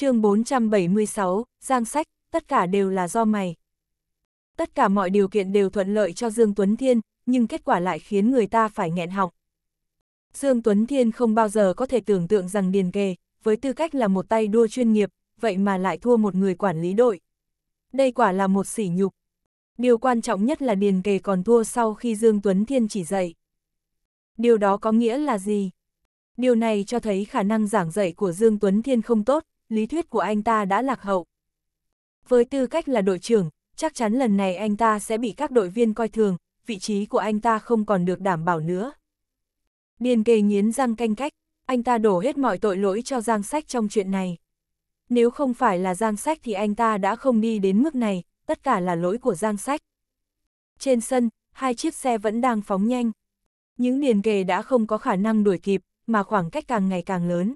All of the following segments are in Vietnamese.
chương 476, Giang Sách, tất cả đều là do mày. Tất cả mọi điều kiện đều thuận lợi cho Dương Tuấn Thiên, nhưng kết quả lại khiến người ta phải nghẹn học Dương Tuấn Thiên không bao giờ có thể tưởng tượng rằng Điền Kề, với tư cách là một tay đua chuyên nghiệp, vậy mà lại thua một người quản lý đội. Đây quả là một sỉ nhục. Điều quan trọng nhất là Điền Kề còn thua sau khi Dương Tuấn Thiên chỉ dạy. Điều đó có nghĩa là gì? Điều này cho thấy khả năng giảng dạy của Dương Tuấn Thiên không tốt, lý thuyết của anh ta đã lạc hậu. Với tư cách là đội trưởng, chắc chắn lần này anh ta sẽ bị các đội viên coi thường, vị trí của anh ta không còn được đảm bảo nữa. Điền kề nghiến răng canh cách, anh ta đổ hết mọi tội lỗi cho Giang Sách trong chuyện này. Nếu không phải là Giang Sách thì anh ta đã không đi đến mức này, tất cả là lỗi của Giang Sách. Trên sân, hai chiếc xe vẫn đang phóng nhanh. Những điền kề đã không có khả năng đuổi kịp, mà khoảng cách càng ngày càng lớn.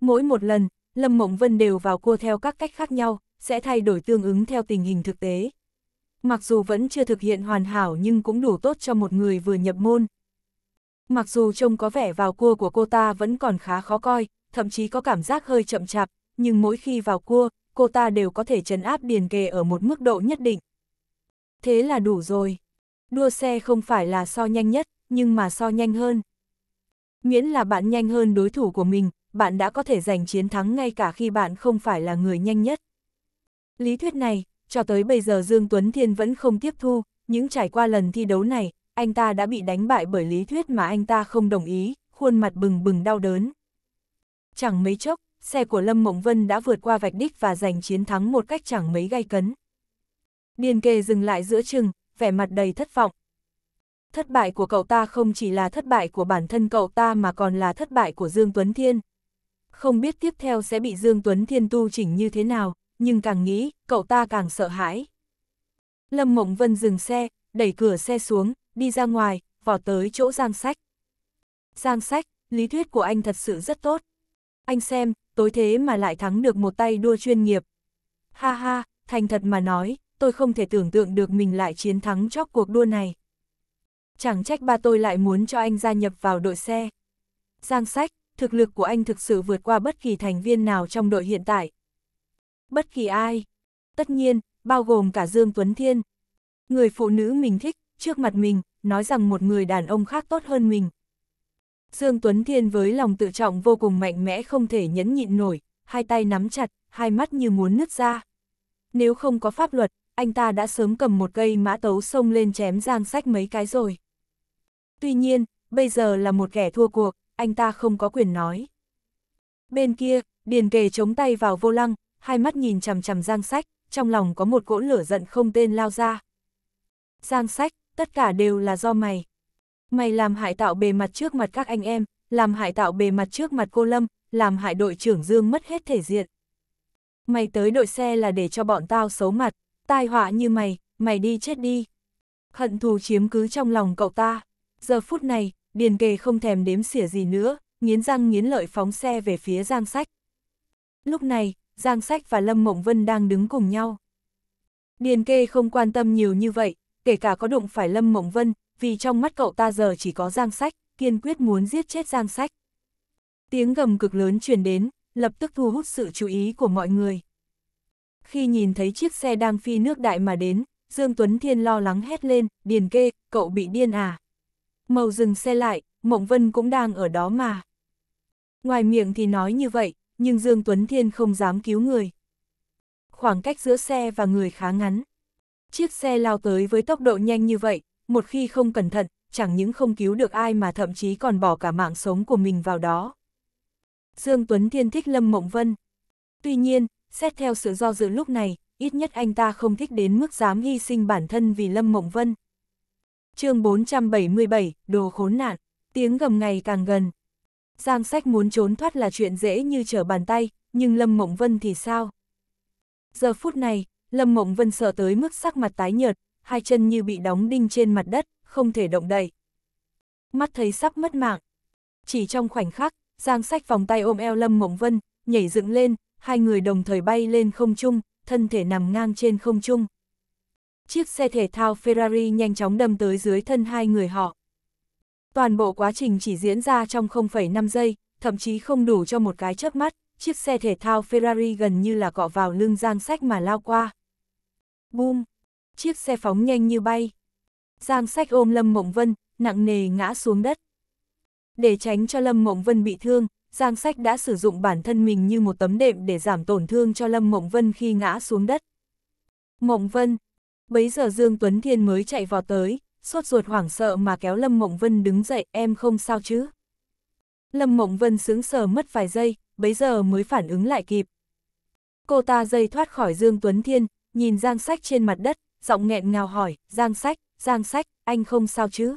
Mỗi một lần, Lâm Mộng Vân đều vào cua theo các cách khác nhau, sẽ thay đổi tương ứng theo tình hình thực tế. Mặc dù vẫn chưa thực hiện hoàn hảo nhưng cũng đủ tốt cho một người vừa nhập môn. Mặc dù trông có vẻ vào cua của cô ta vẫn còn khá khó coi, thậm chí có cảm giác hơi chậm chạp, nhưng mỗi khi vào cua, cô ta đều có thể trấn áp điền kề ở một mức độ nhất định. Thế là đủ rồi. Đua xe không phải là so nhanh nhất, nhưng mà so nhanh hơn. Miễn là bạn nhanh hơn đối thủ của mình, bạn đã có thể giành chiến thắng ngay cả khi bạn không phải là người nhanh nhất. Lý thuyết này, cho tới bây giờ Dương Tuấn Thiên vẫn không tiếp thu, những trải qua lần thi đấu này, anh ta đã bị đánh bại bởi lý thuyết mà anh ta không đồng ý, khuôn mặt bừng bừng đau đớn. Chẳng mấy chốc, xe của Lâm Mộng Vân đã vượt qua vạch đích và giành chiến thắng một cách chẳng mấy gay cấn. Điền kề dừng lại giữa chừng, vẻ mặt đầy thất vọng. Thất bại của cậu ta không chỉ là thất bại của bản thân cậu ta mà còn là thất bại của Dương Tuấn Thiên không biết tiếp theo sẽ bị Dương Tuấn Thiên tu chỉnh như thế nào, nhưng càng nghĩ, cậu ta càng sợ hãi. Lâm Mộng Vân dừng xe, đẩy cửa xe xuống, đi ra ngoài, vào tới chỗ Giang Sách. Giang Sách, lý thuyết của anh thật sự rất tốt. Anh xem, tối thế mà lại thắng được một tay đua chuyên nghiệp. Ha ha, thành thật mà nói, tôi không thể tưởng tượng được mình lại chiến thắng chóc cuộc đua này. Chẳng trách ba tôi lại muốn cho anh gia nhập vào đội xe. Giang Sách, thực lực của anh thực sự vượt qua bất kỳ thành viên nào trong đội hiện tại. Bất kỳ ai. Tất nhiên, bao gồm cả Dương Tuấn Thiên. Người phụ nữ mình thích, trước mặt mình, nói rằng một người đàn ông khác tốt hơn mình. Dương Tuấn Thiên với lòng tự trọng vô cùng mạnh mẽ không thể nhẫn nhịn nổi, hai tay nắm chặt, hai mắt như muốn nứt ra. Nếu không có pháp luật, anh ta đã sớm cầm một cây mã tấu xông lên chém giang sách mấy cái rồi. Tuy nhiên, bây giờ là một kẻ thua cuộc, anh ta không có quyền nói. Bên kia, Điền Kề chống tay vào vô lăng, hai mắt nhìn chằm chằm Giang Sách, trong lòng có một cỗ lửa giận không tên lao ra. Giang Sách, tất cả đều là do mày. Mày làm hại tạo bề mặt trước mặt các anh em, làm hại tạo bề mặt trước mặt cô Lâm, làm hại đội trưởng Dương mất hết thể diện. Mày tới đội xe là để cho bọn tao xấu mặt, tai họa như mày, mày đi chết đi. Hận thù chiếm cứ trong lòng cậu ta. Giờ phút này, Điền kề không thèm đếm xỉa gì nữa, nghiến răng nghiến lợi phóng xe về phía Giang Sách. Lúc này, Giang Sách và Lâm Mộng Vân đang đứng cùng nhau. Điền kê không quan tâm nhiều như vậy, kể cả có đụng phải Lâm Mộng Vân, vì trong mắt cậu ta giờ chỉ có Giang Sách, kiên quyết muốn giết chết Giang Sách. Tiếng gầm cực lớn truyền đến, lập tức thu hút sự chú ý của mọi người. Khi nhìn thấy chiếc xe đang phi nước đại mà đến, Dương Tuấn Thiên lo lắng hét lên, Điền kê, cậu bị điên à. Màu dừng xe lại, Mộng Vân cũng đang ở đó mà. Ngoài miệng thì nói như vậy, nhưng Dương Tuấn Thiên không dám cứu người. Khoảng cách giữa xe và người khá ngắn. Chiếc xe lao tới với tốc độ nhanh như vậy, một khi không cẩn thận, chẳng những không cứu được ai mà thậm chí còn bỏ cả mạng sống của mình vào đó. Dương Tuấn Thiên thích Lâm Mộng Vân. Tuy nhiên, xét theo sự do dự lúc này, ít nhất anh ta không thích đến mức dám hy sinh bản thân vì Lâm Mộng Vân chương 477, đồ khốn nạn, tiếng gầm ngày càng gần. Giang sách muốn trốn thoát là chuyện dễ như trở bàn tay, nhưng Lâm Mộng Vân thì sao? Giờ phút này, Lâm Mộng Vân sợ tới mức sắc mặt tái nhợt, hai chân như bị đóng đinh trên mặt đất, không thể động đậy. Mắt thấy sắp mất mạng. Chỉ trong khoảnh khắc, Giang sách vòng tay ôm eo Lâm Mộng Vân, nhảy dựng lên, hai người đồng thời bay lên không trung, thân thể nằm ngang trên không trung chiếc xe thể thao Ferrari nhanh chóng đâm tới dưới thân hai người họ. Toàn bộ quá trình chỉ diễn ra trong 0,5 giây, thậm chí không đủ cho một cái chớp mắt, chiếc xe thể thao Ferrari gần như là cọ vào lưng Giang Sách mà lao qua. Bum! Chiếc xe phóng nhanh như bay. Giang Sách ôm Lâm Mộng Vân, nặng nề ngã xuống đất. Để tránh cho Lâm Mộng Vân bị thương, Giang Sách đã sử dụng bản thân mình như một tấm đệm để giảm tổn thương cho Lâm Mộng Vân khi ngã xuống đất. Mộng Vân, Bấy giờ Dương Tuấn Thiên mới chạy vào tới, sốt ruột hoảng sợ mà kéo Lâm Mộng Vân đứng dậy, em không sao chứ. Lâm Mộng Vân sướng sờ mất vài giây, bấy giờ mới phản ứng lại kịp. Cô ta dây thoát khỏi Dương Tuấn Thiên, nhìn Giang Sách trên mặt đất, giọng nghẹn ngào hỏi, Giang Sách, Giang Sách, anh không sao chứ?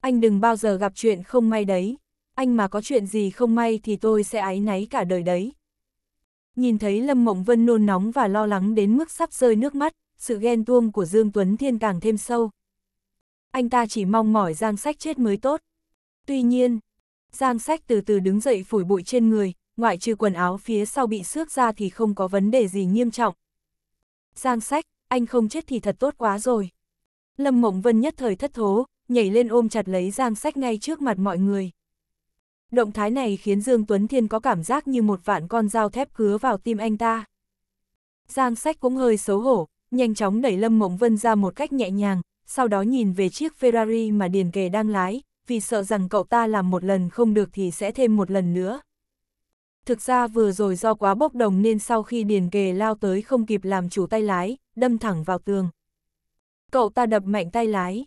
Anh đừng bao giờ gặp chuyện không may đấy, anh mà có chuyện gì không may thì tôi sẽ ái náy cả đời đấy. Nhìn thấy Lâm Mộng Vân nôn nóng và lo lắng đến mức sắp rơi nước mắt, sự ghen tuông của Dương Tuấn Thiên càng thêm sâu. Anh ta chỉ mong mỏi Giang Sách chết mới tốt. Tuy nhiên, Giang Sách từ từ đứng dậy phủi bụi trên người, ngoại trừ quần áo phía sau bị xước ra thì không có vấn đề gì nghiêm trọng. Giang Sách, anh không chết thì thật tốt quá rồi. Lâm Mộng Vân nhất thời thất thố, nhảy lên ôm chặt lấy Giang Sách ngay trước mặt mọi người. Động thái này khiến Dương Tuấn Thiên có cảm giác như một vạn con dao thép cứa vào tim anh ta. Giang Sách cũng hơi xấu hổ, nhanh chóng đẩy Lâm Mộng Vân ra một cách nhẹ nhàng, sau đó nhìn về chiếc Ferrari mà Điền Kề đang lái, vì sợ rằng cậu ta làm một lần không được thì sẽ thêm một lần nữa. Thực ra vừa rồi do quá bốc đồng nên sau khi Điền Kề lao tới không kịp làm chủ tay lái, đâm thẳng vào tường. Cậu ta đập mạnh tay lái.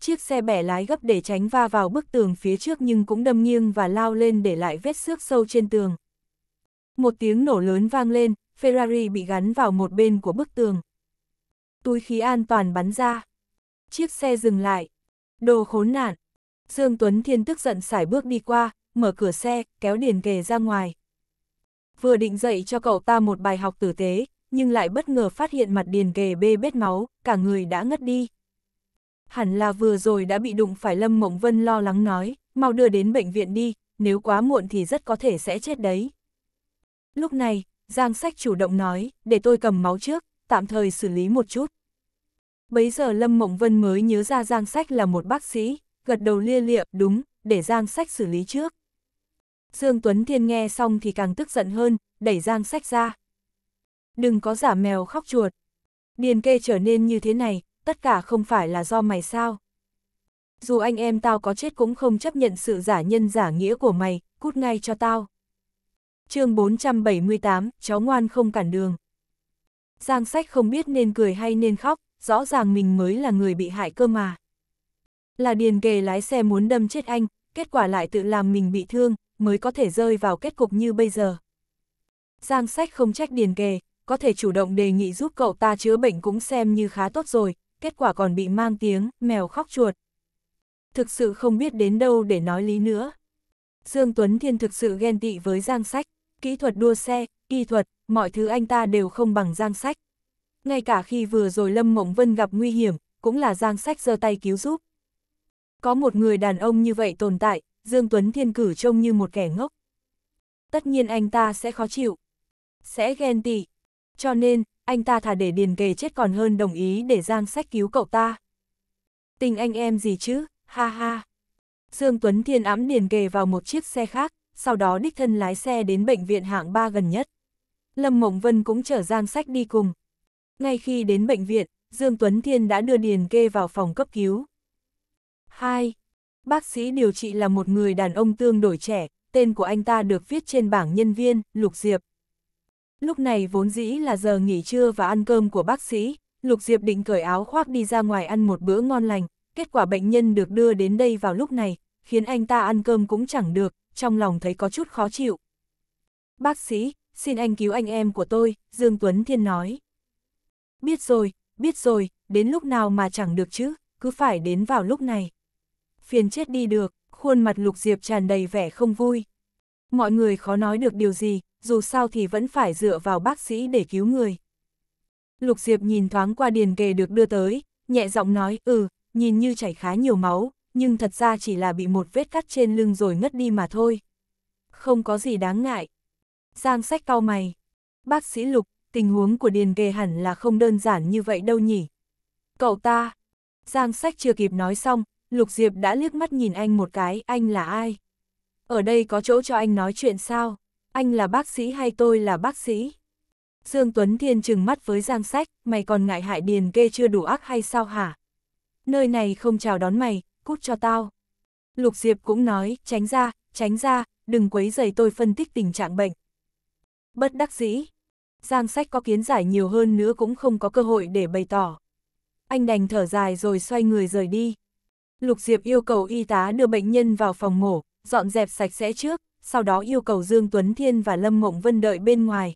Chiếc xe bẻ lái gấp để tránh va vào bức tường phía trước nhưng cũng đâm nghiêng và lao lên để lại vết xước sâu trên tường. Một tiếng nổ lớn vang lên, Ferrari bị gắn vào một bên của bức tường túi khí an toàn bắn ra. Chiếc xe dừng lại. Đồ khốn nạn. Dương Tuấn Thiên tức giận xài bước đi qua, mở cửa xe, kéo Điền Kề ra ngoài. Vừa định dạy cho cậu ta một bài học tử tế, nhưng lại bất ngờ phát hiện mặt Điền Kề bê bết máu, cả người đã ngất đi. Hẳn là vừa rồi đã bị đụng phải Lâm Mộng Vân lo lắng nói, mau đưa đến bệnh viện đi, nếu quá muộn thì rất có thể sẽ chết đấy. Lúc này, Giang Sách chủ động nói, để tôi cầm máu trước tạm thời xử lý một chút. Bấy giờ Lâm Mộng Vân mới nhớ ra Giang Sách là một bác sĩ, gật đầu lia lịa, đúng, để Giang Sách xử lý trước. Dương Tuấn Thiên nghe xong thì càng tức giận hơn, đẩy Giang Sách ra. Đừng có giả mèo khóc chuột. Điền kê trở nên như thế này, tất cả không phải là do mày sao. Dù anh em tao có chết cũng không chấp nhận sự giả nhân giả nghĩa của mày, cút ngay cho tao. chương 478, cháu ngoan không cản đường. Giang sách không biết nên cười hay nên khóc, rõ ràng mình mới là người bị hại cơ mà. Là điền kề lái xe muốn đâm chết anh, kết quả lại tự làm mình bị thương, mới có thể rơi vào kết cục như bây giờ. Giang sách không trách điền kề, có thể chủ động đề nghị giúp cậu ta chữa bệnh cũng xem như khá tốt rồi, kết quả còn bị mang tiếng, mèo khóc chuột. Thực sự không biết đến đâu để nói lý nữa. Dương Tuấn Thiên thực sự ghen tị với Giang Sách, kỹ thuật đua xe, kỹ thuật, mọi thứ anh ta đều không bằng giang sách. Ngay cả khi vừa rồi Lâm Mộng Vân gặp nguy hiểm, cũng là giang sách giơ tay cứu giúp. Có một người đàn ông như vậy tồn tại, Dương Tuấn Thiên cử trông như một kẻ ngốc. Tất nhiên anh ta sẽ khó chịu, sẽ ghen tị. Cho nên, anh ta thà để điền kề chết còn hơn đồng ý để giang sách cứu cậu ta. Tình anh em gì chứ, ha ha. Dương Tuấn Thiên ám điền kề vào một chiếc xe khác, sau đó đích thân lái xe đến bệnh viện hạng 3 gần nhất. Lâm Mộng Vân cũng chở Giang Sách đi cùng. Ngay khi đến bệnh viện, Dương Tuấn Thiên đã đưa Điền Kê vào phòng cấp cứu. 2. Bác sĩ điều trị là một người đàn ông tương đổi trẻ, tên của anh ta được viết trên bảng nhân viên, Lục Diệp. Lúc này vốn dĩ là giờ nghỉ trưa và ăn cơm của bác sĩ, Lục Diệp định cởi áo khoác đi ra ngoài ăn một bữa ngon lành, kết quả bệnh nhân được đưa đến đây vào lúc này, khiến anh ta ăn cơm cũng chẳng được, trong lòng thấy có chút khó chịu. Bác sĩ, xin anh cứu anh em của tôi, Dương Tuấn Thiên nói. Biết rồi, biết rồi, đến lúc nào mà chẳng được chứ, cứ phải đến vào lúc này. Phiền chết đi được, khuôn mặt Lục Diệp tràn đầy vẻ không vui. Mọi người khó nói được điều gì, dù sao thì vẫn phải dựa vào bác sĩ để cứu người. Lục Diệp nhìn thoáng qua điền kề được đưa tới, nhẹ giọng nói, ừ, nhìn như chảy khá nhiều máu, nhưng thật ra chỉ là bị một vết cắt trên lưng rồi ngất đi mà thôi. Không có gì đáng ngại, Giang sách cao mày. Bác sĩ Lục, tình huống của Điền Kề hẳn là không đơn giản như vậy đâu nhỉ. Cậu ta. Giang sách chưa kịp nói xong, Lục Diệp đã liếc mắt nhìn anh một cái, anh là ai? Ở đây có chỗ cho anh nói chuyện sao? Anh là bác sĩ hay tôi là bác sĩ? Dương Tuấn Thiên trừng mắt với Giang Sách, mày còn ngại hại Điền Kê chưa đủ ác hay sao hả? Nơi này không chào đón mày, cút cho tao. Lục Diệp cũng nói, tránh ra, tránh ra, đừng quấy rầy tôi phân tích tình trạng bệnh. Bất đắc dĩ. Giang sách có kiến giải nhiều hơn nữa cũng không có cơ hội để bày tỏ. Anh đành thở dài rồi xoay người rời đi. Lục Diệp yêu cầu y tá đưa bệnh nhân vào phòng mổ, dọn dẹp sạch sẽ trước, sau đó yêu cầu Dương Tuấn Thiên và Lâm Mộng Vân đợi bên ngoài.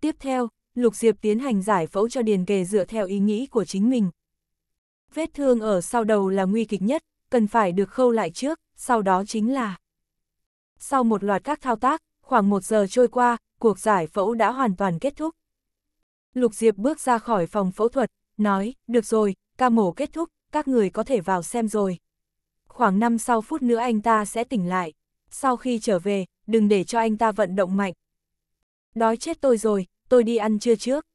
Tiếp theo, Lục Diệp tiến hành giải phẫu cho Điền Kề dựa theo ý nghĩ của chính mình. Vết thương ở sau đầu là nguy kịch nhất, cần phải được khâu lại trước, sau đó chính là... Sau một loạt các thao tác, Khoảng một giờ trôi qua, cuộc giải phẫu đã hoàn toàn kết thúc. Lục Diệp bước ra khỏi phòng phẫu thuật, nói, được rồi, ca mổ kết thúc, các người có thể vào xem rồi. Khoảng 5 sau phút nữa anh ta sẽ tỉnh lại. Sau khi trở về, đừng để cho anh ta vận động mạnh. Đói chết tôi rồi, tôi đi ăn trưa trước.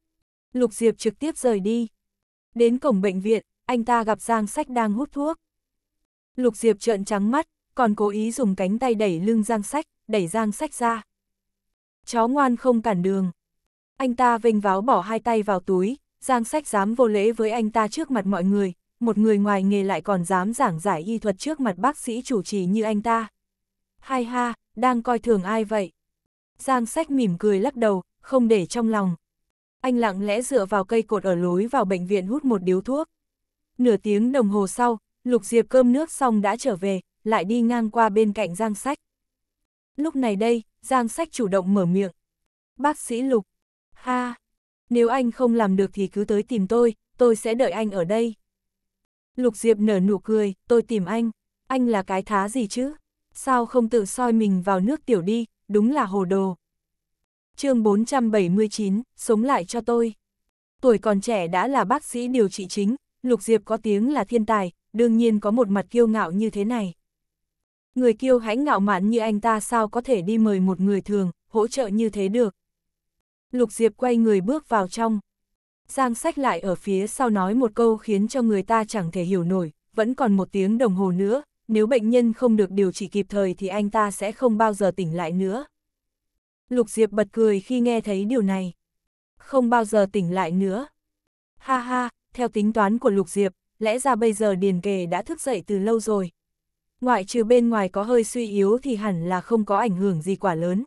Lục Diệp trực tiếp rời đi. Đến cổng bệnh viện, anh ta gặp Giang Sách đang hút thuốc. Lục Diệp trợn trắng mắt, còn cố ý dùng cánh tay đẩy lưng Giang Sách đẩy Giang Sách ra. Chó ngoan không cản đường. Anh ta vênh váo bỏ hai tay vào túi, Giang Sách dám vô lễ với anh ta trước mặt mọi người, một người ngoài nghề lại còn dám giảng giải y thuật trước mặt bác sĩ chủ trì như anh ta. Hai ha, đang coi thường ai vậy? Giang Sách mỉm cười lắc đầu, không để trong lòng. Anh lặng lẽ dựa vào cây cột ở lối vào bệnh viện hút một điếu thuốc. Nửa tiếng đồng hồ sau, Lục Diệp cơm nước xong đã trở về, lại đi ngang qua bên cạnh Giang Sách. Lúc này đây, Giang Sách chủ động mở miệng. Bác sĩ Lục, ha, nếu anh không làm được thì cứ tới tìm tôi, tôi sẽ đợi anh ở đây. Lục Diệp nở nụ cười, tôi tìm anh, anh là cái thá gì chứ? Sao không tự soi mình vào nước tiểu đi, đúng là hồ đồ. chương 479, sống lại cho tôi. Tuổi còn trẻ đã là bác sĩ điều trị chính, Lục Diệp có tiếng là thiên tài, đương nhiên có một mặt kiêu ngạo như thế này. Người kiêu hãnh ngạo mạn như anh ta sao có thể đi mời một người thường, hỗ trợ như thế được. Lục Diệp quay người bước vào trong. Giang sách lại ở phía sau nói một câu khiến cho người ta chẳng thể hiểu nổi, vẫn còn một tiếng đồng hồ nữa, nếu bệnh nhân không được điều trị kịp thời thì anh ta sẽ không bao giờ tỉnh lại nữa. Lục Diệp bật cười khi nghe thấy điều này. Không bao giờ tỉnh lại nữa. Ha ha, theo tính toán của Lục Diệp, lẽ ra bây giờ Điền Kề đã thức dậy từ lâu rồi, ngoại trừ bên ngoài có hơi suy yếu thì hẳn là không có ảnh hưởng gì quả lớn.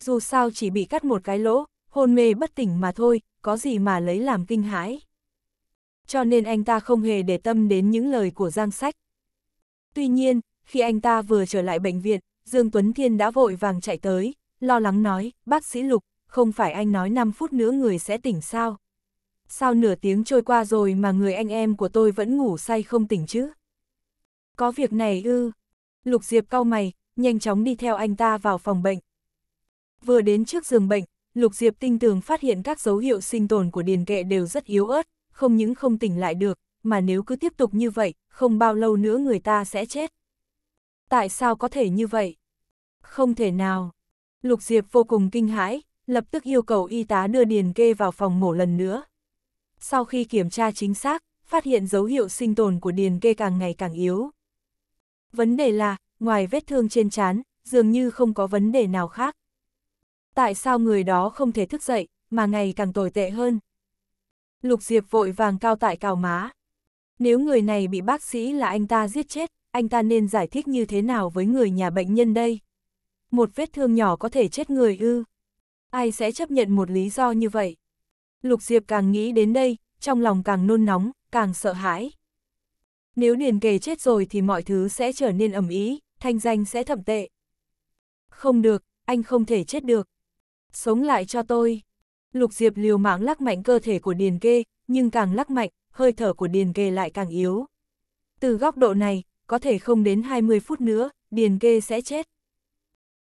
Dù sao chỉ bị cắt một cái lỗ, hôn mê bất tỉnh mà thôi, có gì mà lấy làm kinh hãi. Cho nên anh ta không hề để tâm đến những lời của Giang Sách. Tuy nhiên, khi anh ta vừa trở lại bệnh viện, Dương Tuấn Thiên đã vội vàng chạy tới, lo lắng nói, bác sĩ Lục, không phải anh nói 5 phút nữa người sẽ tỉnh sao? Sao nửa tiếng trôi qua rồi mà người anh em của tôi vẫn ngủ say không tỉnh chứ? Có việc này ư? Lục Diệp cau mày, nhanh chóng đi theo anh ta vào phòng bệnh. Vừa đến trước giường bệnh, Lục Diệp tinh tường phát hiện các dấu hiệu sinh tồn của điền kệ đều rất yếu ớt, không những không tỉnh lại được, mà nếu cứ tiếp tục như vậy, không bao lâu nữa người ta sẽ chết. Tại sao có thể như vậy? Không thể nào. Lục Diệp vô cùng kinh hãi, lập tức yêu cầu y tá đưa điền kê vào phòng mổ lần nữa. Sau khi kiểm tra chính xác, phát hiện dấu hiệu sinh tồn của điền kê càng ngày càng yếu. Vấn đề là, ngoài vết thương trên trán, dường như không có vấn đề nào khác. Tại sao người đó không thể thức dậy, mà ngày càng tồi tệ hơn? Lục Diệp vội vàng cao tại cào má. Nếu người này bị bác sĩ là anh ta giết chết, anh ta nên giải thích như thế nào với người nhà bệnh nhân đây? Một vết thương nhỏ có thể chết người ư? Ai sẽ chấp nhận một lý do như vậy? Lục Diệp càng nghĩ đến đây, trong lòng càng nôn nóng, càng sợ hãi. Nếu điền kề chết rồi thì mọi thứ sẽ trở nên ẩm ý, thanh danh sẽ thậm tệ. Không được, anh không thể chết được. Sống lại cho tôi. Lục Diệp liều mạng lắc mạnh cơ thể của Điền Kê, nhưng càng lắc mạnh, hơi thở của Điền Kê lại càng yếu. Từ góc độ này, có thể không đến 20 phút nữa, Điền Kê sẽ chết.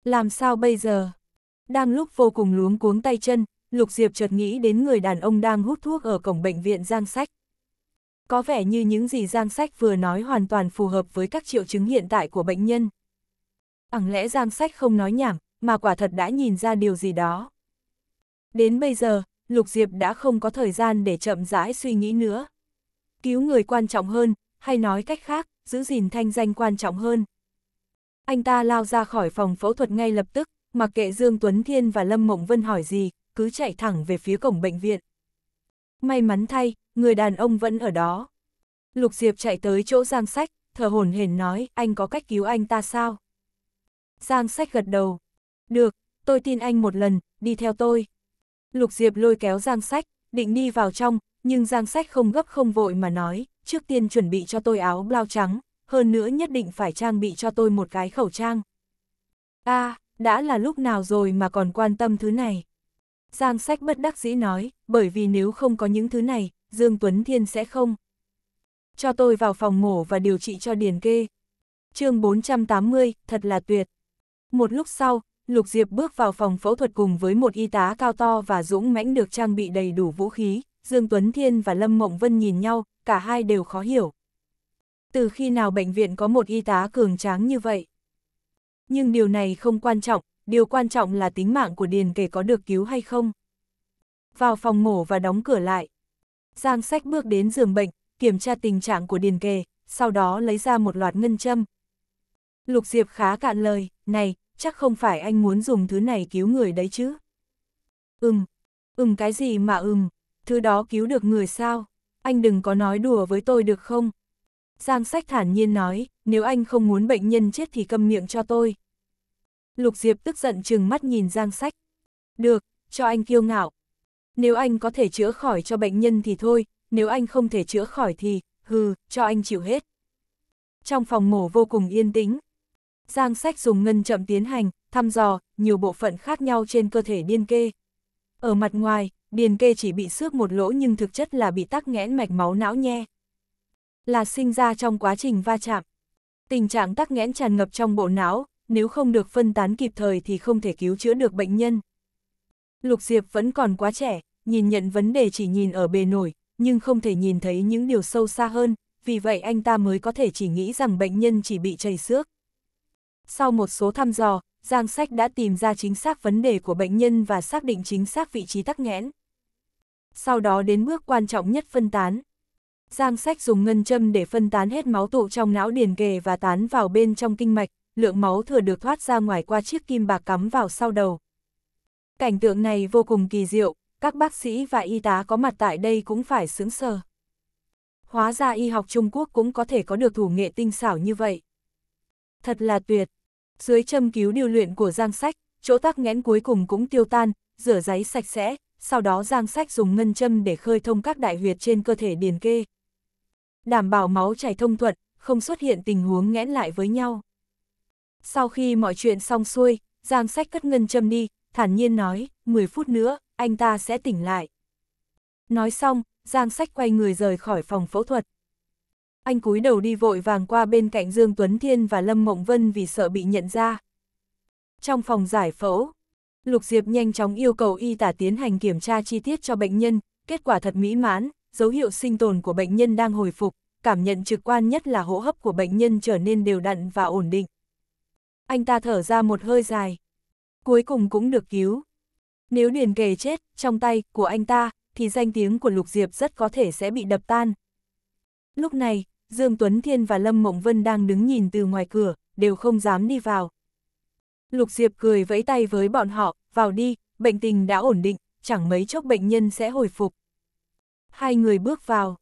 Làm sao bây giờ? Đang lúc vô cùng luống cuống tay chân, Lục Diệp chợt nghĩ đến người đàn ông đang hút thuốc ở cổng bệnh viện Giang Sách có vẻ như những gì Giang Sách vừa nói hoàn toàn phù hợp với các triệu chứng hiện tại của bệnh nhân. Ẳng lẽ Giang Sách không nói nhảm, mà quả thật đã nhìn ra điều gì đó. Đến bây giờ, Lục Diệp đã không có thời gian để chậm rãi suy nghĩ nữa. Cứu người quan trọng hơn, hay nói cách khác, giữ gìn thanh danh quan trọng hơn. Anh ta lao ra khỏi phòng phẫu thuật ngay lập tức, mặc kệ Dương Tuấn Thiên và Lâm Mộng Vân hỏi gì, cứ chạy thẳng về phía cổng bệnh viện. May mắn thay, người đàn ông vẫn ở đó. Lục Diệp chạy tới chỗ Giang Sách, thở hổn hển nói, anh có cách cứu anh ta sao? Giang Sách gật đầu. Được, tôi tin anh một lần, đi theo tôi. Lục Diệp lôi kéo Giang Sách, định đi vào trong, nhưng Giang Sách không gấp không vội mà nói, trước tiên chuẩn bị cho tôi áo blau trắng, hơn nữa nhất định phải trang bị cho tôi một cái khẩu trang. a à, đã là lúc nào rồi mà còn quan tâm thứ này. Giang sách bất đắc dĩ nói, bởi vì nếu không có những thứ này, Dương Tuấn Thiên sẽ không. Cho tôi vào phòng mổ và điều trị cho điền kê. chương 480, thật là tuyệt. Một lúc sau, Lục Diệp bước vào phòng phẫu thuật cùng với một y tá cao to và dũng mãnh được trang bị đầy đủ vũ khí, Dương Tuấn Thiên và Lâm Mộng Vân nhìn nhau, cả hai đều khó hiểu. Từ khi nào bệnh viện có một y tá cường tráng như vậy? Nhưng điều này không quan trọng, điều quan trọng là tính mạng của Điền Kề có được cứu hay không. Vào phòng mổ và đóng cửa lại. Giang sách bước đến giường bệnh, kiểm tra tình trạng của Điền kề, sau đó lấy ra một loạt ngân châm. Lục Diệp khá cạn lời, này, chắc không phải anh muốn dùng thứ này cứu người đấy chứ. Ừm, ừm cái gì mà ừm, thứ đó cứu được người sao, anh đừng có nói đùa với tôi được không? Giang sách thản nhiên nói, nếu anh không muốn bệnh nhân chết thì câm miệng cho tôi. Lục Diệp tức giận chừng mắt nhìn Giang Sách. Được, cho anh kiêu ngạo. Nếu anh có thể chữa khỏi cho bệnh nhân thì thôi, nếu anh không thể chữa khỏi thì, hừ, cho anh chịu hết. Trong phòng mổ vô cùng yên tĩnh, Giang Sách dùng ngân chậm tiến hành, thăm dò, nhiều bộ phận khác nhau trên cơ thể điên kê. Ở mặt ngoài, điền kê chỉ bị xước một lỗ nhưng thực chất là bị tắc nghẽn mạch máu não nhe. Là sinh ra trong quá trình va chạm. Tình trạng tắc nghẽn tràn ngập trong bộ não, nếu không được phân tán kịp thời thì không thể cứu chữa được bệnh nhân. Lục Diệp vẫn còn quá trẻ, nhìn nhận vấn đề chỉ nhìn ở bề nổi, nhưng không thể nhìn thấy những điều sâu xa hơn, vì vậy anh ta mới có thể chỉ nghĩ rằng bệnh nhân chỉ bị chảy xước. Sau một số thăm dò, Giang Sách đã tìm ra chính xác vấn đề của bệnh nhân và xác định chính xác vị trí tắc nghẽn. Sau đó đến bước quan trọng nhất phân tán. Giang Sách dùng ngân châm để phân tán hết máu tụ trong não điền kề và tán vào bên trong kinh mạch, lượng máu thừa được thoát ra ngoài qua chiếc kim bạc cắm vào sau đầu. Cảnh tượng này vô cùng kỳ diệu, các bác sĩ và y tá có mặt tại đây cũng phải sướng sờ. Hóa ra y học Trung Quốc cũng có thể có được thủ nghệ tinh xảo như vậy. Thật là tuyệt. Dưới châm cứu điều luyện của Giang Sách, chỗ tắc nghẽn cuối cùng cũng tiêu tan, rửa giấy sạch sẽ, sau đó Giang Sách dùng ngân châm để khơi thông các đại huyệt trên cơ thể điền kê. Đảm bảo máu chảy thông thuận, không xuất hiện tình huống nghẽn lại với nhau. Sau khi mọi chuyện xong xuôi, Giang Sách cất ngân châm đi, thản nhiên nói, 10 phút nữa, anh ta sẽ tỉnh lại. Nói xong, Giang Sách quay người rời khỏi phòng phẫu thuật. Anh cúi đầu đi vội vàng qua bên cạnh Dương Tuấn Thiên và Lâm Mộng Vân vì sợ bị nhận ra. Trong phòng giải phẫu, Lục Diệp nhanh chóng yêu cầu y tả tiến hành kiểm tra chi tiết cho bệnh nhân, kết quả thật mỹ mãn, dấu hiệu sinh tồn của bệnh nhân đang hồi phục, cảm nhận trực quan nhất là hô hấp của bệnh nhân trở nên đều đặn và ổn định. Anh ta thở ra một hơi dài. Cuối cùng cũng được cứu. Nếu Điền Kề chết, trong tay của anh ta, thì danh tiếng của Lục Diệp rất có thể sẽ bị đập tan. Lúc này, Dương Tuấn Thiên và Lâm Mộng Vân đang đứng nhìn từ ngoài cửa, đều không dám đi vào. Lục Diệp cười vẫy tay với bọn họ, vào đi, bệnh tình đã ổn định, chẳng mấy chốc bệnh nhân sẽ hồi phục. Hai người bước vào.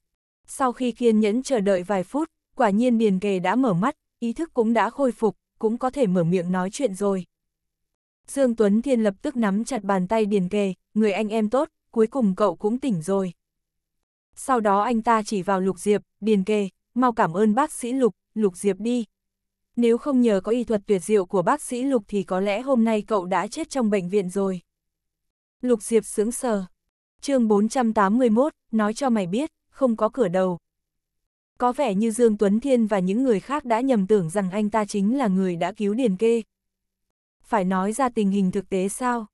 Sau khi kiên nhẫn chờ đợi vài phút, quả nhiên Điền Kề đã mở mắt, ý thức cũng đã khôi phục, cũng có thể mở miệng nói chuyện rồi. Dương Tuấn Thiên lập tức nắm chặt bàn tay Điền Kề, người anh em tốt, cuối cùng cậu cũng tỉnh rồi. Sau đó anh ta chỉ vào Lục Diệp, Điền Kề, mau cảm ơn bác sĩ Lục, Lục Diệp đi. Nếu không nhờ có y thuật tuyệt diệu của bác sĩ Lục thì có lẽ hôm nay cậu đã chết trong bệnh viện rồi. Lục Diệp sướng sờ. chương 481, nói cho mày biết, không có cửa đầu, có vẻ như Dương Tuấn Thiên và những người khác đã nhầm tưởng rằng anh ta chính là người đã cứu Điền Kê. Phải nói ra tình hình thực tế sao?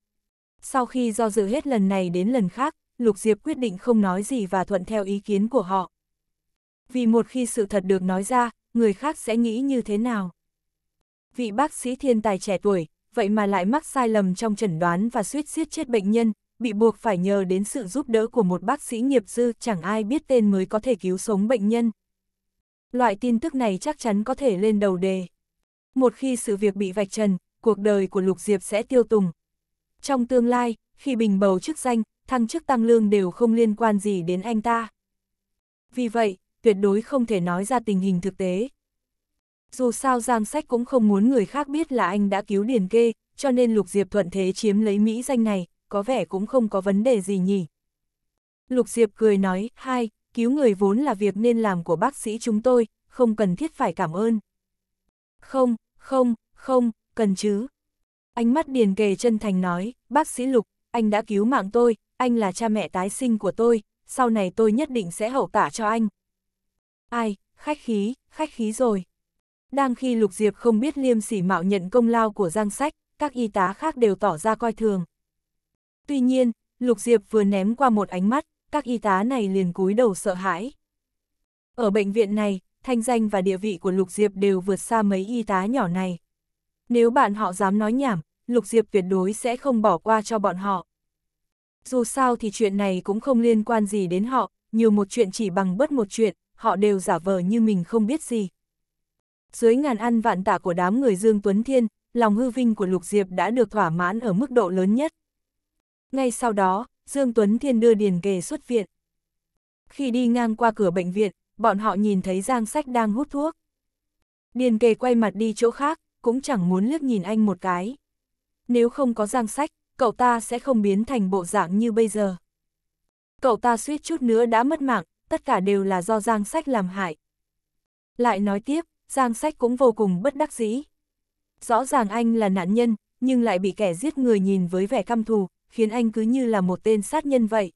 Sau khi do dự hết lần này đến lần khác, Lục Diệp quyết định không nói gì và thuận theo ý kiến của họ. Vì một khi sự thật được nói ra, người khác sẽ nghĩ như thế nào? Vị bác sĩ thiên tài trẻ tuổi, vậy mà lại mắc sai lầm trong chẩn đoán và suýt giết chết bệnh nhân, bị buộc phải nhờ đến sự giúp đỡ của một bác sĩ nghiệp dư chẳng ai biết tên mới có thể cứu sống bệnh nhân loại tin tức này chắc chắn có thể lên đầu đề. Một khi sự việc bị vạch trần, cuộc đời của Lục Diệp sẽ tiêu tùng. Trong tương lai, khi bình bầu chức danh, thăng chức tăng lương đều không liên quan gì đến anh ta. Vì vậy, tuyệt đối không thể nói ra tình hình thực tế. Dù sao Giang Sách cũng không muốn người khác biết là anh đã cứu Điền Kê, cho nên Lục Diệp thuận thế chiếm lấy Mỹ danh này, có vẻ cũng không có vấn đề gì nhỉ. Lục Diệp cười nói, hai, cứu người vốn là việc nên làm của bác sĩ chúng tôi, không cần thiết phải cảm ơn. Không, không, không, cần chứ. Ánh mắt Điền Kề chân thành nói, bác sĩ Lục, anh đã cứu mạng tôi, anh là cha mẹ tái sinh của tôi, sau này tôi nhất định sẽ hậu tả cho anh. Ai, khách khí, khách khí rồi. Đang khi Lục Diệp không biết liêm sỉ mạo nhận công lao của Giang Sách, các y tá khác đều tỏ ra coi thường. Tuy nhiên, Lục Diệp vừa ném qua một ánh mắt, các y tá này liền cúi đầu sợ hãi. Ở bệnh viện này, thanh danh và địa vị của Lục Diệp đều vượt xa mấy y tá nhỏ này. Nếu bạn họ dám nói nhảm, Lục Diệp tuyệt đối sẽ không bỏ qua cho bọn họ. Dù sao thì chuyện này cũng không liên quan gì đến họ, nhiều một chuyện chỉ bằng bất một chuyện, họ đều giả vờ như mình không biết gì. Dưới ngàn ăn vạn tả của đám người Dương Tuấn Thiên, lòng hư vinh của Lục Diệp đã được thỏa mãn ở mức độ lớn nhất. Ngay sau đó, Dương Tuấn Thiên đưa Điền Kề xuất viện. Khi đi ngang qua cửa bệnh viện, bọn họ nhìn thấy Giang Sách đang hút thuốc. Điền Kề quay mặt đi chỗ khác, cũng chẳng muốn liếc nhìn anh một cái. Nếu không có Giang Sách, cậu ta sẽ không biến thành bộ dạng như bây giờ. Cậu ta suýt chút nữa đã mất mạng, tất cả đều là do Giang Sách làm hại. Lại nói tiếp, Giang Sách cũng vô cùng bất đắc dĩ. Rõ ràng anh là nạn nhân, nhưng lại bị kẻ giết người nhìn với vẻ căm thù, khiến anh cứ như là một tên sát nhân vậy.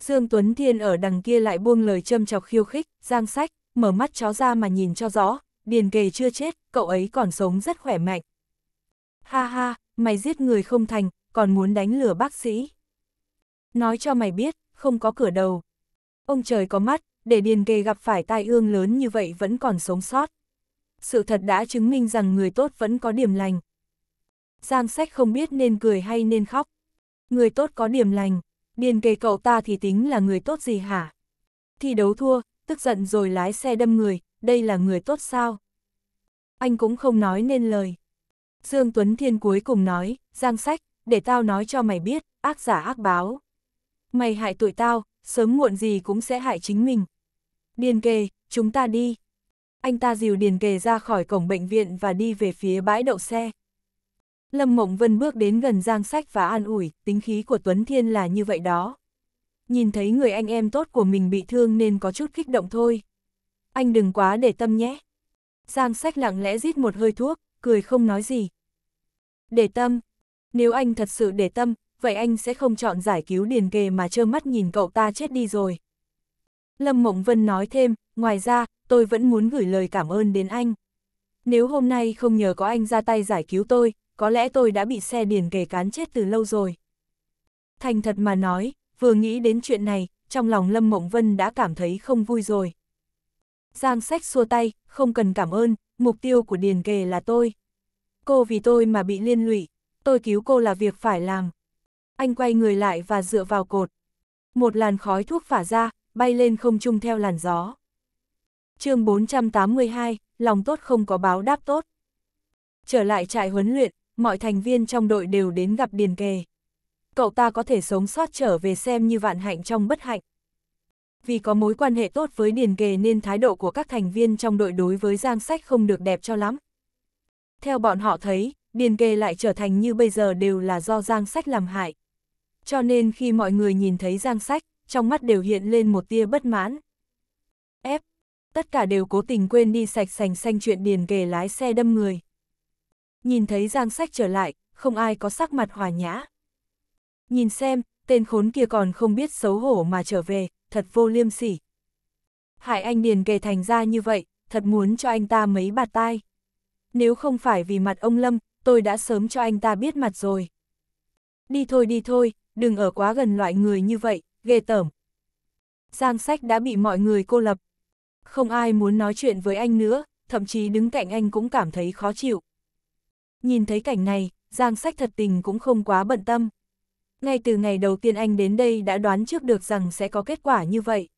Dương Tuấn Thiên ở đằng kia lại buông lời châm chọc khiêu khích, giang sách, mở mắt chó ra mà nhìn cho rõ, điền kề chưa chết, cậu ấy còn sống rất khỏe mạnh. Ha ha, mày giết người không thành, còn muốn đánh lừa bác sĩ. Nói cho mày biết, không có cửa đầu. Ông trời có mắt, để điền kề gặp phải tai ương lớn như vậy vẫn còn sống sót. Sự thật đã chứng minh rằng người tốt vẫn có điểm lành. Giang sách không biết nên cười hay nên khóc người tốt có điểm lành, điền kề cậu ta thì tính là người tốt gì hả? Thi đấu thua, tức giận rồi lái xe đâm người, đây là người tốt sao? Anh cũng không nói nên lời. Dương Tuấn Thiên cuối cùng nói, Giang Sách, để tao nói cho mày biết, ác giả ác báo. Mày hại tụi tao, sớm muộn gì cũng sẽ hại chính mình. Điền kề, chúng ta đi. Anh ta dìu Điền kề ra khỏi cổng bệnh viện và đi về phía bãi đậu xe. Lâm Mộng Vân bước đến gần Giang Sách và an ủi, tính khí của Tuấn Thiên là như vậy đó. Nhìn thấy người anh em tốt của mình bị thương nên có chút kích động thôi. Anh đừng quá để tâm nhé. Giang Sách lặng lẽ rít một hơi thuốc, cười không nói gì. Để tâm. Nếu anh thật sự để tâm, vậy anh sẽ không chọn giải cứu Điền Kề mà trơ mắt nhìn cậu ta chết đi rồi. Lâm Mộng Vân nói thêm, ngoài ra, tôi vẫn muốn gửi lời cảm ơn đến anh. Nếu hôm nay không nhờ có anh ra tay giải cứu tôi, có lẽ tôi đã bị xe điền kề cán chết từ lâu rồi. Thành thật mà nói, vừa nghĩ đến chuyện này, trong lòng Lâm Mộng Vân đã cảm thấy không vui rồi. Giang sách xua tay, không cần cảm ơn, mục tiêu của Điền Kề là tôi. Cô vì tôi mà bị liên lụy, tôi cứu cô là việc phải làm. Anh quay người lại và dựa vào cột. Một làn khói thuốc phả ra, bay lên không trung theo làn gió. chương 482, lòng tốt không có báo đáp tốt. Trở lại trại huấn luyện, mọi thành viên trong đội đều đến gặp Điền Kề. Cậu ta có thể sống sót trở về xem như vạn hạnh trong bất hạnh. Vì có mối quan hệ tốt với Điền Kề nên thái độ của các thành viên trong đội đối với Giang Sách không được đẹp cho lắm. Theo bọn họ thấy, Điền Kề lại trở thành như bây giờ đều là do Giang Sách làm hại. Cho nên khi mọi người nhìn thấy Giang Sách, trong mắt đều hiện lên một tia bất mãn. F. Tất cả đều cố tình quên đi sạch sành xanh chuyện Điền Kề lái xe đâm người nhìn thấy Giang Sách trở lại, không ai có sắc mặt hòa nhã. Nhìn xem, tên khốn kia còn không biết xấu hổ mà trở về, thật vô liêm sỉ. Hại anh Điền kề thành ra như vậy, thật muốn cho anh ta mấy bạt tai. Nếu không phải vì mặt ông Lâm, tôi đã sớm cho anh ta biết mặt rồi. Đi thôi đi thôi, đừng ở quá gần loại người như vậy, ghê tởm. Giang sách đã bị mọi người cô lập. Không ai muốn nói chuyện với anh nữa, thậm chí đứng cạnh anh cũng cảm thấy khó chịu nhìn thấy cảnh này, Giang Sách thật tình cũng không quá bận tâm. Ngay từ ngày đầu tiên anh đến đây đã đoán trước được rằng sẽ có kết quả như vậy.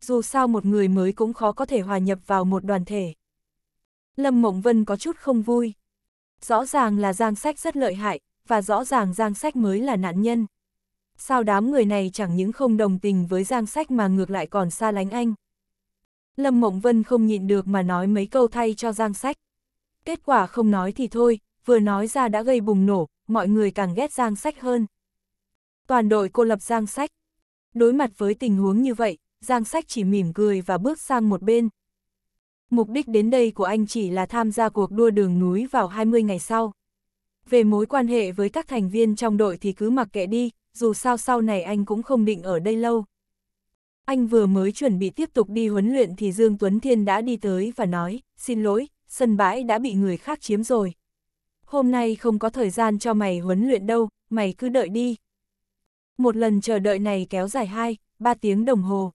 Dù sao một người mới cũng khó có thể hòa nhập vào một đoàn thể. Lâm Mộng Vân có chút không vui. Rõ ràng là Giang Sách rất lợi hại, và rõ ràng Giang Sách mới là nạn nhân. Sao đám người này chẳng những không đồng tình với Giang Sách mà ngược lại còn xa lánh anh. Lâm Mộng Vân không nhịn được mà nói mấy câu thay cho Giang Sách. Kết quả không nói thì thôi, vừa nói ra đã gây bùng nổ, mọi người càng ghét Giang Sách hơn. Toàn đội cô lập Giang Sách. Đối mặt với tình huống như vậy, Giang Sách chỉ mỉm cười và bước sang một bên. Mục đích đến đây của anh chỉ là tham gia cuộc đua đường núi vào 20 ngày sau. Về mối quan hệ với các thành viên trong đội thì cứ mặc kệ đi, dù sao sau này anh cũng không định ở đây lâu. Anh vừa mới chuẩn bị tiếp tục đi huấn luyện thì Dương Tuấn Thiên đã đi tới và nói, xin lỗi, sân bãi đã bị người khác chiếm rồi hôm nay không có thời gian cho mày huấn luyện đâu, mày cứ đợi đi. Một lần chờ đợi này kéo dài 2, 3 tiếng đồng hồ.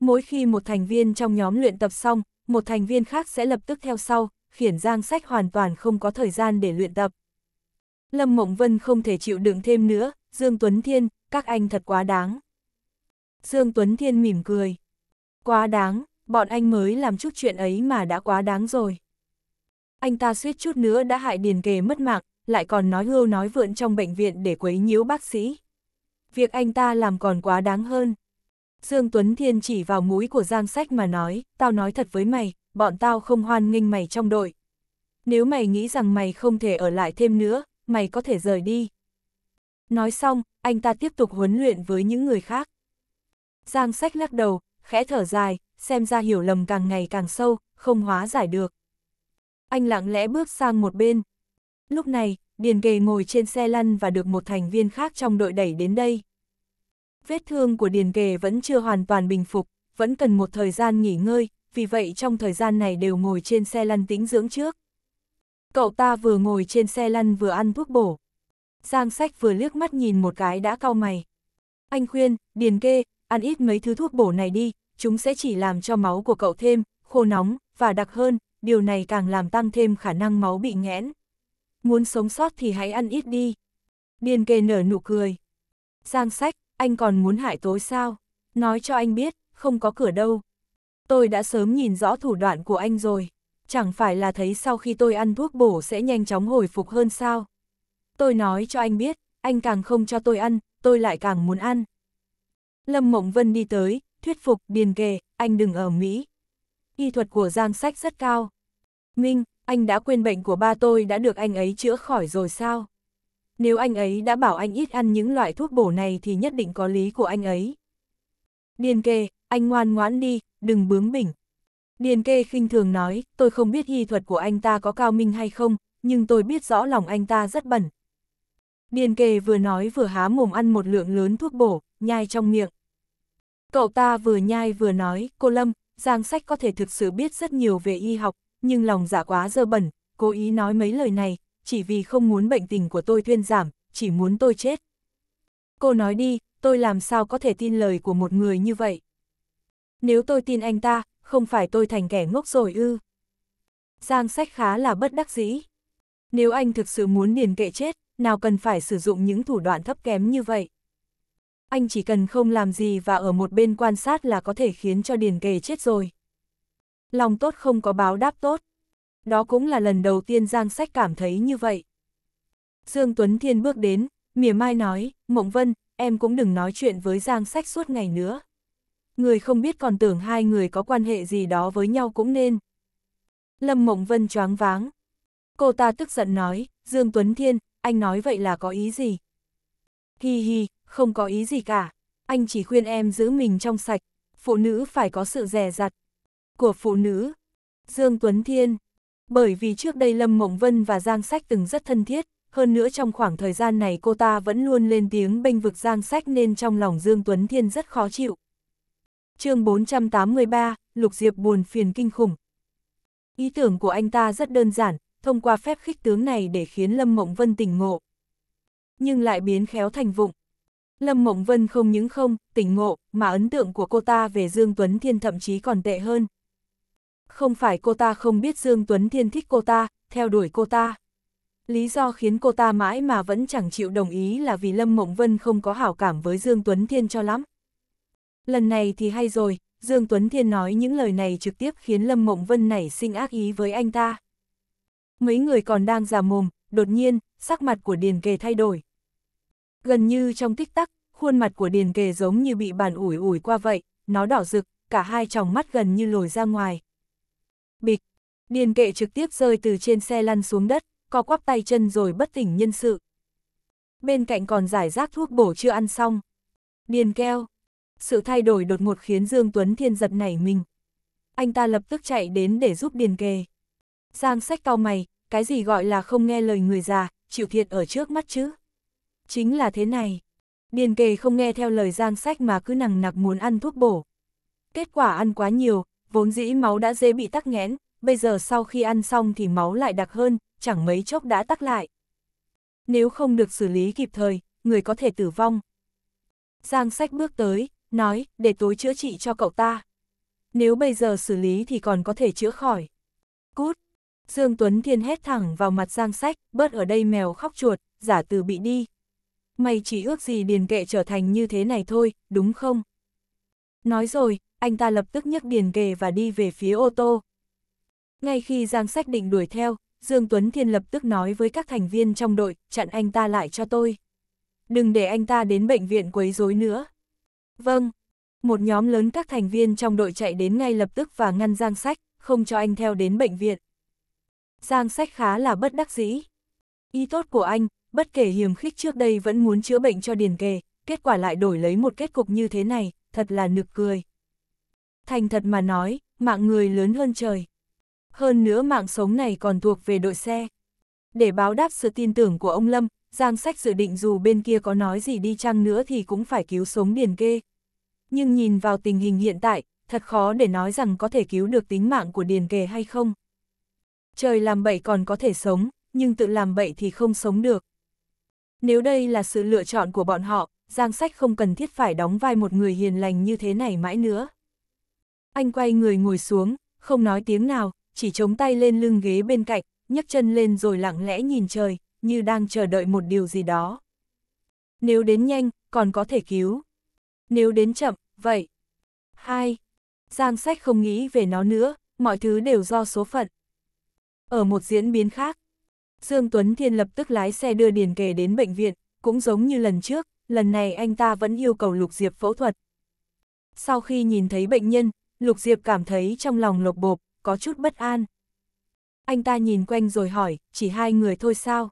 Mỗi khi một thành viên trong nhóm luyện tập xong, một thành viên khác sẽ lập tức theo sau, khiển Giang Sách hoàn toàn không có thời gian để luyện tập. Lâm Mộng Vân không thể chịu đựng thêm nữa, Dương Tuấn Thiên, các anh thật quá đáng. Dương Tuấn Thiên mỉm cười. Quá đáng, bọn anh mới làm chút chuyện ấy mà đã quá đáng rồi anh ta suýt chút nữa đã hại Điền Kề mất mạng, lại còn nói hưu nói vượn trong bệnh viện để quấy nhiễu bác sĩ. Việc anh ta làm còn quá đáng hơn. Dương Tuấn Thiên chỉ vào mũi của Giang Sách mà nói, tao nói thật với mày, bọn tao không hoan nghênh mày trong đội. Nếu mày nghĩ rằng mày không thể ở lại thêm nữa, mày có thể rời đi. Nói xong, anh ta tiếp tục huấn luyện với những người khác. Giang Sách lắc đầu, khẽ thở dài, xem ra hiểu lầm càng ngày càng sâu, không hóa giải được anh lặng lẽ bước sang một bên. Lúc này, Điền Kề ngồi trên xe lăn và được một thành viên khác trong đội đẩy đến đây. Vết thương của Điền Kề vẫn chưa hoàn toàn bình phục, vẫn cần một thời gian nghỉ ngơi, vì vậy trong thời gian này đều ngồi trên xe lăn tĩnh dưỡng trước. Cậu ta vừa ngồi trên xe lăn vừa ăn thuốc bổ. Giang sách vừa liếc mắt nhìn một cái đã cau mày. Anh khuyên, Điền Kê, ăn ít mấy thứ thuốc bổ này đi, chúng sẽ chỉ làm cho máu của cậu thêm, khô nóng, và đặc hơn, điều này càng làm tăng thêm khả năng máu bị nghẽn. Muốn sống sót thì hãy ăn ít đi. Điền kề nở nụ cười. Giang sách, anh còn muốn hại tối sao? Nói cho anh biết, không có cửa đâu. Tôi đã sớm nhìn rõ thủ đoạn của anh rồi. Chẳng phải là thấy sau khi tôi ăn thuốc bổ sẽ nhanh chóng hồi phục hơn sao? Tôi nói cho anh biết, anh càng không cho tôi ăn, tôi lại càng muốn ăn. Lâm Mộng Vân đi tới, thuyết phục Điền Kề, anh đừng ở Mỹ y thuật của Giang Sách rất cao. Minh, anh đã quên bệnh của ba tôi đã được anh ấy chữa khỏi rồi sao? Nếu anh ấy đã bảo anh ít ăn những loại thuốc bổ này thì nhất định có lý của anh ấy. Điền kê, anh ngoan ngoãn đi, đừng bướng bỉnh. Điền kê khinh thường nói, tôi không biết y thuật của anh ta có cao minh hay không, nhưng tôi biết rõ lòng anh ta rất bẩn. Điền kê vừa nói vừa há mồm ăn một lượng lớn thuốc bổ, nhai trong miệng. Cậu ta vừa nhai vừa nói, cô Lâm, Giang sách có thể thực sự biết rất nhiều về y học, nhưng lòng giả dạ quá dơ bẩn, cố ý nói mấy lời này, chỉ vì không muốn bệnh tình của tôi thuyên giảm, chỉ muốn tôi chết. Cô nói đi, tôi làm sao có thể tin lời của một người như vậy? Nếu tôi tin anh ta, không phải tôi thành kẻ ngốc rồi ư? Giang sách khá là bất đắc dĩ. Nếu anh thực sự muốn điền kệ chết, nào cần phải sử dụng những thủ đoạn thấp kém như vậy? anh chỉ cần không làm gì và ở một bên quan sát là có thể khiến cho Điền Kề chết rồi. Lòng tốt không có báo đáp tốt. Đó cũng là lần đầu tiên Giang Sách cảm thấy như vậy. Dương Tuấn Thiên bước đến, mỉa mai nói, Mộng Vân, em cũng đừng nói chuyện với Giang Sách suốt ngày nữa. Người không biết còn tưởng hai người có quan hệ gì đó với nhau cũng nên. Lâm Mộng Vân choáng váng. Cô ta tức giận nói, Dương Tuấn Thiên, anh nói vậy là có ý gì, Hi hi, không có ý gì cả. Anh chỉ khuyên em giữ mình trong sạch. Phụ nữ phải có sự rẻ rặt. Của phụ nữ. Dương Tuấn Thiên. Bởi vì trước đây Lâm Mộng Vân và Giang Sách từng rất thân thiết, hơn nữa trong khoảng thời gian này cô ta vẫn luôn lên tiếng bênh vực Giang Sách nên trong lòng Dương Tuấn Thiên rất khó chịu. chương 483, Lục Diệp buồn phiền kinh khủng. Ý tưởng của anh ta rất đơn giản, thông qua phép khích tướng này để khiến Lâm Mộng Vân tỉnh ngộ, nhưng lại biến khéo thành vụng. Lâm Mộng Vân không những không, tỉnh ngộ, mà ấn tượng của cô ta về Dương Tuấn Thiên thậm chí còn tệ hơn. Không phải cô ta không biết Dương Tuấn Thiên thích cô ta, theo đuổi cô ta. Lý do khiến cô ta mãi mà vẫn chẳng chịu đồng ý là vì Lâm Mộng Vân không có hảo cảm với Dương Tuấn Thiên cho lắm. Lần này thì hay rồi, Dương Tuấn Thiên nói những lời này trực tiếp khiến Lâm Mộng Vân nảy sinh ác ý với anh ta. Mấy người còn đang già mồm, đột nhiên, sắc mặt của Điền Kề thay đổi. Gần như trong tích tắc, khuôn mặt của Điền Kề giống như bị bàn ủi ủi qua vậy, nó đỏ rực, cả hai tròng mắt gần như lồi ra ngoài. Bịch, Điền Kệ trực tiếp rơi từ trên xe lăn xuống đất, co quắp tay chân rồi bất tỉnh nhân sự. Bên cạnh còn giải rác thuốc bổ chưa ăn xong. Điền keo. Sự thay đổi đột ngột khiến Dương Tuấn Thiên giật nảy mình. Anh ta lập tức chạy đến để giúp Điền kề. Giang sách cao mày, cái gì gọi là không nghe lời người già, chịu thiệt ở trước mắt chứ chính là thế này. Điền kề không nghe theo lời giang sách mà cứ nằng nặc muốn ăn thuốc bổ. Kết quả ăn quá nhiều, vốn dĩ máu đã dễ bị tắc nghẽn, bây giờ sau khi ăn xong thì máu lại đặc hơn, chẳng mấy chốc đã tắc lại. Nếu không được xử lý kịp thời, người có thể tử vong. Giang sách bước tới, nói, để tối chữa trị cho cậu ta. Nếu bây giờ xử lý thì còn có thể chữa khỏi. Cút! Dương Tuấn Thiên hét thẳng vào mặt Giang sách, bớt ở đây mèo khóc chuột, giả từ bị đi mày chỉ ước gì điền kệ trở thành như thế này thôi, đúng không? Nói rồi, anh ta lập tức nhấc điền kệ và đi về phía ô tô. Ngay khi Giang Sách định đuổi theo, Dương Tuấn Thiên lập tức nói với các thành viên trong đội, chặn anh ta lại cho tôi. Đừng để anh ta đến bệnh viện quấy rối nữa. Vâng. Một nhóm lớn các thành viên trong đội chạy đến ngay lập tức và ngăn Giang Sách, không cho anh theo đến bệnh viện. Giang Sách khá là bất đắc dĩ. Ý tốt của anh, bất kể hiềm khích trước đây vẫn muốn chữa bệnh cho Điền Kề, kết quả lại đổi lấy một kết cục như thế này, thật là nực cười. Thành thật mà nói, mạng người lớn hơn trời. Hơn nữa mạng sống này còn thuộc về đội xe. Để báo đáp sự tin tưởng của ông Lâm, Giang Sách dự định dù bên kia có nói gì đi chăng nữa thì cũng phải cứu sống Điền Kê. Nhưng nhìn vào tình hình hiện tại, thật khó để nói rằng có thể cứu được tính mạng của Điền Kề hay không. Trời làm bậy còn có thể sống, nhưng tự làm bậy thì không sống được. Nếu đây là sự lựa chọn của bọn họ, Giang Sách không cần thiết phải đóng vai một người hiền lành như thế này mãi nữa. Anh quay người ngồi xuống, không nói tiếng nào, chỉ chống tay lên lưng ghế bên cạnh, nhấc chân lên rồi lặng lẽ nhìn trời, như đang chờ đợi một điều gì đó. Nếu đến nhanh, còn có thể cứu. Nếu đến chậm, vậy. hai Giang sách không nghĩ về nó nữa, mọi thứ đều do số phận. Ở một diễn biến khác, Dương Tuấn Thiên lập tức lái xe đưa Điền Kề đến bệnh viện, cũng giống như lần trước, lần này anh ta vẫn yêu cầu Lục Diệp phẫu thuật. Sau khi nhìn thấy bệnh nhân, Lục Diệp cảm thấy trong lòng lộc bộp, có chút bất an. Anh ta nhìn quanh rồi hỏi, chỉ hai người thôi sao?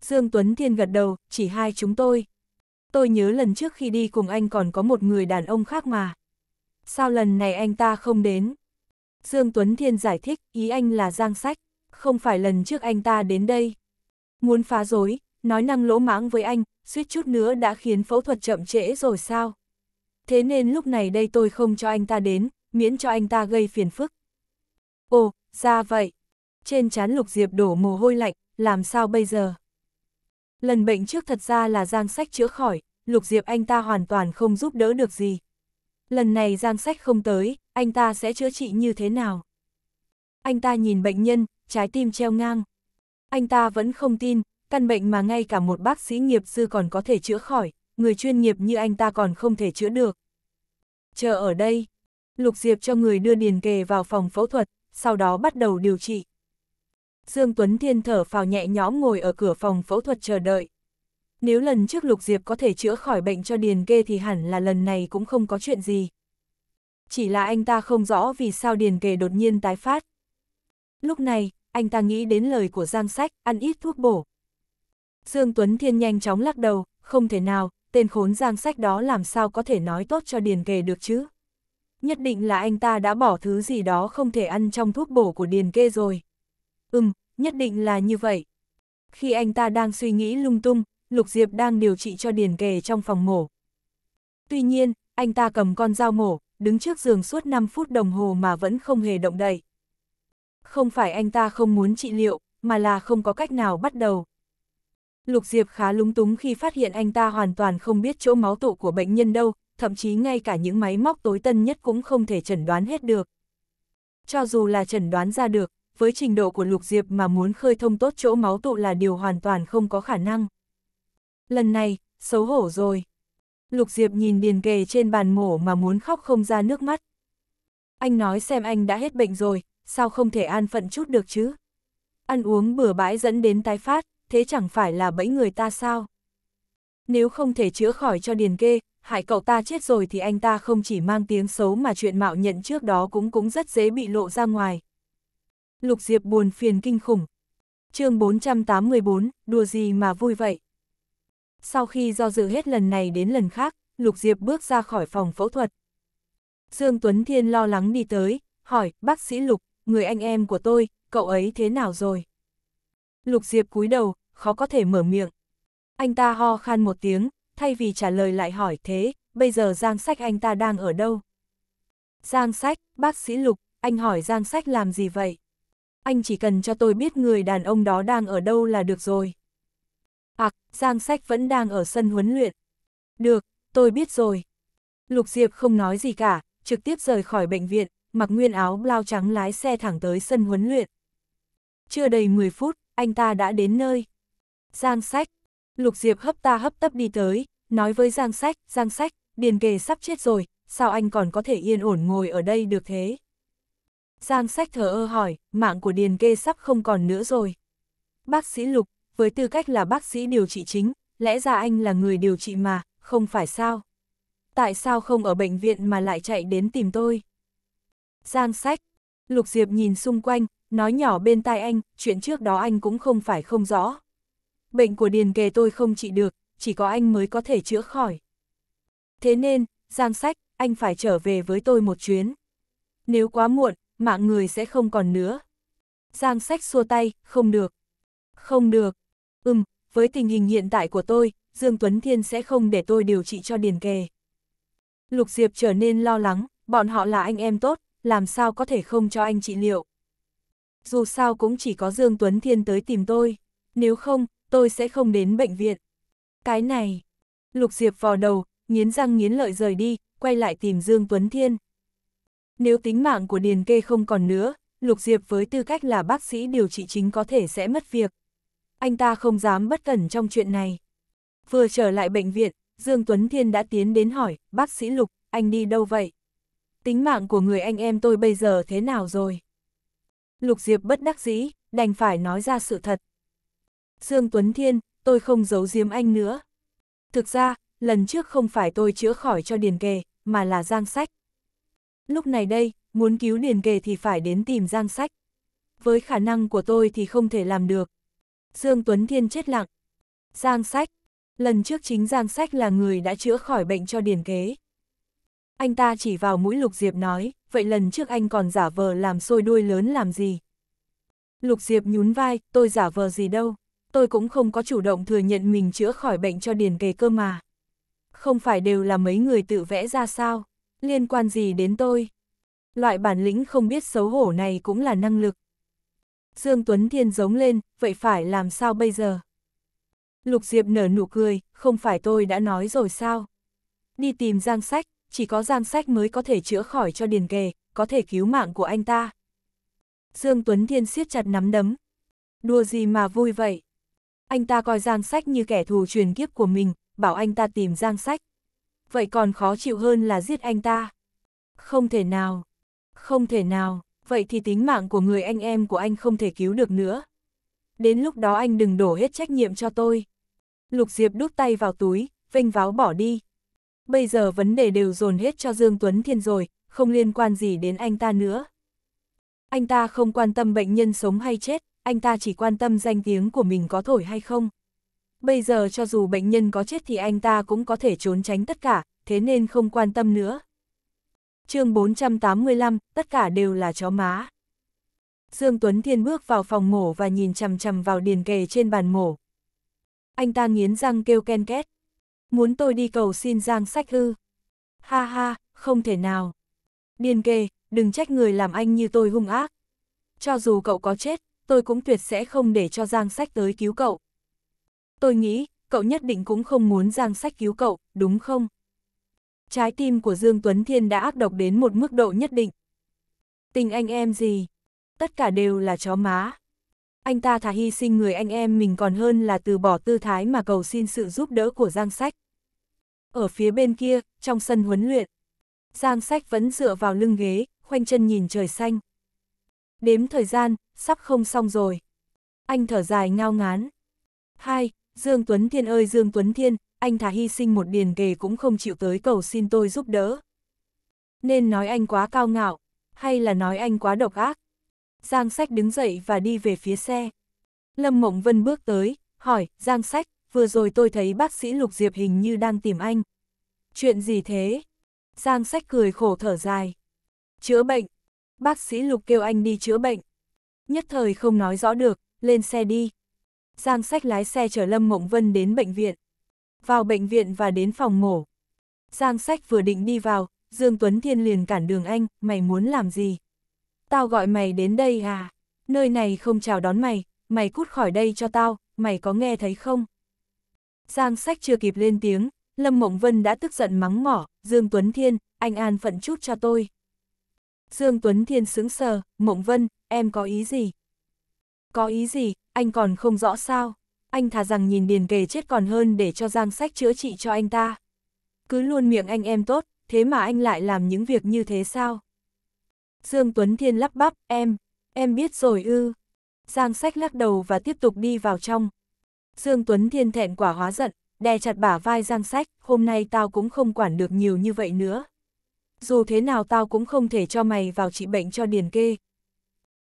Dương Tuấn Thiên gật đầu, chỉ hai chúng tôi. Tôi nhớ lần trước khi đi cùng anh còn có một người đàn ông khác mà. Sao lần này anh ta không đến? Dương Tuấn Thiên giải thích, ý anh là Giang Sách không phải lần trước anh ta đến đây. Muốn phá dối, nói năng lỗ mãng với anh, suýt chút nữa đã khiến phẫu thuật chậm trễ rồi sao. Thế nên lúc này đây tôi không cho anh ta đến, miễn cho anh ta gây phiền phức. Ồ, ra vậy. Trên chán Lục Diệp đổ mồ hôi lạnh, làm sao bây giờ? Lần bệnh trước thật ra là Giang Sách chữa khỏi, Lục Diệp anh ta hoàn toàn không giúp đỡ được gì. Lần này Giang Sách không tới, anh ta sẽ chữa trị như thế nào? Anh ta nhìn bệnh nhân, trái tim treo ngang. Anh ta vẫn không tin, căn bệnh mà ngay cả một bác sĩ nghiệp dư còn có thể chữa khỏi, người chuyên nghiệp như anh ta còn không thể chữa được. Chờ ở đây, Lục Diệp cho người đưa Điền Kề vào phòng phẫu thuật, sau đó bắt đầu điều trị. Dương Tuấn Thiên thở phào nhẹ nhõm ngồi ở cửa phòng phẫu thuật chờ đợi. Nếu lần trước Lục Diệp có thể chữa khỏi bệnh cho Điền Kê thì hẳn là lần này cũng không có chuyện gì. Chỉ là anh ta không rõ vì sao Điền Kề đột nhiên tái phát. Lúc này, anh ta nghĩ đến lời của Giang Sách, ăn ít thuốc bổ. Dương Tuấn Thiên nhanh chóng lắc đầu, không thể nào, tên khốn Giang Sách đó làm sao có thể nói tốt cho Điền Kề được chứ. Nhất định là anh ta đã bỏ thứ gì đó không thể ăn trong thuốc bổ của Điền Kê rồi. Ừm, nhất định là như vậy. Khi anh ta đang suy nghĩ lung tung, Lục Diệp đang điều trị cho Điền Kề trong phòng mổ. Tuy nhiên, anh ta cầm con dao mổ, đứng trước giường suốt 5 phút đồng hồ mà vẫn không hề động đậy không phải anh ta không muốn trị liệu, mà là không có cách nào bắt đầu. Lục Diệp khá lúng túng khi phát hiện anh ta hoàn toàn không biết chỗ máu tụ của bệnh nhân đâu, thậm chí ngay cả những máy móc tối tân nhất cũng không thể chẩn đoán hết được. Cho dù là chẩn đoán ra được, với trình độ của Lục Diệp mà muốn khơi thông tốt chỗ máu tụ là điều hoàn toàn không có khả năng. Lần này, xấu hổ rồi. Lục Diệp nhìn điền kề trên bàn mổ mà muốn khóc không ra nước mắt. Anh nói xem anh đã hết bệnh rồi, sao không thể an phận chút được chứ? Ăn uống bừa bãi dẫn đến tái phát, thế chẳng phải là bẫy người ta sao? Nếu không thể chữa khỏi cho điền kê, hại cậu ta chết rồi thì anh ta không chỉ mang tiếng xấu mà chuyện mạo nhận trước đó cũng cũng rất dễ bị lộ ra ngoài. Lục Diệp buồn phiền kinh khủng. chương 484, đùa gì mà vui vậy? Sau khi do dự hết lần này đến lần khác, Lục Diệp bước ra khỏi phòng phẫu thuật. Dương Tuấn Thiên lo lắng đi tới, hỏi, bác sĩ Lục, người anh em của tôi, cậu ấy thế nào rồi? Lục Diệp cúi đầu, khó có thể mở miệng. Anh ta ho khan một tiếng, thay vì trả lời lại hỏi thế, bây giờ Giang Sách anh ta đang ở đâu? Giang Sách, bác sĩ Lục, anh hỏi Giang Sách làm gì vậy? Anh chỉ cần cho tôi biết người đàn ông đó đang ở đâu là được rồi. À, Giang Sách vẫn đang ở sân huấn luyện. Được, tôi biết rồi. Lục Diệp không nói gì cả, trực tiếp rời khỏi bệnh viện, mặc nguyên áo blau trắng lái xe thẳng tới sân huấn luyện. Chưa đầy 10 phút, anh ta đã đến nơi. Giang sách, Lục Diệp hấp ta hấp tấp đi tới, nói với Giang sách, Giang sách, Điền Kề sắp chết rồi, sao anh còn có thể yên ổn ngồi ở đây được thế? Giang sách thở ơ hỏi, mạng của Điền Kê sắp không còn nữa rồi. Bác sĩ Lục, với tư cách là bác sĩ điều trị chính, lẽ ra anh là người điều trị mà, không phải sao? Tại sao không ở bệnh viện mà lại chạy đến tìm tôi? Giang sách. Lục Diệp nhìn xung quanh, nói nhỏ bên tai anh, chuyện trước đó anh cũng không phải không rõ. Bệnh của Điền Kề tôi không trị được, chỉ có anh mới có thể chữa khỏi. Thế nên, Giang sách, anh phải trở về với tôi một chuyến. Nếu quá muộn, mạng người sẽ không còn nữa. Giang sách xua tay, không được. Không được. Ừm, với tình hình hiện tại của tôi, Dương Tuấn Thiên sẽ không để tôi điều trị cho Điền Kề. Lục Diệp trở nên lo lắng, bọn họ là anh em tốt, làm sao có thể không cho anh trị liệu. Dù sao cũng chỉ có Dương Tuấn Thiên tới tìm tôi, nếu không, tôi sẽ không đến bệnh viện. Cái này, Lục Diệp vò đầu, nghiến răng nghiến lợi rời đi, quay lại tìm Dương Tuấn Thiên. Nếu tính mạng của Điền Kê không còn nữa, Lục Diệp với tư cách là bác sĩ điều trị chính có thể sẽ mất việc. Anh ta không dám bất cẩn trong chuyện này. Vừa trở lại bệnh viện, Dương Tuấn Thiên đã tiến đến hỏi, bác sĩ Lục, anh đi đâu vậy? tính mạng của người anh em tôi bây giờ thế nào rồi? Lục Diệp bất đắc dĩ, đành phải nói ra sự thật. Dương Tuấn Thiên, tôi không giấu giếm anh nữa. Thực ra, lần trước không phải tôi chữa khỏi cho Điền Kề, mà là Giang Sách. Lúc này đây, muốn cứu Điền Kề thì phải đến tìm Giang Sách. Với khả năng của tôi thì không thể làm được. Dương Tuấn Thiên chết lặng. Giang Sách. Lần trước chính Giang Sách là người đã chữa khỏi bệnh cho Điền Kế. Anh ta chỉ vào mũi Lục Diệp nói, vậy lần trước anh còn giả vờ làm sôi đuôi lớn làm gì? Lục Diệp nhún vai, tôi giả vờ gì đâu, tôi cũng không có chủ động thừa nhận mình chữa khỏi bệnh cho điền kề cơ mà. Không phải đều là mấy người tự vẽ ra sao, liên quan gì đến tôi? Loại bản lĩnh không biết xấu hổ này cũng là năng lực. Dương Tuấn Thiên giống lên, vậy phải làm sao bây giờ? Lục Diệp nở nụ cười, không phải tôi đã nói rồi sao? Đi tìm Giang Sách, chỉ có gian sách mới có thể chữa khỏi cho Điền Kề, có thể cứu mạng của anh ta. Dương Tuấn Thiên siết chặt nắm đấm. Đùa gì mà vui vậy? Anh ta coi Giang Sách như kẻ thù truyền kiếp của mình, bảo anh ta tìm Giang Sách. Vậy còn khó chịu hơn là giết anh ta. Không thể nào. Không thể nào. Vậy thì tính mạng của người anh em của anh không thể cứu được nữa. Đến lúc đó anh đừng đổ hết trách nhiệm cho tôi. Lục Diệp đút tay vào túi, vênh váo bỏ đi bây giờ vấn đề đều dồn hết cho Dương Tuấn Thiên rồi, không liên quan gì đến anh ta nữa. Anh ta không quan tâm bệnh nhân sống hay chết, anh ta chỉ quan tâm danh tiếng của mình có thổi hay không. Bây giờ cho dù bệnh nhân có chết thì anh ta cũng có thể trốn tránh tất cả, thế nên không quan tâm nữa. chương 485, tất cả đều là chó má. Dương Tuấn Thiên bước vào phòng mổ và nhìn chằm chằm vào điền kề trên bàn mổ. Anh ta nghiến răng kêu ken két, muốn tôi đi cầu xin Giang Sách ư? Ha ha, không thể nào. điên kề, đừng trách người làm anh như tôi hung ác. Cho dù cậu có chết, tôi cũng tuyệt sẽ không để cho Giang Sách tới cứu cậu. Tôi nghĩ, cậu nhất định cũng không muốn Giang Sách cứu cậu, đúng không? Trái tim của Dương Tuấn Thiên đã ác độc đến một mức độ nhất định. Tình anh em gì? Tất cả đều là chó má anh ta thà hy sinh người anh em mình còn hơn là từ bỏ tư thái mà cầu xin sự giúp đỡ của Giang Sách. Ở phía bên kia, trong sân huấn luyện, Giang Sách vẫn dựa vào lưng ghế, khoanh chân nhìn trời xanh. Đếm thời gian, sắp không xong rồi. Anh thở dài ngao ngán. Hai, Dương Tuấn Thiên ơi Dương Tuấn Thiên, anh thà hy sinh một điền kề cũng không chịu tới cầu xin tôi giúp đỡ. Nên nói anh quá cao ngạo, hay là nói anh quá độc ác. Giang Sách đứng dậy và đi về phía xe. Lâm Mộng Vân bước tới, hỏi, Giang Sách, vừa rồi tôi thấy bác sĩ Lục Diệp hình như đang tìm anh. Chuyện gì thế? Giang Sách cười khổ thở dài. Chữa bệnh. Bác sĩ Lục kêu anh đi chữa bệnh. Nhất thời không nói rõ được, lên xe đi. Giang Sách lái xe chở Lâm Mộng Vân đến bệnh viện. Vào bệnh viện và đến phòng mổ. Giang Sách vừa định đi vào, Dương Tuấn Thiên liền cản đường anh, mày muốn làm gì? tao gọi mày đến đây à? Nơi này không chào đón mày, mày cút khỏi đây cho tao, mày có nghe thấy không? Giang sách chưa kịp lên tiếng, Lâm Mộng Vân đã tức giận mắng mỏ, Dương Tuấn Thiên, anh an phận chút cho tôi. Dương Tuấn Thiên sững sờ, Mộng Vân, em có ý gì? Có ý gì, anh còn không rõ sao? Anh thà rằng nhìn Điền Kề chết còn hơn để cho Giang Sách chữa trị cho anh ta. Cứ luôn miệng anh em tốt, thế mà anh lại làm những việc như thế sao? Dương Tuấn Thiên lắp bắp, em, em biết rồi ư. Giang sách lắc đầu và tiếp tục đi vào trong. Dương Tuấn Thiên thẹn quả hóa giận, đè chặt bả vai Giang sách, hôm nay tao cũng không quản được nhiều như vậy nữa. Dù thế nào tao cũng không thể cho mày vào trị bệnh cho điền kê.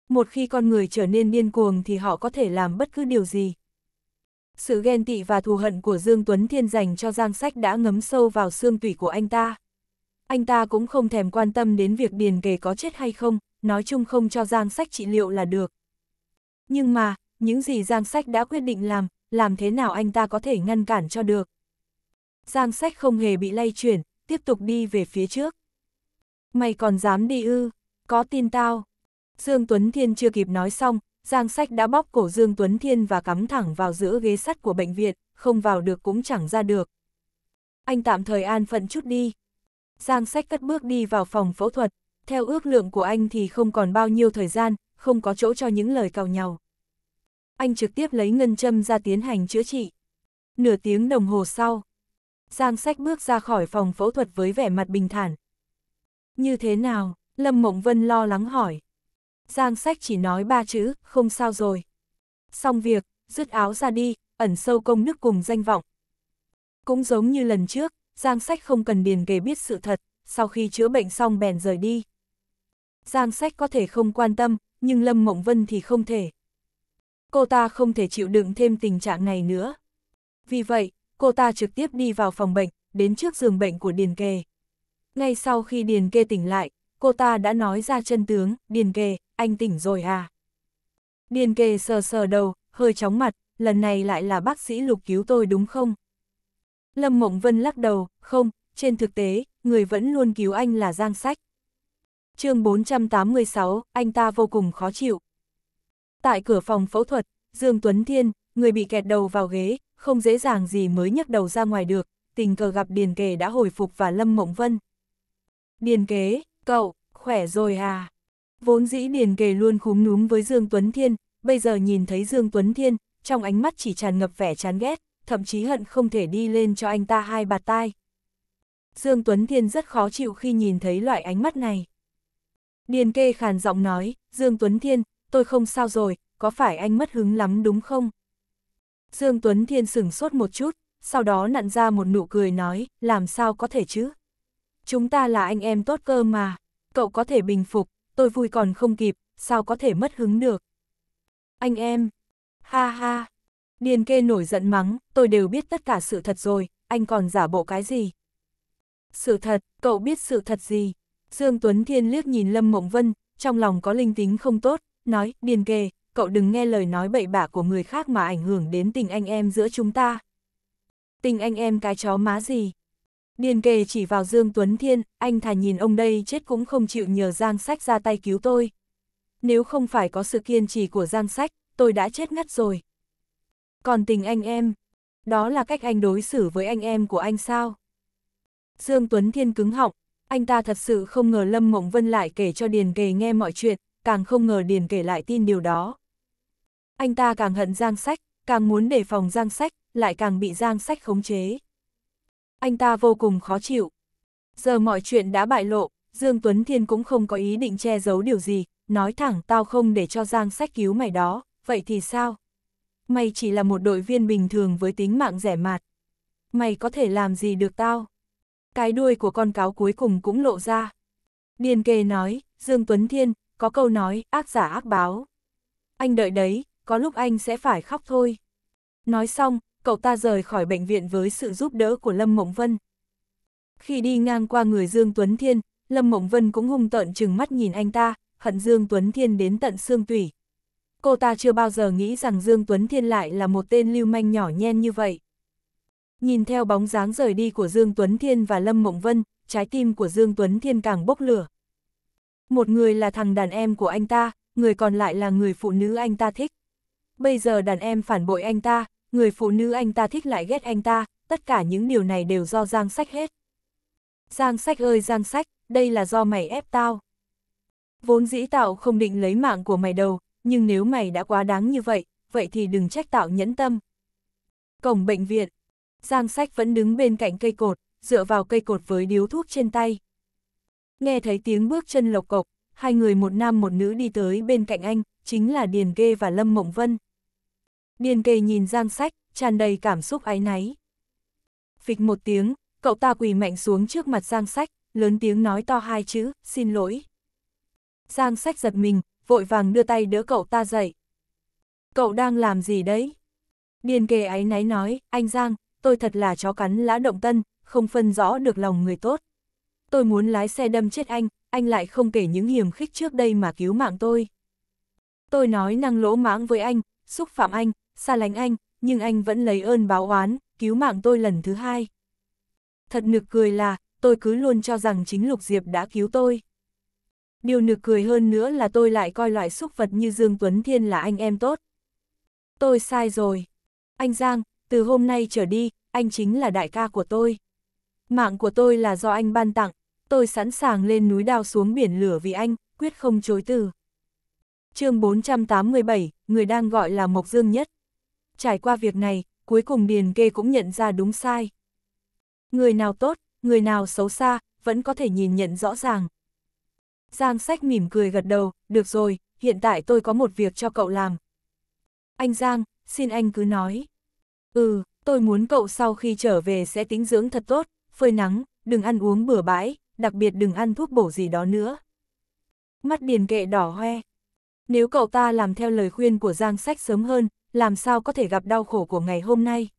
Một khi con người trở nên điên cuồng thì họ có thể làm bất cứ điều gì. Sự ghen tị và thù hận của Dương Tuấn Thiên dành cho Giang Sách đã ngấm sâu vào xương tủy của anh ta anh ta cũng không thèm quan tâm đến việc Điền Kề có chết hay không, nói chung không cho Giang Sách trị liệu là được. Nhưng mà, những gì Giang Sách đã quyết định làm, làm thế nào anh ta có thể ngăn cản cho được. Giang Sách không hề bị lay chuyển, tiếp tục đi về phía trước. Mày còn dám đi ư, có tin tao. Dương Tuấn Thiên chưa kịp nói xong, Giang Sách đã bóp cổ Dương Tuấn Thiên và cắm thẳng vào giữa ghế sắt của bệnh viện, không vào được cũng chẳng ra được. Anh tạm thời an phận chút đi, Giang sách cất bước đi vào phòng phẫu thuật, theo ước lượng của anh thì không còn bao nhiêu thời gian, không có chỗ cho những lời cào nhau. Anh trực tiếp lấy ngân châm ra tiến hành chữa trị. Nửa tiếng đồng hồ sau, Giang sách bước ra khỏi phòng phẫu thuật với vẻ mặt bình thản. Như thế nào? Lâm Mộng Vân lo lắng hỏi. Giang sách chỉ nói ba chữ, không sao rồi. Xong việc, rứt áo ra đi, ẩn sâu công nước cùng danh vọng. Cũng giống như lần trước, Giang Sách không cần Điền Kề biết sự thật, sau khi chữa bệnh xong bèn rời đi. Giang Sách có thể không quan tâm, nhưng Lâm Mộng Vân thì không thể. Cô ta không thể chịu đựng thêm tình trạng này nữa. Vì vậy, cô ta trực tiếp đi vào phòng bệnh, đến trước giường bệnh của Điền Kề. Ngay sau khi Điền Kề tỉnh lại, cô ta đã nói ra chân tướng, Điền Kề, anh tỉnh rồi à? Điền Kề sờ sờ đầu, hơi chóng mặt, lần này lại là bác sĩ lục cứu tôi đúng không? Lâm Mộng Vân lắc đầu, không, trên thực tế, người vẫn luôn cứu anh là Giang Sách. chương 486, anh ta vô cùng khó chịu. Tại cửa phòng phẫu thuật, Dương Tuấn Thiên, người bị kẹt đầu vào ghế, không dễ dàng gì mới nhấc đầu ra ngoài được, tình cờ gặp Điền Kề đã hồi phục và Lâm Mộng Vân. Điền Kế, cậu, khỏe rồi à? Vốn dĩ Điền Kề luôn khúm núm với Dương Tuấn Thiên, bây giờ nhìn thấy Dương Tuấn Thiên, trong ánh mắt chỉ tràn ngập vẻ chán ghét, thậm chí hận không thể đi lên cho anh ta hai bạt tai. Dương Tuấn Thiên rất khó chịu khi nhìn thấy loại ánh mắt này. Điền kê khàn giọng nói, Dương Tuấn Thiên, tôi không sao rồi, có phải anh mất hứng lắm đúng không? Dương Tuấn Thiên sửng sốt một chút, sau đó nặn ra một nụ cười nói, làm sao có thể chứ? Chúng ta là anh em tốt cơ mà, cậu có thể bình phục, tôi vui còn không kịp, sao có thể mất hứng được? Anh em, ha ha, Điền kê nổi giận mắng, tôi đều biết tất cả sự thật rồi, anh còn giả bộ cái gì? Sự thật, cậu biết sự thật gì? Dương Tuấn Thiên liếc nhìn Lâm Mộng Vân, trong lòng có linh tính không tốt, nói, điền kê, cậu đừng nghe lời nói bậy bạ của người khác mà ảnh hưởng đến tình anh em giữa chúng ta. Tình anh em cái chó má gì? Điền kề chỉ vào Dương Tuấn Thiên, anh thà nhìn ông đây chết cũng không chịu nhờ Giang Sách ra tay cứu tôi. Nếu không phải có sự kiên trì của Giang Sách, tôi đã chết ngắt rồi. Còn tình anh em, đó là cách anh đối xử với anh em của anh sao? Dương Tuấn Thiên cứng họng, anh ta thật sự không ngờ Lâm Mộng Vân lại kể cho Điền Kề nghe mọi chuyện, càng không ngờ Điền Kề lại tin điều đó. Anh ta càng hận Giang Sách, càng muốn đề phòng Giang Sách, lại càng bị Giang Sách khống chế. Anh ta vô cùng khó chịu. Giờ mọi chuyện đã bại lộ, Dương Tuấn Thiên cũng không có ý định che giấu điều gì, nói thẳng tao không để cho Giang Sách cứu mày đó, vậy thì sao? mày chỉ là một đội viên bình thường với tính mạng rẻ mạt. Mày có thể làm gì được tao? Cái đuôi của con cáo cuối cùng cũng lộ ra. Điền kề nói, Dương Tuấn Thiên, có câu nói, ác giả ác báo. Anh đợi đấy, có lúc anh sẽ phải khóc thôi. Nói xong, cậu ta rời khỏi bệnh viện với sự giúp đỡ của Lâm Mộng Vân. Khi đi ngang qua người Dương Tuấn Thiên, Lâm Mộng Vân cũng hung tợn chừng mắt nhìn anh ta, hận Dương Tuấn Thiên đến tận xương tủy, cô ta chưa bao giờ nghĩ rằng Dương Tuấn Thiên lại là một tên lưu manh nhỏ nhen như vậy. Nhìn theo bóng dáng rời đi của Dương Tuấn Thiên và Lâm Mộng Vân, trái tim của Dương Tuấn Thiên càng bốc lửa. Một người là thằng đàn em của anh ta, người còn lại là người phụ nữ anh ta thích. Bây giờ đàn em phản bội anh ta, người phụ nữ anh ta thích lại ghét anh ta, tất cả những điều này đều do Giang Sách hết. Giang Sách ơi Giang Sách, đây là do mày ép tao. Vốn dĩ tạo không định lấy mạng của mày đâu nhưng nếu mày đã quá đáng như vậy, vậy thì đừng trách tạo nhẫn tâm. Cổng bệnh viện, Giang Sách vẫn đứng bên cạnh cây cột, dựa vào cây cột với điếu thuốc trên tay. Nghe thấy tiếng bước chân lộc cộc, hai người một nam một nữ đi tới bên cạnh anh, chính là Điền Kê và Lâm Mộng Vân. Điền Kê nhìn Giang Sách, tràn đầy cảm xúc áy náy. Phịch một tiếng, cậu ta quỳ mạnh xuống trước mặt Giang Sách, lớn tiếng nói to hai chữ, xin lỗi. Giang Sách giật mình, vội vàng đưa tay đỡ cậu ta dậy. Cậu đang làm gì đấy? Điền kề ấy náy nói, anh Giang, tôi thật là chó cắn lá động tân, không phân rõ được lòng người tốt. Tôi muốn lái xe đâm chết anh, anh lại không kể những hiểm khích trước đây mà cứu mạng tôi. Tôi nói năng lỗ mãng với anh, xúc phạm anh, xa lánh anh, nhưng anh vẫn lấy ơn báo oán, cứu mạng tôi lần thứ hai. Thật nực cười là, tôi cứ luôn cho rằng chính Lục Diệp đã cứu tôi. Điều nực cười hơn nữa là tôi lại coi loại xúc vật như Dương Tuấn Thiên là anh em tốt. Tôi sai rồi. Anh Giang, từ hôm nay trở đi, anh chính là đại ca của tôi. Mạng của tôi là do anh ban tặng, tôi sẵn sàng lên núi đao xuống biển lửa vì anh, quyết không chối từ. chương 487, người đang gọi là Mộc Dương nhất. Trải qua việc này, cuối cùng Điền Kê cũng nhận ra đúng sai. Người nào tốt, người nào xấu xa, vẫn có thể nhìn nhận rõ ràng, Giang sách mỉm cười gật đầu, được rồi, hiện tại tôi có một việc cho cậu làm. Anh Giang, xin anh cứ nói. Ừ, tôi muốn cậu sau khi trở về sẽ tính dưỡng thật tốt, phơi nắng, đừng ăn uống bừa bãi, đặc biệt đừng ăn thuốc bổ gì đó nữa. Mắt điền kệ đỏ hoe. Nếu cậu ta làm theo lời khuyên của Giang Sách sớm hơn, làm sao có thể gặp đau khổ của ngày hôm nay?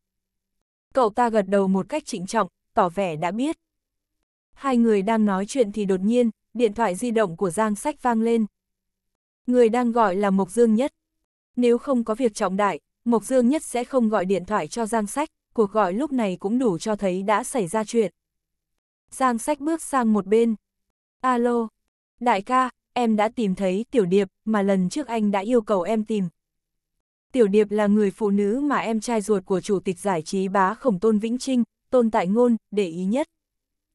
Cậu ta gật đầu một cách trịnh trọng, tỏ vẻ đã biết. Hai người đang nói chuyện thì đột nhiên, điện thoại di động của Giang Sách vang lên. Người đang gọi là Mộc Dương Nhất. Nếu không có việc trọng đại, Mộc Dương Nhất sẽ không gọi điện thoại cho Giang Sách, cuộc gọi lúc này cũng đủ cho thấy đã xảy ra chuyện. Giang Sách bước sang một bên. Alo, đại ca, em đã tìm thấy Tiểu Điệp mà lần trước anh đã yêu cầu em tìm. Tiểu Điệp là người phụ nữ mà em trai ruột của chủ tịch giải trí bá khổng tôn Vĩnh Trinh, tôn tại ngôn, để ý nhất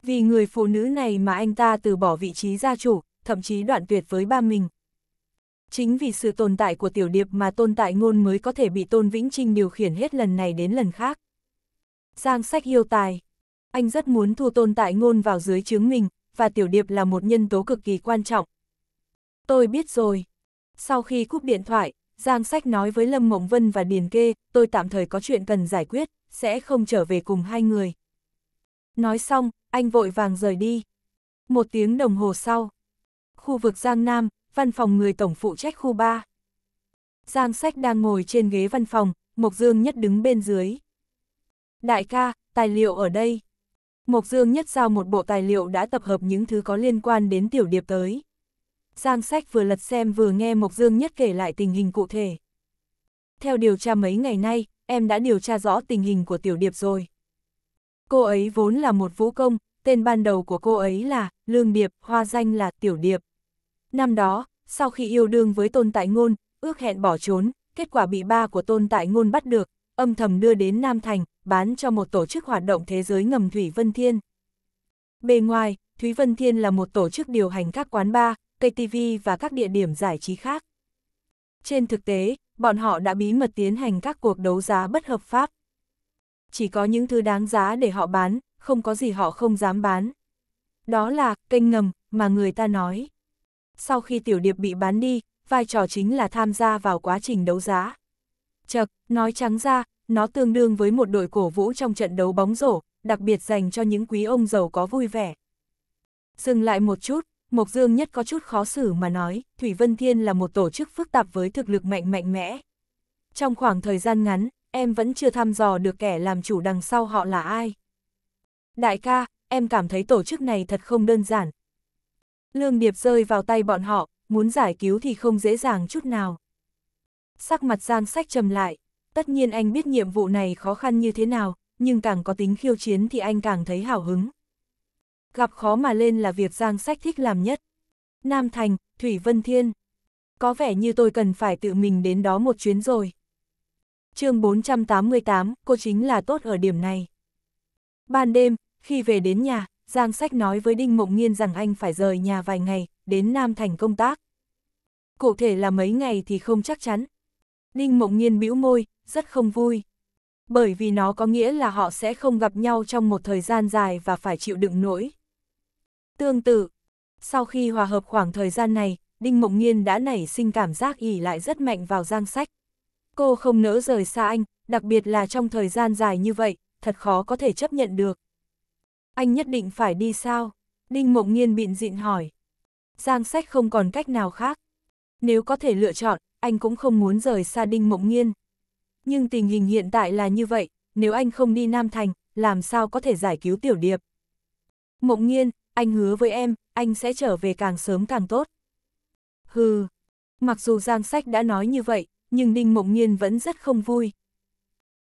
vì người phụ nữ này mà anh ta từ bỏ vị trí gia chủ, thậm chí đoạn tuyệt với ba mình. Chính vì sự tồn tại của tiểu điệp mà tôn tại ngôn mới có thể bị Tôn Vĩnh Trinh điều khiển hết lần này đến lần khác. Giang sách yêu tài. Anh rất muốn thu tôn tại ngôn vào dưới chướng mình, và tiểu điệp là một nhân tố cực kỳ quan trọng. Tôi biết rồi. Sau khi cúp điện thoại, Giang sách nói với Lâm Mộng Vân và Điền Kê, tôi tạm thời có chuyện cần giải quyết, sẽ không trở về cùng hai người. Nói xong, anh vội vàng rời đi. Một tiếng đồng hồ sau, khu vực Giang Nam, văn phòng người tổng phụ trách khu 3. Giang Sách đang ngồi trên ghế văn phòng, Mộc Dương Nhất đứng bên dưới. Đại ca, tài liệu ở đây. Mộc Dương Nhất giao một bộ tài liệu đã tập hợp những thứ có liên quan đến tiểu điệp tới. Giang Sách vừa lật xem vừa nghe Mộc Dương Nhất kể lại tình hình cụ thể. Theo điều tra mấy ngày nay, em đã điều tra rõ tình hình của tiểu điệp rồi. Cô ấy vốn là một vũ công, tên ban đầu của cô ấy là Lương Điệp, hoa danh là Tiểu Điệp. Năm đó, sau khi yêu đương với Tôn Tại Ngôn, ước hẹn bỏ trốn, kết quả bị ba của Tôn Tại Ngôn bắt được, âm thầm đưa đến Nam Thành, bán cho một tổ chức hoạt động thế giới ngầm Thủy Vân Thiên. Bề ngoài, Thúy Vân Thiên là một tổ chức điều hành các quán bar, KTV và các địa điểm giải trí khác. Trên thực tế, bọn họ đã bí mật tiến hành các cuộc đấu giá bất hợp pháp, chỉ có những thứ đáng giá để họ bán, không có gì họ không dám bán. Đó là kênh ngầm mà người ta nói. Sau khi Tiểu Điệp bị bán đi, vai trò chính là tham gia vào quá trình đấu giá. Chật, nói trắng ra, nó tương đương với một đội cổ vũ trong trận đấu bóng rổ, đặc biệt dành cho những quý ông giàu có vui vẻ. Dừng lại một chút, Mộc Dương nhất có chút khó xử mà nói, Thủy Vân Thiên là một tổ chức phức tạp với thực lực mạnh mạnh mẽ. Trong khoảng thời gian ngắn, em vẫn chưa thăm dò được kẻ làm chủ đằng sau họ là ai. Đại ca, em cảm thấy tổ chức này thật không đơn giản. Lương Điệp rơi vào tay bọn họ, muốn giải cứu thì không dễ dàng chút nào. Sắc mặt Giang sách trầm lại, tất nhiên anh biết nhiệm vụ này khó khăn như thế nào, nhưng càng có tính khiêu chiến thì anh càng thấy hào hứng. Gặp khó mà lên là việc Giang Sách thích làm nhất. Nam Thành, Thủy Vân Thiên. Có vẻ như tôi cần phải tự mình đến đó một chuyến rồi chương 488, cô chính là tốt ở điểm này. Ban đêm, khi về đến nhà, Giang Sách nói với Đinh Mộng Nghiên rằng anh phải rời nhà vài ngày, đến Nam Thành công tác. Cụ thể là mấy ngày thì không chắc chắn. Đinh Mộng Nghiên bĩu môi, rất không vui. Bởi vì nó có nghĩa là họ sẽ không gặp nhau trong một thời gian dài và phải chịu đựng nỗi. Tương tự, sau khi hòa hợp khoảng thời gian này, Đinh Mộng Nghiên đã nảy sinh cảm giác ỉ lại rất mạnh vào Giang Sách. Cô không nỡ rời xa anh, đặc biệt là trong thời gian dài như vậy, thật khó có thể chấp nhận được. Anh nhất định phải đi sao? Đinh Mộng Nhiên bịn dịn hỏi. Giang sách không còn cách nào khác. Nếu có thể lựa chọn, anh cũng không muốn rời xa Đinh Mộng Nhiên. Nhưng tình hình hiện tại là như vậy, nếu anh không đi Nam Thành, làm sao có thể giải cứu Tiểu Điệp? Mộng Nhiên, anh hứa với em, anh sẽ trở về càng sớm càng tốt. Hừ, mặc dù Giang Sách đã nói như vậy, nhưng Đinh Mộng Nhiên vẫn rất không vui.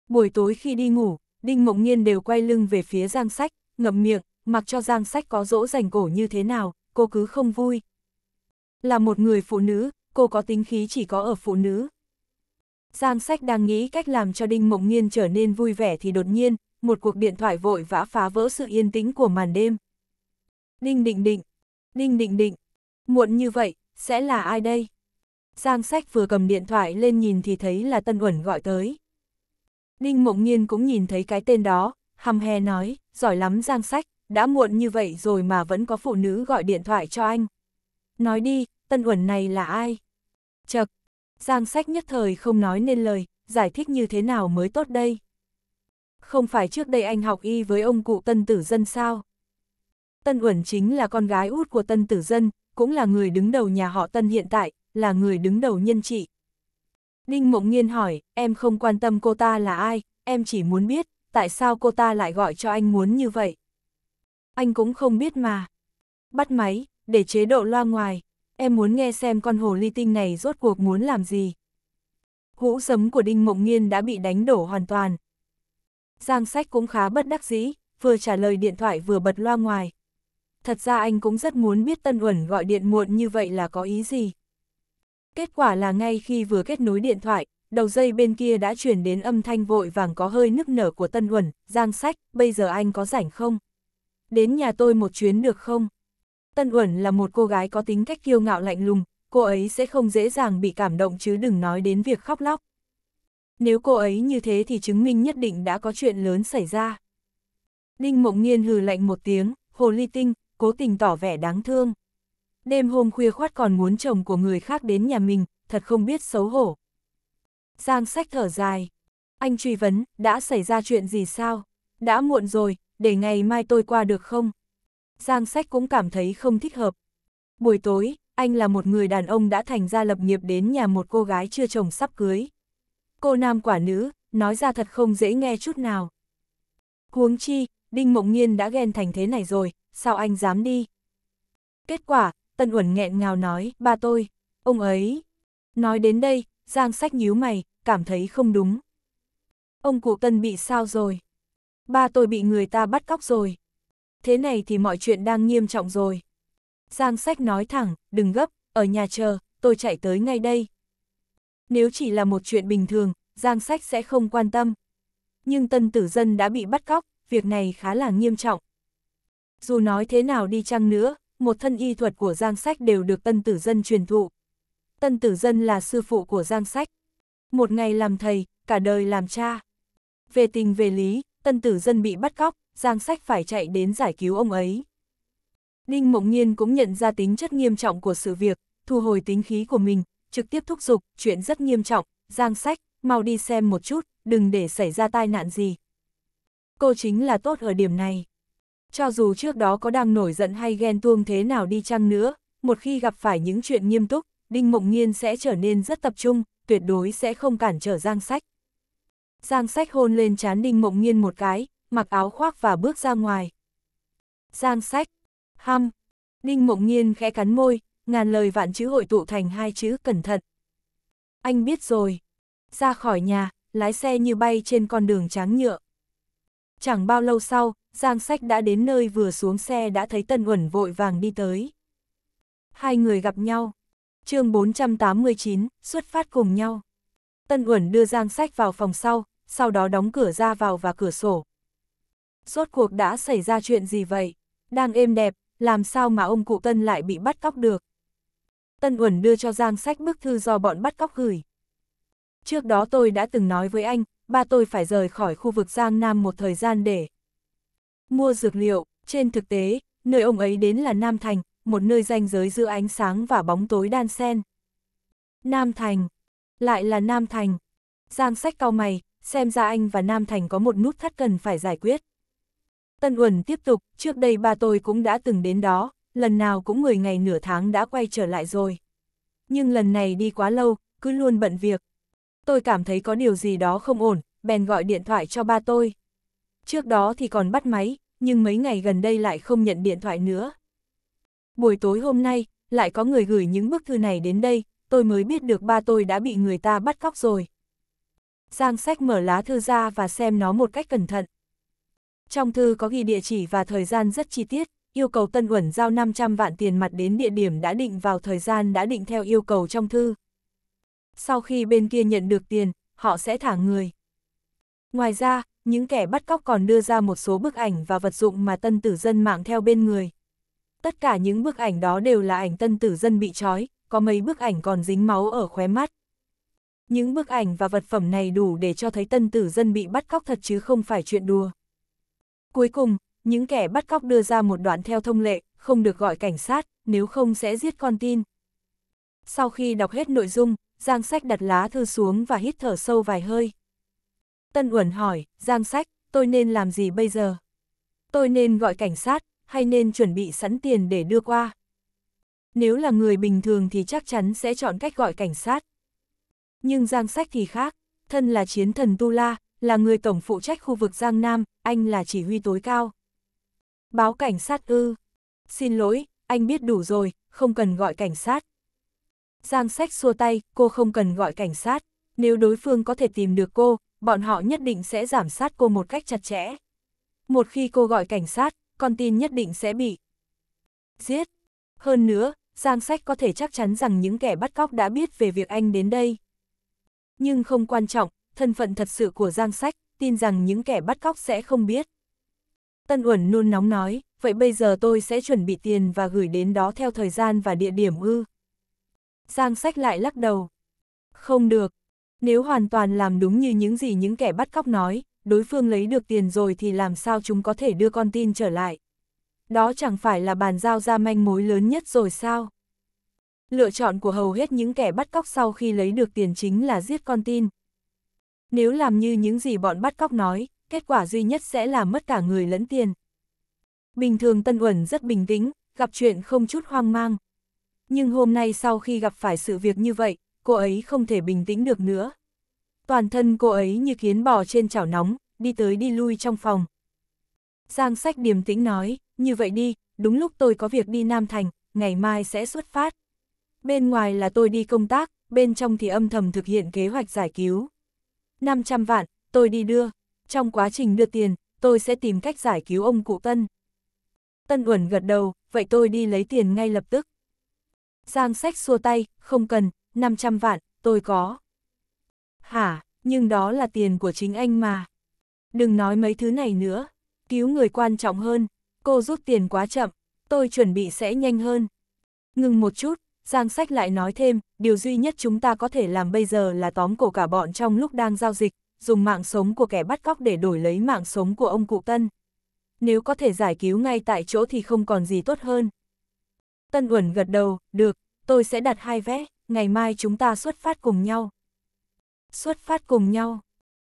Buổi tối khi đi ngủ, Đinh Mộng Nhiên đều quay lưng về phía Giang Sách, ngậm miệng, mặc cho Giang Sách có dỗ dành cổ như thế nào, cô cứ không vui. Là một người phụ nữ, cô có tính khí chỉ có ở phụ nữ. Giang Sách đang nghĩ cách làm cho Đinh Mộng Nhiên trở nên vui vẻ thì đột nhiên, một cuộc điện thoại vội vã phá vỡ sự yên tĩnh của màn đêm. Đinh Định Định, Đinh Định Định, muộn như vậy, sẽ là ai đây? Giang sách vừa cầm điện thoại lên nhìn thì thấy là Tân Uẩn gọi tới. Ninh Mộng Nhiên cũng nhìn thấy cái tên đó, hăm hè nói, giỏi lắm Giang sách, đã muộn như vậy rồi mà vẫn có phụ nữ gọi điện thoại cho anh. Nói đi, Tân Uẩn này là ai? Chật, Giang sách nhất thời không nói nên lời, giải thích như thế nào mới tốt đây? Không phải trước đây anh học y với ông cụ Tân Tử Dân sao? Tân Uẩn chính là con gái út của Tân Tử Dân, cũng là người đứng đầu nhà họ Tân hiện tại, là người đứng đầu nhân trị. Đinh Mộng Nghiên hỏi, em không quan tâm cô ta là ai, em chỉ muốn biết, tại sao cô ta lại gọi cho anh muốn như vậy. Anh cũng không biết mà. Bắt máy, để chế độ loa ngoài, em muốn nghe xem con hồ ly tinh này rốt cuộc muốn làm gì. Hũ sấm của Đinh Mộng Nghiên đã bị đánh đổ hoàn toàn. Giang sách cũng khá bất đắc dĩ, vừa trả lời điện thoại vừa bật loa ngoài. Thật ra anh cũng rất muốn biết Tân Uẩn gọi điện muộn như vậy là có ý gì. Kết quả là ngay khi vừa kết nối điện thoại, đầu dây bên kia đã chuyển đến âm thanh vội vàng có hơi nức nở của Tân Uẩn, Giang Sách, bây giờ anh có rảnh không? Đến nhà tôi một chuyến được không? Tân Uẩn là một cô gái có tính cách kiêu ngạo lạnh lùng, cô ấy sẽ không dễ dàng bị cảm động chứ đừng nói đến việc khóc lóc. Nếu cô ấy như thế thì chứng minh nhất định đã có chuyện lớn xảy ra. Đinh Mộng Nhiên hừ lạnh một tiếng, hồ ly tinh, cố tình tỏ vẻ đáng thương đêm hôm khuya khoát còn muốn chồng của người khác đến nhà mình, thật không biết xấu hổ. Giang sách thở dài. Anh truy vấn, đã xảy ra chuyện gì sao? Đã muộn rồi, để ngày mai tôi qua được không? Giang sách cũng cảm thấy không thích hợp. Buổi tối, anh là một người đàn ông đã thành ra lập nghiệp đến nhà một cô gái chưa chồng sắp cưới. Cô nam quả nữ, nói ra thật không dễ nghe chút nào. Huống chi, Đinh Mộng Nhiên đã ghen thành thế này rồi, sao anh dám đi? Kết quả, Tân Uẩn nghẹn ngào nói, ba tôi, ông ấy. Nói đến đây, Giang sách nhíu mày, cảm thấy không đúng. Ông cụ Tân bị sao rồi? Ba tôi bị người ta bắt cóc rồi. Thế này thì mọi chuyện đang nghiêm trọng rồi. Giang sách nói thẳng, đừng gấp, ở nhà chờ, tôi chạy tới ngay đây. Nếu chỉ là một chuyện bình thường, Giang sách sẽ không quan tâm. Nhưng tân tử dân đã bị bắt cóc, việc này khá là nghiêm trọng. Dù nói thế nào đi chăng nữa, một thân y thuật của Giang Sách đều được tân tử dân truyền thụ. Tân tử dân là sư phụ của Giang Sách. Một ngày làm thầy, cả đời làm cha. Về tình về lý, tân tử dân bị bắt cóc, Giang Sách phải chạy đến giải cứu ông ấy. Đinh Mộng Nhiên cũng nhận ra tính chất nghiêm trọng của sự việc, thu hồi tính khí của mình, trực tiếp thúc giục, chuyện rất nghiêm trọng, Giang Sách, mau đi xem một chút, đừng để xảy ra tai nạn gì. Cô chính là tốt ở điểm này. Cho dù trước đó có đang nổi giận hay ghen tuông thế nào đi chăng nữa, một khi gặp phải những chuyện nghiêm túc, Đinh Mộng Nhiên sẽ trở nên rất tập trung, tuyệt đối sẽ không cản trở Giang Sách. Giang Sách hôn lên chán Đinh Mộng Nhiên một cái, mặc áo khoác và bước ra ngoài. Giang Sách, hăm, Đinh Mộng Nhiên khẽ cắn môi, ngàn lời vạn chữ hội tụ thành hai chữ cẩn thận. Anh biết rồi. Ra khỏi nhà, lái xe như bay trên con đường tráng nhựa. Chẳng bao lâu sau, Giang Sách đã đến nơi vừa xuống xe đã thấy Tân Uẩn vội vàng đi tới. Hai người gặp nhau. chương 489, xuất phát cùng nhau. Tân Uẩn đưa Giang Sách vào phòng sau, sau đó đóng cửa ra vào và cửa sổ. Rốt cuộc đã xảy ra chuyện gì vậy? Đang êm đẹp, làm sao mà ông cụ Tân lại bị bắt cóc được? Tân Uẩn đưa cho Giang Sách bức thư do bọn bắt cóc gửi. Trước đó tôi đã từng nói với anh, ba tôi phải rời khỏi khu vực Giang Nam một thời gian để Mua dược liệu, trên thực tế, nơi ông ấy đến là Nam Thành, một nơi ranh giới giữa ánh sáng và bóng tối đan xen. Nam Thành, lại là Nam Thành. Giang sách cao mày, xem ra anh và Nam Thành có một nút thắt cần phải giải quyết. Tân Uẩn tiếp tục, trước đây ba tôi cũng đã từng đến đó, lần nào cũng 10 ngày nửa tháng đã quay trở lại rồi. Nhưng lần này đi quá lâu, cứ luôn bận việc. Tôi cảm thấy có điều gì đó không ổn, bèn gọi điện thoại cho ba tôi trước đó thì còn bắt máy, nhưng mấy ngày gần đây lại không nhận điện thoại nữa. Buổi tối hôm nay, lại có người gửi những bức thư này đến đây, tôi mới biết được ba tôi đã bị người ta bắt cóc rồi. Giang sách mở lá thư ra và xem nó một cách cẩn thận. Trong thư có ghi địa chỉ và thời gian rất chi tiết, yêu cầu Tân Uẩn giao 500 vạn tiền mặt đến địa điểm đã định vào thời gian đã định theo yêu cầu trong thư. Sau khi bên kia nhận được tiền, họ sẽ thả người. Ngoài ra, những kẻ bắt cóc còn đưa ra một số bức ảnh và vật dụng mà tân tử dân mạng theo bên người. Tất cả những bức ảnh đó đều là ảnh tân tử dân bị trói, có mấy bức ảnh còn dính máu ở khóe mắt. Những bức ảnh và vật phẩm này đủ để cho thấy tân tử dân bị bắt cóc thật chứ không phải chuyện đùa. Cuối cùng, những kẻ bắt cóc đưa ra một đoạn theo thông lệ, không được gọi cảnh sát, nếu không sẽ giết con tin. Sau khi đọc hết nội dung, Giang Sách đặt lá thư xuống và hít thở sâu vài hơi. Tân Uẩn hỏi, Giang Sách, tôi nên làm gì bây giờ? Tôi nên gọi cảnh sát, hay nên chuẩn bị sẵn tiền để đưa qua? Nếu là người bình thường thì chắc chắn sẽ chọn cách gọi cảnh sát. Nhưng Giang Sách thì khác, thân là chiến thần Tu La, là người tổng phụ trách khu vực Giang Nam, anh là chỉ huy tối cao. Báo cảnh sát ư. Xin lỗi, anh biết đủ rồi, không cần gọi cảnh sát. Giang sách xua tay, cô không cần gọi cảnh sát. Nếu đối phương có thể tìm được cô, bọn họ nhất định sẽ giảm sát cô một cách chặt chẽ. Một khi cô gọi cảnh sát, con tin nhất định sẽ bị giết. Hơn nữa, Giang Sách có thể chắc chắn rằng những kẻ bắt cóc đã biết về việc anh đến đây. Nhưng không quan trọng, thân phận thật sự của Giang Sách, tin rằng những kẻ bắt cóc sẽ không biết. Tân Uẩn nôn nóng nói, vậy bây giờ tôi sẽ chuẩn bị tiền và gửi đến đó theo thời gian và địa điểm ư. Giang Sách lại lắc đầu. Không được, nếu hoàn toàn làm đúng như những gì những kẻ bắt cóc nói, đối phương lấy được tiền rồi thì làm sao chúng có thể đưa con tin trở lại. Đó chẳng phải là bàn giao ra manh mối lớn nhất rồi sao? Lựa chọn của hầu hết những kẻ bắt cóc sau khi lấy được tiền chính là giết con tin. Nếu làm như những gì bọn bắt cóc nói, kết quả duy nhất sẽ là mất cả người lẫn tiền. Bình thường Tân Uẩn rất bình tĩnh, gặp chuyện không chút hoang mang. Nhưng hôm nay sau khi gặp phải sự việc như vậy, cô ấy không thể bình tĩnh được nữa. Toàn thân cô ấy như kiến bò trên chảo nóng, đi tới đi lui trong phòng. Giang sách điềm tĩnh nói, như vậy đi, đúng lúc tôi có việc đi Nam Thành, ngày mai sẽ xuất phát. Bên ngoài là tôi đi công tác, bên trong thì âm thầm thực hiện kế hoạch giải cứu. 500 vạn, tôi đi đưa. Trong quá trình đưa tiền, tôi sẽ tìm cách giải cứu ông cụ Tân. Tân Uẩn gật đầu, vậy tôi đi lấy tiền ngay lập tức. Giang sách xua tay, không cần, 500 vạn, tôi có. Hả, nhưng đó là tiền của chính anh mà. Đừng nói mấy thứ này nữa, cứu người quan trọng hơn, cô rút tiền quá chậm, tôi chuẩn bị sẽ nhanh hơn. Ngừng một chút, Giang Sách lại nói thêm, điều duy nhất chúng ta có thể làm bây giờ là tóm cổ cả bọn trong lúc đang giao dịch, dùng mạng sống của kẻ bắt cóc để đổi lấy mạng sống của ông cụ Tân. Nếu có thể giải cứu ngay tại chỗ thì không còn gì tốt hơn. Tân Uẩn gật đầu, được, tôi sẽ đặt hai vé ngày mai chúng ta xuất phát cùng nhau. Xuất phát cùng nhau.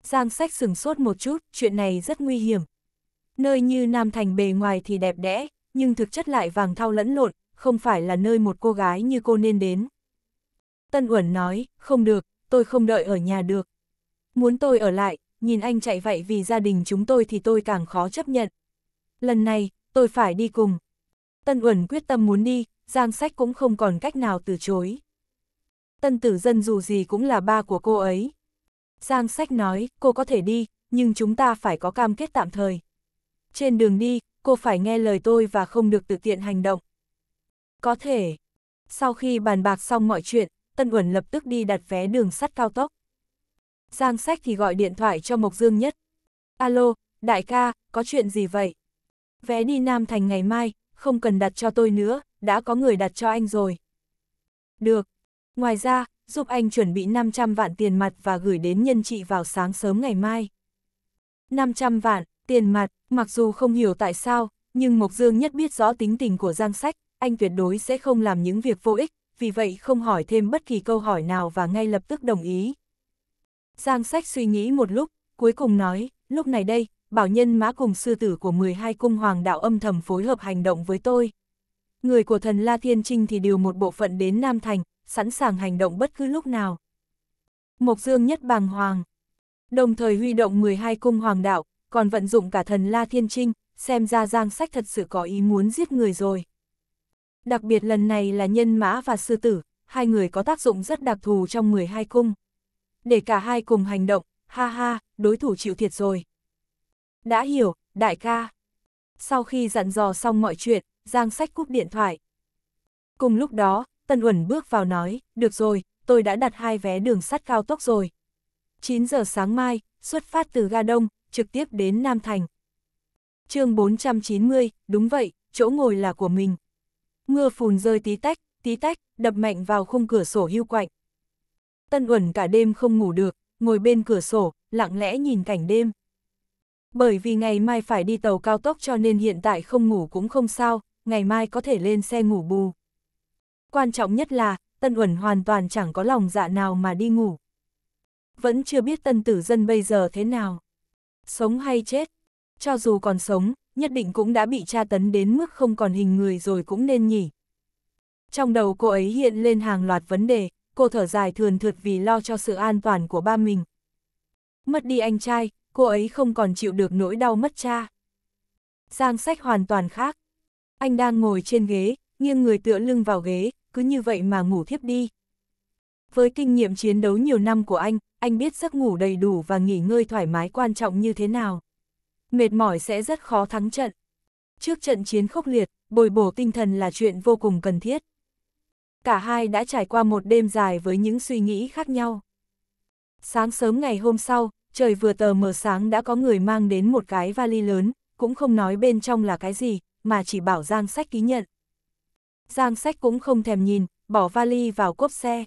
Giang sách sừng sốt một chút, chuyện này rất nguy hiểm. Nơi như Nam Thành bề ngoài thì đẹp đẽ, nhưng thực chất lại vàng thau lẫn lộn, không phải là nơi một cô gái như cô nên đến. Tân Uẩn nói, không được, tôi không đợi ở nhà được. Muốn tôi ở lại, nhìn anh chạy vậy vì gia đình chúng tôi thì tôi càng khó chấp nhận. Lần này, tôi phải đi cùng. Tân Uẩn quyết tâm muốn đi, Giang Sách cũng không còn cách nào từ chối tân tử dân dù gì cũng là ba của cô ấy. Giang sách nói, cô có thể đi, nhưng chúng ta phải có cam kết tạm thời. Trên đường đi, cô phải nghe lời tôi và không được tự tiện hành động. Có thể. Sau khi bàn bạc xong mọi chuyện, Tân Uẩn lập tức đi đặt vé đường sắt cao tốc. Giang sách thì gọi điện thoại cho Mộc Dương Nhất. Alo, đại ca, có chuyện gì vậy? Vé đi Nam Thành ngày mai, không cần đặt cho tôi nữa, đã có người đặt cho anh rồi. Được, Ngoài ra, giúp anh chuẩn bị 500 vạn tiền mặt và gửi đến nhân trị vào sáng sớm ngày mai. 500 vạn, tiền mặt, mặc dù không hiểu tại sao, nhưng Mộc Dương nhất biết rõ tính tình của Giang Sách, anh tuyệt đối sẽ không làm những việc vô ích, vì vậy không hỏi thêm bất kỳ câu hỏi nào và ngay lập tức đồng ý. Giang Sách suy nghĩ một lúc, cuối cùng nói, lúc này đây, bảo nhân mã cùng sư tử của 12 cung hoàng đạo âm thầm phối hợp hành động với tôi. Người của thần La Thiên Trinh thì điều một bộ phận đến Nam Thành, sẵn sàng hành động bất cứ lúc nào. Mộc Dương nhất bàng hoàng, đồng thời huy động 12 cung hoàng đạo, còn vận dụng cả thần La Thiên Trinh, xem ra Giang Sách thật sự có ý muốn giết người rồi. Đặc biệt lần này là nhân mã và sư tử, hai người có tác dụng rất đặc thù trong 12 cung. Để cả hai cùng hành động, ha ha, đối thủ chịu thiệt rồi. Đã hiểu, đại ca. Sau khi dặn dò xong mọi chuyện, Giang Sách cúp điện thoại. Cùng lúc đó, Tân Uẩn bước vào nói, được rồi, tôi đã đặt hai vé đường sắt cao tốc rồi. 9 giờ sáng mai, xuất phát từ ga Đông, trực tiếp đến Nam Thành. chương 490, đúng vậy, chỗ ngồi là của mình. Mưa phùn rơi tí tách, tí tách, đập mạnh vào khung cửa sổ hưu quạnh. Tân Uẩn cả đêm không ngủ được, ngồi bên cửa sổ, lặng lẽ nhìn cảnh đêm. Bởi vì ngày mai phải đi tàu cao tốc cho nên hiện tại không ngủ cũng không sao, ngày mai có thể lên xe ngủ bù. Quan trọng nhất là, Tân Uẩn hoàn toàn chẳng có lòng dạ nào mà đi ngủ. Vẫn chưa biết tân tử dân bây giờ thế nào. Sống hay chết, cho dù còn sống, nhất định cũng đã bị tra tấn đến mức không còn hình người rồi cũng nên nhỉ. Trong đầu cô ấy hiện lên hàng loạt vấn đề, cô thở dài thườn thượt vì lo cho sự an toàn của ba mình. Mất đi anh trai, cô ấy không còn chịu được nỗi đau mất cha. Giang sách hoàn toàn khác. Anh đang ngồi trên ghế, nghiêng người tựa lưng vào ghế, cứ như vậy mà ngủ thiếp đi. Với kinh nghiệm chiến đấu nhiều năm của anh, anh biết giấc ngủ đầy đủ và nghỉ ngơi thoải mái quan trọng như thế nào. Mệt mỏi sẽ rất khó thắng trận. Trước trận chiến khốc liệt, bồi bổ tinh thần là chuyện vô cùng cần thiết. Cả hai đã trải qua một đêm dài với những suy nghĩ khác nhau. Sáng sớm ngày hôm sau, trời vừa tờ mờ sáng đã có người mang đến một cái vali lớn, cũng không nói bên trong là cái gì, mà chỉ bảo Giang Sách ký nhận. Giang sách cũng không thèm nhìn, bỏ vali vào cốp xe.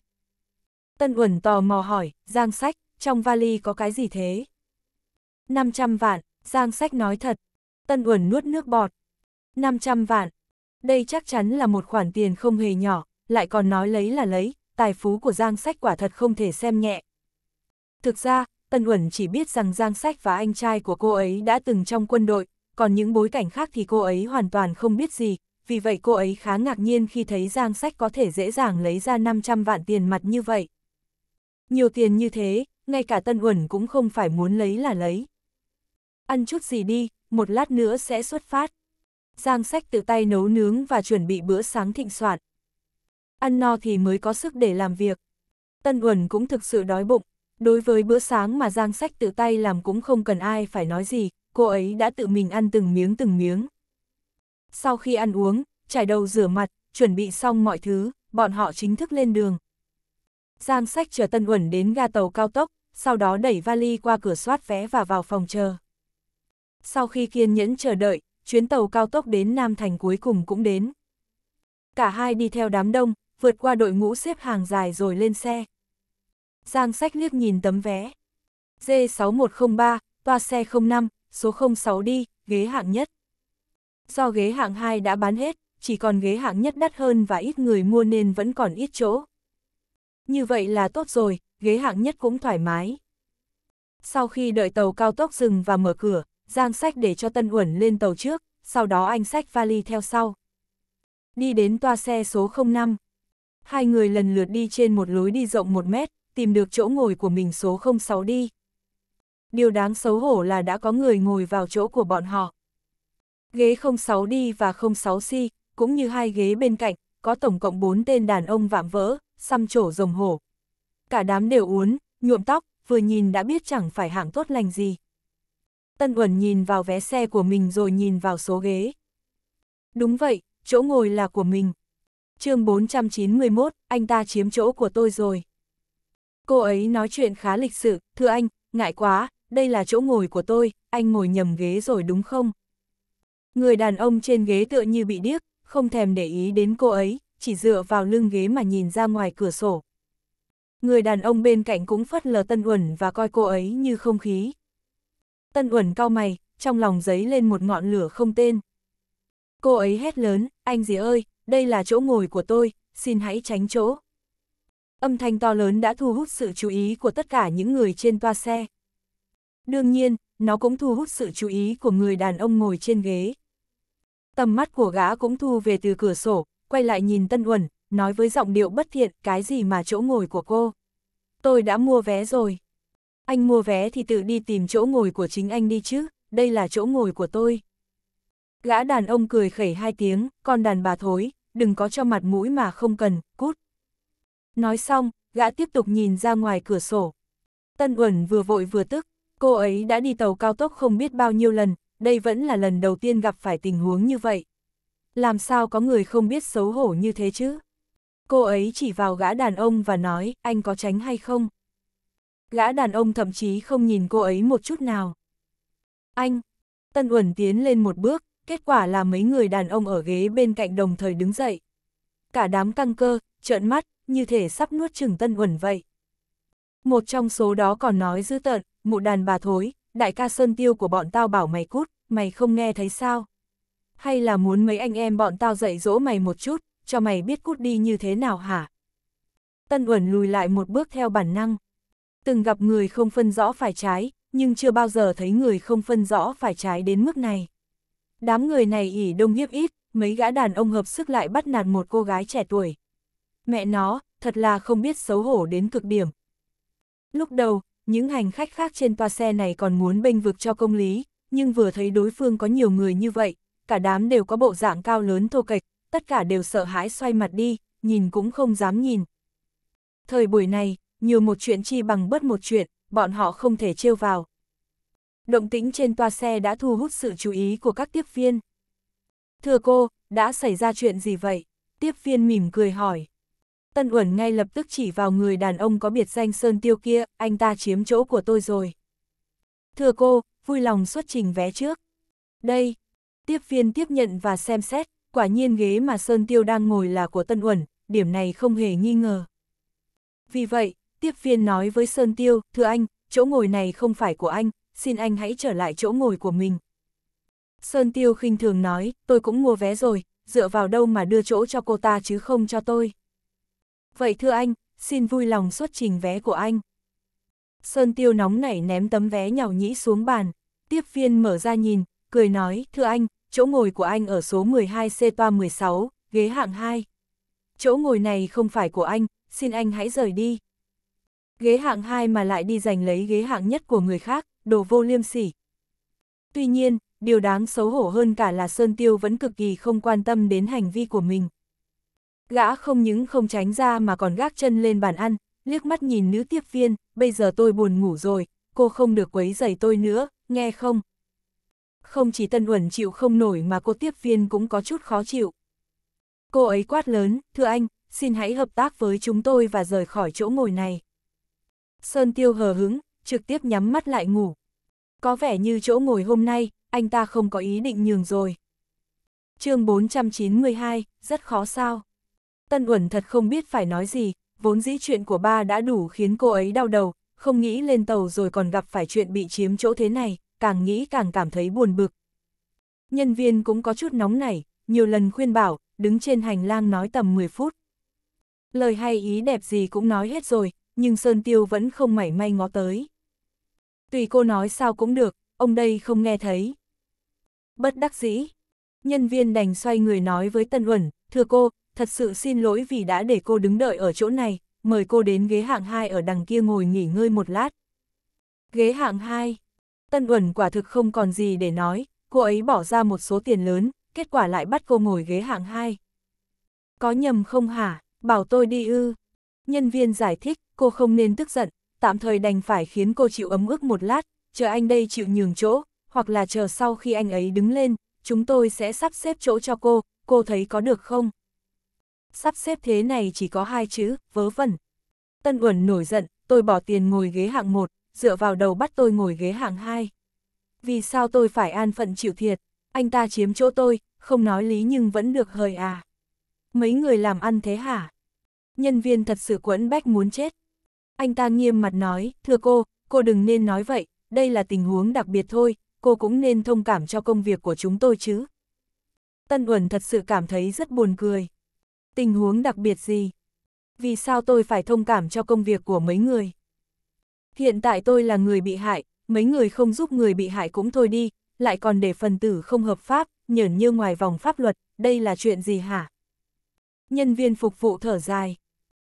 Tân Uẩn tò mò hỏi, Giang sách, trong vali có cái gì thế? 500 vạn, Giang sách nói thật. Tân Uẩn nuốt nước bọt. 500 vạn. Đây chắc chắn là một khoản tiền không hề nhỏ, lại còn nói lấy là lấy, tài phú của Giang sách quả thật không thể xem nhẹ. Thực ra, Tân Uẩn chỉ biết rằng Giang Sách và anh trai của cô ấy đã từng trong quân đội, còn những bối cảnh khác thì cô ấy hoàn toàn không biết gì, vì vậy cô ấy khá ngạc nhiên khi thấy Giang Sách có thể dễ dàng lấy ra 500 vạn tiền mặt như vậy. Nhiều tiền như thế, ngay cả Tân Uẩn cũng không phải muốn lấy là lấy. Ăn chút gì đi, một lát nữa sẽ xuất phát. Giang Sách tự tay nấu nướng và chuẩn bị bữa sáng thịnh soạn. Ăn no thì mới có sức để làm việc. Tân Uẩn cũng thực sự đói bụng. Đối với bữa sáng mà Giang Sách tự tay làm cũng không cần ai phải nói gì, cô ấy đã tự mình ăn từng miếng từng miếng. Sau khi ăn uống, trải đầu rửa mặt, chuẩn bị xong mọi thứ, bọn họ chính thức lên đường. Giang sách chờ Tân Uẩn đến ga tàu cao tốc, sau đó đẩy vali qua cửa soát vé và vào phòng chờ. Sau khi kiên nhẫn chờ đợi, chuyến tàu cao tốc đến Nam Thành cuối cùng cũng đến. Cả hai đi theo đám đông, vượt qua đội ngũ xếp hàng dài rồi lên xe. Giang sách liếc nhìn tấm vé. D6103, toa xe 05, số 06 đi, ghế hạng nhất. Do ghế hạng 2 đã bán hết, chỉ còn ghế hạng nhất đắt hơn và ít người mua nên vẫn còn ít chỗ. Như vậy là tốt rồi, ghế hạng nhất cũng thoải mái. Sau khi đợi tàu cao tốc dừng và mở cửa, Giang Sách để cho Tân Uẩn lên tàu trước, sau đó anh Sách vali theo sau. Đi đến toa xe số 05. Hai người lần lượt đi trên một lối đi rộng 1 mét, tìm được chỗ ngồi của mình số 06 đi. Điều đáng xấu hổ là đã có người ngồi vào chỗ của bọn họ. Ghế 06 đi và 06 si, cũng như hai ghế bên cạnh, có tổng cộng 4 tên đàn ông vạm vỡ, xăm trổ rồng hổ. Cả đám đều uốn, nhuộm tóc, vừa nhìn đã biết chẳng phải hạng tốt lành gì. Tân Uẩn nhìn vào vé xe của mình rồi nhìn vào số ghế. Đúng vậy, chỗ ngồi là của mình. chương 491, anh ta chiếm chỗ của tôi rồi. Cô ấy nói chuyện khá lịch sự, thưa anh, ngại quá, đây là chỗ ngồi của tôi, anh ngồi nhầm ghế rồi đúng không? Người đàn ông trên ghế tựa như bị điếc, không thèm để ý đến cô ấy, chỉ dựa vào lưng ghế mà nhìn ra ngoài cửa sổ. Người đàn ông bên cạnh cũng phất lờ Tân Uẩn và coi cô ấy như không khí. Tân Uẩn cao mày, trong lòng giấy lên một ngọn lửa không tên. Cô ấy hét lớn, anh gì ơi, đây là chỗ ngồi của tôi, xin hãy tránh chỗ. Âm thanh to lớn đã thu hút sự chú ý của tất cả những người trên toa xe. Đương nhiên, nó cũng thu hút sự chú ý của người đàn ông ngồi trên ghế. Tầm mắt của gã cũng thu về từ cửa sổ, quay lại nhìn Tân Uẩn, nói với giọng điệu bất thiện cái gì mà chỗ ngồi của cô. Tôi đã mua vé rồi. Anh mua vé thì tự đi tìm chỗ ngồi của chính anh đi chứ, đây là chỗ ngồi của tôi. Gã đàn ông cười khẩy hai tiếng, còn đàn bà thối, đừng có cho mặt mũi mà không cần, cút. Nói xong, gã tiếp tục nhìn ra ngoài cửa sổ. Tân Uẩn vừa vội vừa tức, cô ấy đã đi tàu cao tốc không biết bao nhiêu lần, đây vẫn là lần đầu tiên gặp phải tình huống như vậy. Làm sao có người không biết xấu hổ như thế chứ? Cô ấy chỉ vào gã đàn ông và nói, anh có tránh hay không? Gã đàn ông thậm chí không nhìn cô ấy một chút nào. Anh! Tân Uẩn tiến lên một bước, kết quả là mấy người đàn ông ở ghế bên cạnh đồng thời đứng dậy. Cả đám căng cơ, trợn mắt, như thể sắp nuốt chừng Tân Uẩn vậy. Một trong số đó còn nói dư tợn, mụ đàn bà thối, đại ca Sơn Tiêu của bọn tao bảo mày cút, mày không nghe thấy sao? Hay là muốn mấy anh em bọn tao dạy dỗ mày một chút, cho mày biết cút đi như thế nào hả? Tân Uẩn lùi lại một bước theo bản năng. Từng gặp người không phân rõ phải trái, nhưng chưa bao giờ thấy người không phân rõ phải trái đến mức này. Đám người này ỉ đông hiếp ít, mấy gã đàn ông hợp sức lại bắt nạt một cô gái trẻ tuổi. Mẹ nó, thật là không biết xấu hổ đến cực điểm. Lúc đầu, những hành khách khác trên toa xe này còn muốn bênh vực cho công lý, nhưng vừa thấy đối phương có nhiều người như vậy, cả đám đều có bộ dạng cao lớn thô kệch, tất cả đều sợ hãi xoay mặt đi, nhìn cũng không dám nhìn. Thời buổi này, nhiều một chuyện chi bằng bớt một chuyện, bọn họ không thể trêu vào. Động tĩnh trên toa xe đã thu hút sự chú ý của các tiếp viên. Thưa cô, đã xảy ra chuyện gì vậy? Tiếp viên mỉm cười hỏi. Tân Uẩn ngay lập tức chỉ vào người đàn ông có biệt danh Sơn Tiêu kia, anh ta chiếm chỗ của tôi rồi. Thưa cô, vui lòng xuất trình vé trước. Đây, tiếp viên tiếp nhận và xem xét, quả nhiên ghế mà Sơn Tiêu đang ngồi là của Tân Uẩn, điểm này không hề nghi ngờ. Vì vậy, tiếp viên nói với Sơn Tiêu, thưa anh, chỗ ngồi này không phải của anh, xin anh hãy trở lại chỗ ngồi của mình. Sơn Tiêu khinh thường nói, tôi cũng mua vé rồi, dựa vào đâu mà đưa chỗ cho cô ta chứ không cho tôi. Vậy thưa anh, xin vui lòng xuất trình vé của anh. Sơn Tiêu nóng nảy ném tấm vé nhào nhĩ xuống bàn, tiếp viên mở ra nhìn, cười nói, thưa anh, chỗ ngồi của anh ở số 12C toa 16, ghế hạng 2. Chỗ ngồi này không phải của anh, xin anh hãy rời đi. Ghế hạng 2 mà lại đi giành lấy ghế hạng nhất của người khác, đồ vô liêm sỉ. Tuy nhiên, điều đáng xấu hổ hơn cả là Sơn Tiêu vẫn cực kỳ không quan tâm đến hành vi của mình. Gã không những không tránh ra mà còn gác chân lên bàn ăn, liếc mắt nhìn nữ tiếp viên, bây giờ tôi buồn ngủ rồi, cô không được quấy giày tôi nữa, nghe không? Không chỉ Tân Uẩn chịu không nổi mà cô tiếp viên cũng có chút khó chịu. Cô ấy quát lớn, thưa anh, xin hãy hợp tác với chúng tôi và rời khỏi chỗ ngồi này. Sơn Tiêu hờ hứng, trực tiếp nhắm mắt lại ngủ. Có vẻ như chỗ ngồi hôm nay, anh ta không có ý định nhường rồi. chương 492, rất khó sao. Tân Uẩn thật không biết phải nói gì, vốn dĩ chuyện của ba đã đủ khiến cô ấy đau đầu, không nghĩ lên tàu rồi còn gặp phải chuyện bị chiếm chỗ thế này, càng nghĩ càng cảm thấy buồn bực. Nhân viên cũng có chút nóng nảy, nhiều lần khuyên bảo, đứng trên hành lang nói tầm 10 phút. Lời hay ý đẹp gì cũng nói hết rồi, nhưng Sơn Tiêu vẫn không mảy may ngó tới. Tùy cô nói sao cũng được, ông đây không nghe thấy. Bất đắc dĩ. Nhân viên đành xoay người nói với Tân Uẩn, thưa cô, thật sự xin lỗi vì đã để cô đứng đợi ở chỗ này, mời cô đến ghế hạng 2 ở đằng kia ngồi nghỉ ngơi một lát. Ghế hạng 2 Tân Uẩn quả thực không còn gì để nói, cô ấy bỏ ra một số tiền lớn, kết quả lại bắt cô ngồi ghế hạng 2. Có nhầm không hả, bảo tôi đi ư. Nhân viên giải thích, cô không nên tức giận, tạm thời đành phải khiến cô chịu ấm ức một lát, chờ anh đây chịu nhường chỗ, hoặc là chờ sau khi anh ấy đứng lên, chúng tôi sẽ sắp xếp chỗ cho cô, cô thấy có được không? sắp xếp thế này chỉ có hai chữ, vớ vẩn. Tân Uẩn nổi giận, tôi bỏ tiền ngồi ghế hạng một, dựa vào đầu bắt tôi ngồi ghế hạng hai. Vì sao tôi phải an phận chịu thiệt, anh ta chiếm chỗ tôi, không nói lý nhưng vẫn được hời à. Mấy người làm ăn thế hả? Nhân viên thật sự quẫn bách muốn chết. Anh ta nghiêm mặt nói, thưa cô, cô đừng nên nói vậy, đây là tình huống đặc biệt thôi, cô cũng nên thông cảm cho công việc của chúng tôi chứ. Tân Uẩn thật sự cảm thấy rất buồn cười. Tình huống đặc biệt gì? Vì sao tôi phải thông cảm cho công việc của mấy người? Hiện tại tôi là người bị hại, mấy người không giúp người bị hại cũng thôi đi, lại còn để phần tử không hợp pháp, nhởn như ngoài vòng pháp luật, đây là chuyện gì hả? Nhân viên phục vụ thở dài.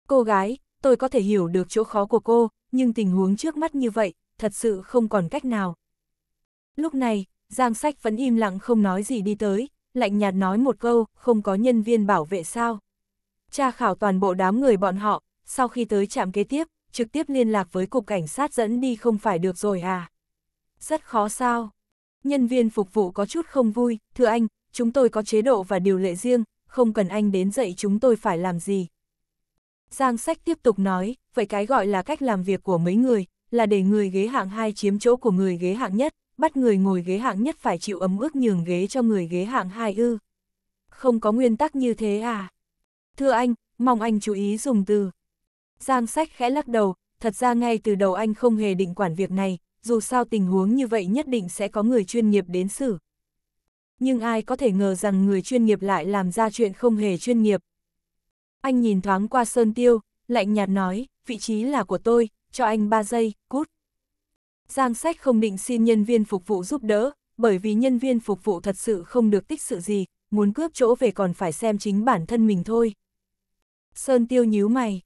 Cô gái, tôi có thể hiểu được chỗ khó của cô, nhưng tình huống trước mắt như vậy, thật sự không còn cách nào. Lúc này, Giang Sách vẫn im lặng không nói gì đi tới, lạnh nhạt nói một câu, không có nhân viên bảo vệ sao tra khảo toàn bộ đám người bọn họ, sau khi tới trạm kế tiếp, trực tiếp liên lạc với cục cảnh sát dẫn đi không phải được rồi à. Rất khó sao. Nhân viên phục vụ có chút không vui, thưa anh, chúng tôi có chế độ và điều lệ riêng, không cần anh đến dạy chúng tôi phải làm gì. Giang sách tiếp tục nói, vậy cái gọi là cách làm việc của mấy người, là để người ghế hạng 2 chiếm chỗ của người ghế hạng nhất, bắt người ngồi ghế hạng nhất phải chịu ấm ước nhường ghế cho người ghế hạng 2 ư. Không có nguyên tắc như thế à? thưa anh, mong anh chú ý dùng từ. Giang sách khẽ lắc đầu, thật ra ngay từ đầu anh không hề định quản việc này, dù sao tình huống như vậy nhất định sẽ có người chuyên nghiệp đến xử. Nhưng ai có thể ngờ rằng người chuyên nghiệp lại làm ra chuyện không hề chuyên nghiệp. Anh nhìn thoáng qua Sơn Tiêu, lạnh nhạt nói, vị trí là của tôi, cho anh 3 giây, cút. Giang sách không định xin nhân viên phục vụ giúp đỡ, bởi vì nhân viên phục vụ thật sự không được tích sự gì, muốn cướp chỗ về còn phải xem chính bản thân mình thôi. Sơn Tiêu nhíu mày.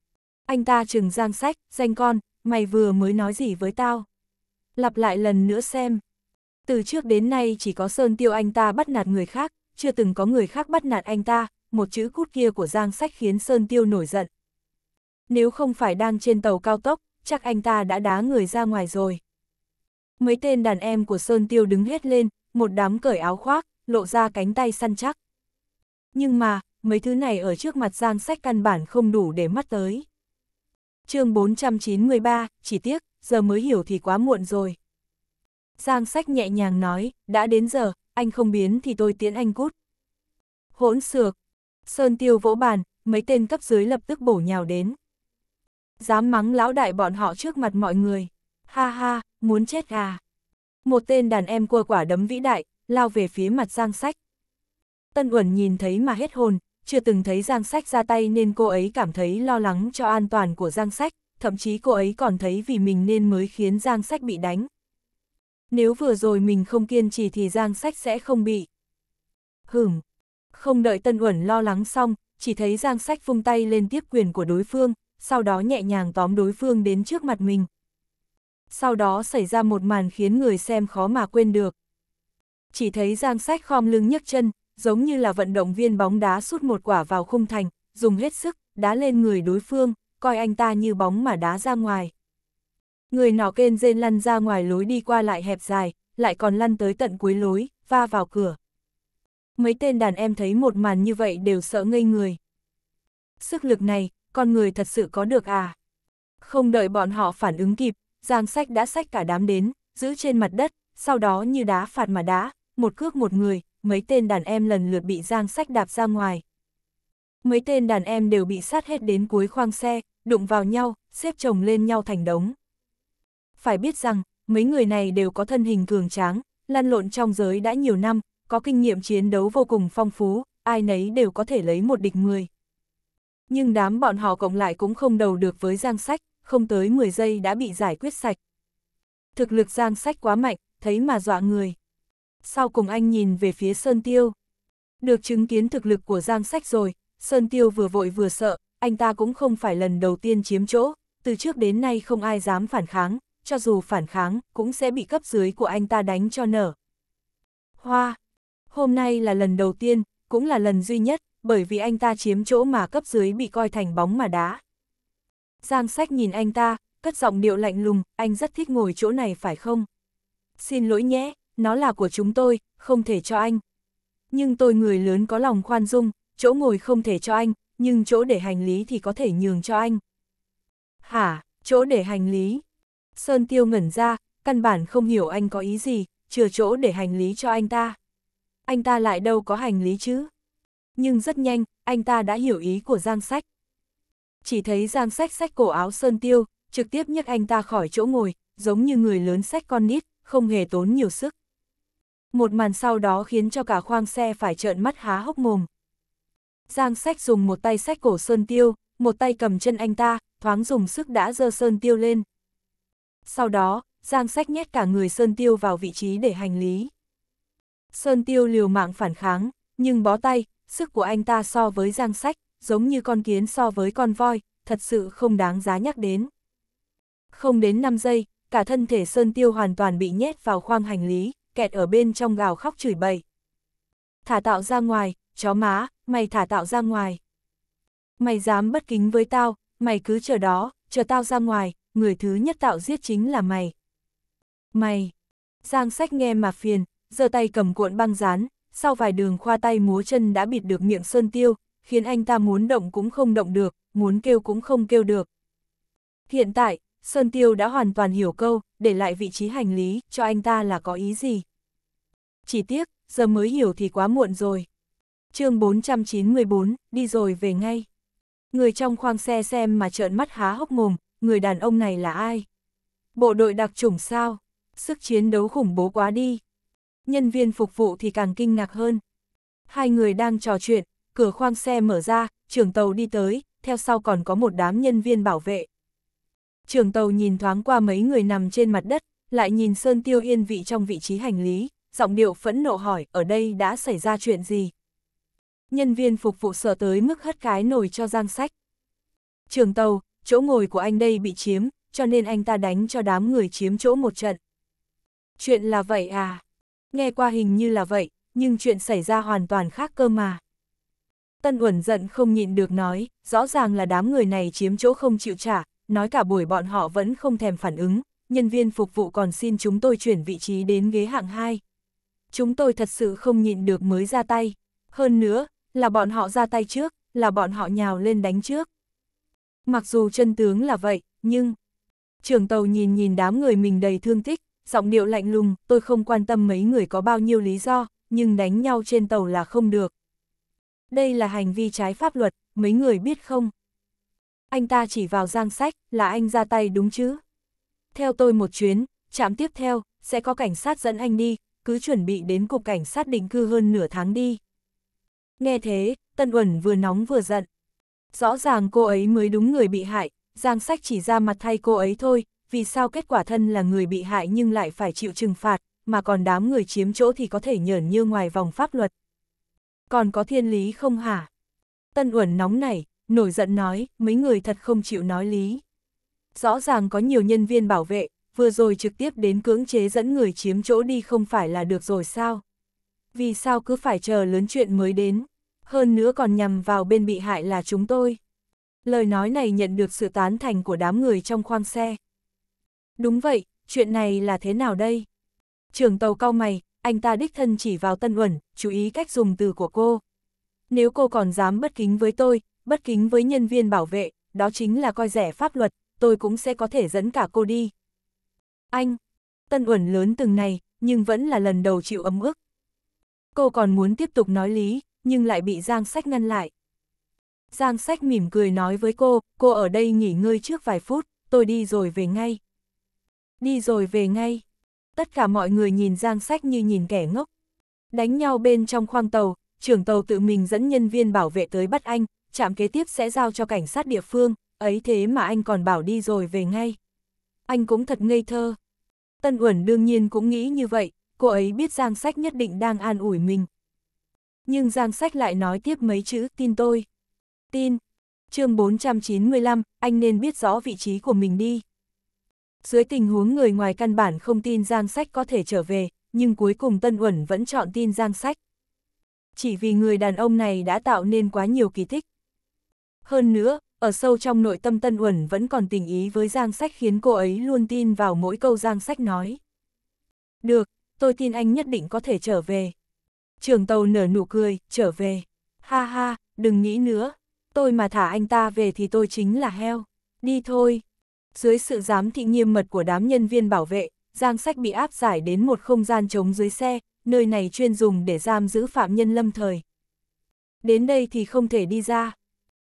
Anh ta chừng giang sách, danh con, mày vừa mới nói gì với tao? Lặp lại lần nữa xem. Từ trước đến nay chỉ có Sơn Tiêu anh ta bắt nạt người khác, chưa từng có người khác bắt nạt anh ta, một chữ cút kia của giang sách khiến Sơn Tiêu nổi giận. Nếu không phải đang trên tàu cao tốc, chắc anh ta đã đá người ra ngoài rồi. Mấy tên đàn em của Sơn Tiêu đứng hết lên, một đám cởi áo khoác, lộ ra cánh tay săn chắc. Nhưng mà, mấy thứ này ở trước mặt Giang Sách căn bản không đủ để mắt tới. chương 493, chỉ tiếc, giờ mới hiểu thì quá muộn rồi. Giang Sách nhẹ nhàng nói, đã đến giờ, anh không biến thì tôi tiễn anh cút. Hỗn xược, Sơn Tiêu vỗ bàn, mấy tên cấp dưới lập tức bổ nhào đến. Dám mắng lão đại bọn họ trước mặt mọi người. Ha ha, muốn chết gà Một tên đàn em cua quả đấm vĩ đại, lao về phía mặt Giang Sách. Tân Uẩn nhìn thấy mà hết hồn, chưa từng thấy Giang Sách ra tay nên cô ấy cảm thấy lo lắng cho an toàn của Giang Sách, thậm chí cô ấy còn thấy vì mình nên mới khiến Giang Sách bị đánh. Nếu vừa rồi mình không kiên trì thì Giang Sách sẽ không bị. Hửm, không đợi Tân Uẩn lo lắng xong, chỉ thấy Giang Sách vung tay lên tiếp quyền của đối phương, sau đó nhẹ nhàng tóm đối phương đến trước mặt mình. Sau đó xảy ra một màn khiến người xem khó mà quên được. Chỉ thấy Giang Sách khom lưng nhấc chân, giống như là vận động viên bóng đá sút một quả vào khung thành, dùng hết sức, đá lên người đối phương, coi anh ta như bóng mà đá ra ngoài. Người nọ kên rên lăn ra ngoài lối đi qua lại hẹp dài, lại còn lăn tới tận cuối lối, va vào cửa. Mấy tên đàn em thấy một màn như vậy đều sợ ngây người. Sức lực này, con người thật sự có được à? Không đợi bọn họ phản ứng kịp, Giang Sách đã sách cả đám đến, giữ trên mặt đất, sau đó như đá phạt mà đá, một cước một người, mấy tên đàn em lần lượt bị giang sách đạp ra ngoài. Mấy tên đàn em đều bị sát hết đến cuối khoang xe, đụng vào nhau, xếp chồng lên nhau thành đống. Phải biết rằng, mấy người này đều có thân hình cường tráng, lăn lộn trong giới đã nhiều năm, có kinh nghiệm chiến đấu vô cùng phong phú, ai nấy đều có thể lấy một địch mười. Nhưng đám bọn họ cộng lại cũng không đầu được với giang sách, không tới 10 giây đã bị giải quyết sạch. Thực lực giang sách quá mạnh, thấy mà dọa người sau cùng anh nhìn về phía Sơn Tiêu. Được chứng kiến thực lực của Giang Sách rồi, Sơn Tiêu vừa vội vừa sợ, anh ta cũng không phải lần đầu tiên chiếm chỗ, từ trước đến nay không ai dám phản kháng, cho dù phản kháng, cũng sẽ bị cấp dưới của anh ta đánh cho nở. Hoa! Hôm nay là lần đầu tiên, cũng là lần duy nhất, bởi vì anh ta chiếm chỗ mà cấp dưới bị coi thành bóng mà đá. Giang Sách nhìn anh ta, cất giọng điệu lạnh lùng, anh rất thích ngồi chỗ này phải không? Xin lỗi nhé, nó là của chúng tôi, không thể cho anh. Nhưng tôi người lớn có lòng khoan dung, chỗ ngồi không thể cho anh, nhưng chỗ để hành lý thì có thể nhường cho anh. Hả, chỗ để hành lý? Sơn Tiêu ngẩn ra, căn bản không hiểu anh có ý gì, chừa chỗ để hành lý cho anh ta. Anh ta lại đâu có hành lý chứ? Nhưng rất nhanh, anh ta đã hiểu ý của Giang Sách. Chỉ thấy Giang Sách sách cổ áo Sơn Tiêu, trực tiếp nhấc anh ta khỏi chỗ ngồi, giống như người lớn sách con nít, không hề tốn nhiều sức. Một màn sau đó khiến cho cả khoang xe phải trợn mắt há hốc mồm. Giang sách dùng một tay sách cổ Sơn Tiêu, một tay cầm chân anh ta, thoáng dùng sức đã dơ Sơn Tiêu lên. Sau đó, Giang sách nhét cả người Sơn Tiêu vào vị trí để hành lý. Sơn Tiêu liều mạng phản kháng, nhưng bó tay, sức của anh ta so với Giang sách, giống như con kiến so với con voi, thật sự không đáng giá nhắc đến. Không đến 5 giây, cả thân thể Sơn Tiêu hoàn toàn bị nhét vào khoang hành lý, kẹt ở bên trong gào khóc chửi bậy. Thả tạo ra ngoài, chó má, mày thả tạo ra ngoài. Mày dám bất kính với tao, mày cứ chờ đó, chờ tao ra ngoài, người thứ nhất tạo giết chính là mày. Mày! Giang sách nghe mà phiền, giơ tay cầm cuộn băng dán, sau vài đường khoa tay múa chân đã bịt được miệng Sơn Tiêu, khiến anh ta muốn động cũng không động được, muốn kêu cũng không kêu được. Hiện tại, Sơn Tiêu đã hoàn toàn hiểu câu, để lại vị trí hành lý, cho anh ta là có ý gì. Chỉ tiếc, giờ mới hiểu thì quá muộn rồi. chương 494, đi rồi về ngay. Người trong khoang xe xem mà trợn mắt há hốc mồm, người đàn ông này là ai? Bộ đội đặc chủng sao? Sức chiến đấu khủng bố quá đi. Nhân viên phục vụ thì càng kinh ngạc hơn. Hai người đang trò chuyện, cửa khoang xe mở ra, trưởng tàu đi tới, theo sau còn có một đám nhân viên bảo vệ, Trường tàu nhìn thoáng qua mấy người nằm trên mặt đất, lại nhìn Sơn Tiêu Yên vị trong vị trí hành lý, giọng điệu phẫn nộ hỏi ở đây đã xảy ra chuyện gì. Nhân viên phục vụ sở tới mức hất cái nổi cho giang sách. Trường tàu, chỗ ngồi của anh đây bị chiếm, cho nên anh ta đánh cho đám người chiếm chỗ một trận. Chuyện là vậy à? Nghe qua hình như là vậy, nhưng chuyện xảy ra hoàn toàn khác cơ mà. Tân Uẩn giận không nhịn được nói, rõ ràng là đám người này chiếm chỗ không chịu trả, nói cả buổi bọn họ vẫn không thèm phản ứng, nhân viên phục vụ còn xin chúng tôi chuyển vị trí đến ghế hạng 2. Chúng tôi thật sự không nhịn được mới ra tay, hơn nữa, là bọn họ ra tay trước, là bọn họ nhào lên đánh trước. Mặc dù chân tướng là vậy, nhưng... Trường tàu nhìn nhìn đám người mình đầy thương tích, giọng điệu lạnh lùng, tôi không quan tâm mấy người có bao nhiêu lý do, nhưng đánh nhau trên tàu là không được. Đây là hành vi trái pháp luật, mấy người biết không? anh ta chỉ vào giang sách, là anh ra tay đúng chứ? Theo tôi một chuyến, trạm tiếp theo, sẽ có cảnh sát dẫn anh đi, cứ chuẩn bị đến cục cảnh sát định cư hơn nửa tháng đi. Nghe thế, Tân Uẩn vừa nóng vừa giận. Rõ ràng cô ấy mới đúng người bị hại, Giang Sách chỉ ra mặt thay cô ấy thôi, vì sao kết quả thân là người bị hại nhưng lại phải chịu trừng phạt, mà còn đám người chiếm chỗ thì có thể nhởn như ngoài vòng pháp luật. Còn có thiên lý không hả? Tân Uẩn nóng nảy, nổi giận nói, mấy người thật không chịu nói lý. Rõ ràng có nhiều nhân viên bảo vệ, vừa rồi trực tiếp đến cưỡng chế dẫn người chiếm chỗ đi không phải là được rồi sao? Vì sao cứ phải chờ lớn chuyện mới đến, hơn nữa còn nhằm vào bên bị hại là chúng tôi. Lời nói này nhận được sự tán thành của đám người trong khoang xe. Đúng vậy, chuyện này là thế nào đây? Trưởng tàu cao mày, anh ta đích thân chỉ vào Tân Uẩn, chú ý cách dùng từ của cô. Nếu cô còn dám bất kính với tôi, bất kính với nhân viên bảo vệ, đó chính là coi rẻ pháp luật, tôi cũng sẽ có thể dẫn cả cô đi. Anh, Tân Uẩn lớn từng này, nhưng vẫn là lần đầu chịu ấm ức. Cô còn muốn tiếp tục nói lý, nhưng lại bị Giang Sách ngăn lại. Giang Sách mỉm cười nói với cô, cô ở đây nghỉ ngơi trước vài phút, tôi đi rồi về ngay. Đi rồi về ngay. Tất cả mọi người nhìn Giang Sách như nhìn kẻ ngốc. Đánh nhau bên trong khoang tàu, trưởng tàu tự mình dẫn nhân viên bảo vệ tới bắt anh, trạm kế tiếp sẽ giao cho cảnh sát địa phương, ấy thế mà anh còn bảo đi rồi về ngay. Anh cũng thật ngây thơ. Tân Uẩn đương nhiên cũng nghĩ như vậy, cô ấy biết Giang Sách nhất định đang an ủi mình. Nhưng Giang Sách lại nói tiếp mấy chữ tin tôi. Tin. chương 495, anh nên biết rõ vị trí của mình đi. Dưới tình huống người ngoài căn bản không tin Giang Sách có thể trở về, nhưng cuối cùng Tân Uẩn vẫn chọn tin Giang Sách. Chỉ vì người đàn ông này đã tạo nên quá nhiều kỳ tích, hơn nữa, ở sâu trong nội tâm Tân Uẩn vẫn còn tình ý với Giang Sách khiến cô ấy luôn tin vào mỗi câu Giang Sách nói. Được, tôi tin anh nhất định có thể trở về. Trường tàu nở nụ cười, trở về. Ha ha, đừng nghĩ nữa. Tôi mà thả anh ta về thì tôi chính là heo. Đi thôi. Dưới sự giám thị nghiêm mật của đám nhân viên bảo vệ, Giang Sách bị áp giải đến một không gian trống dưới xe, nơi này chuyên dùng để giam giữ phạm nhân lâm thời. Đến đây thì không thể đi ra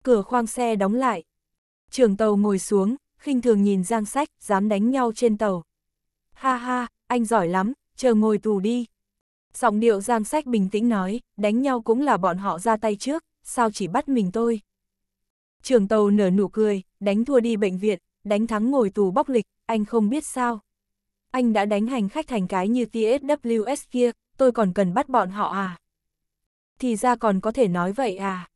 cửa khoang xe đóng lại. Trường tàu ngồi xuống, khinh thường nhìn Giang Sách, dám đánh nhau trên tàu. Ha ha, anh giỏi lắm, chờ ngồi tù đi. Giọng điệu Giang Sách bình tĩnh nói, đánh nhau cũng là bọn họ ra tay trước, sao chỉ bắt mình tôi. Trường tàu nở nụ cười, đánh thua đi bệnh viện, đánh thắng ngồi tù bóc lịch, anh không biết sao. Anh đã đánh hành khách thành cái như TSWS kia, tôi còn cần bắt bọn họ à? Thì ra còn có thể nói vậy à?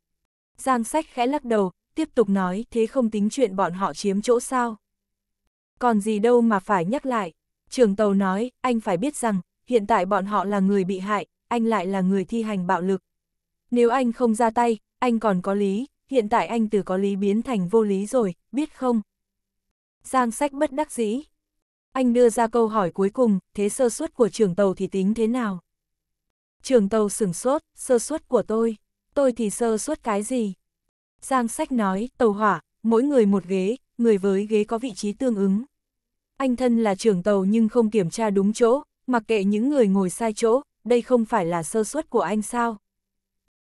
Giang sách khẽ lắc đầu, tiếp tục nói thế không tính chuyện bọn họ chiếm chỗ sao. Còn gì đâu mà phải nhắc lại. Trường tàu nói, anh phải biết rằng, hiện tại bọn họ là người bị hại, anh lại là người thi hành bạo lực. Nếu anh không ra tay, anh còn có lý, hiện tại anh từ có lý biến thành vô lý rồi, biết không? Giang sách bất đắc dĩ. Anh đưa ra câu hỏi cuối cùng, thế sơ suất của trường tàu thì tính thế nào? Trường tàu sửng sốt, sơ suất của tôi tôi thì sơ suất cái gì? Giang sách nói, tàu hỏa, mỗi người một ghế, người với ghế có vị trí tương ứng. Anh thân là trưởng tàu nhưng không kiểm tra đúng chỗ, mặc kệ những người ngồi sai chỗ, đây không phải là sơ suất của anh sao?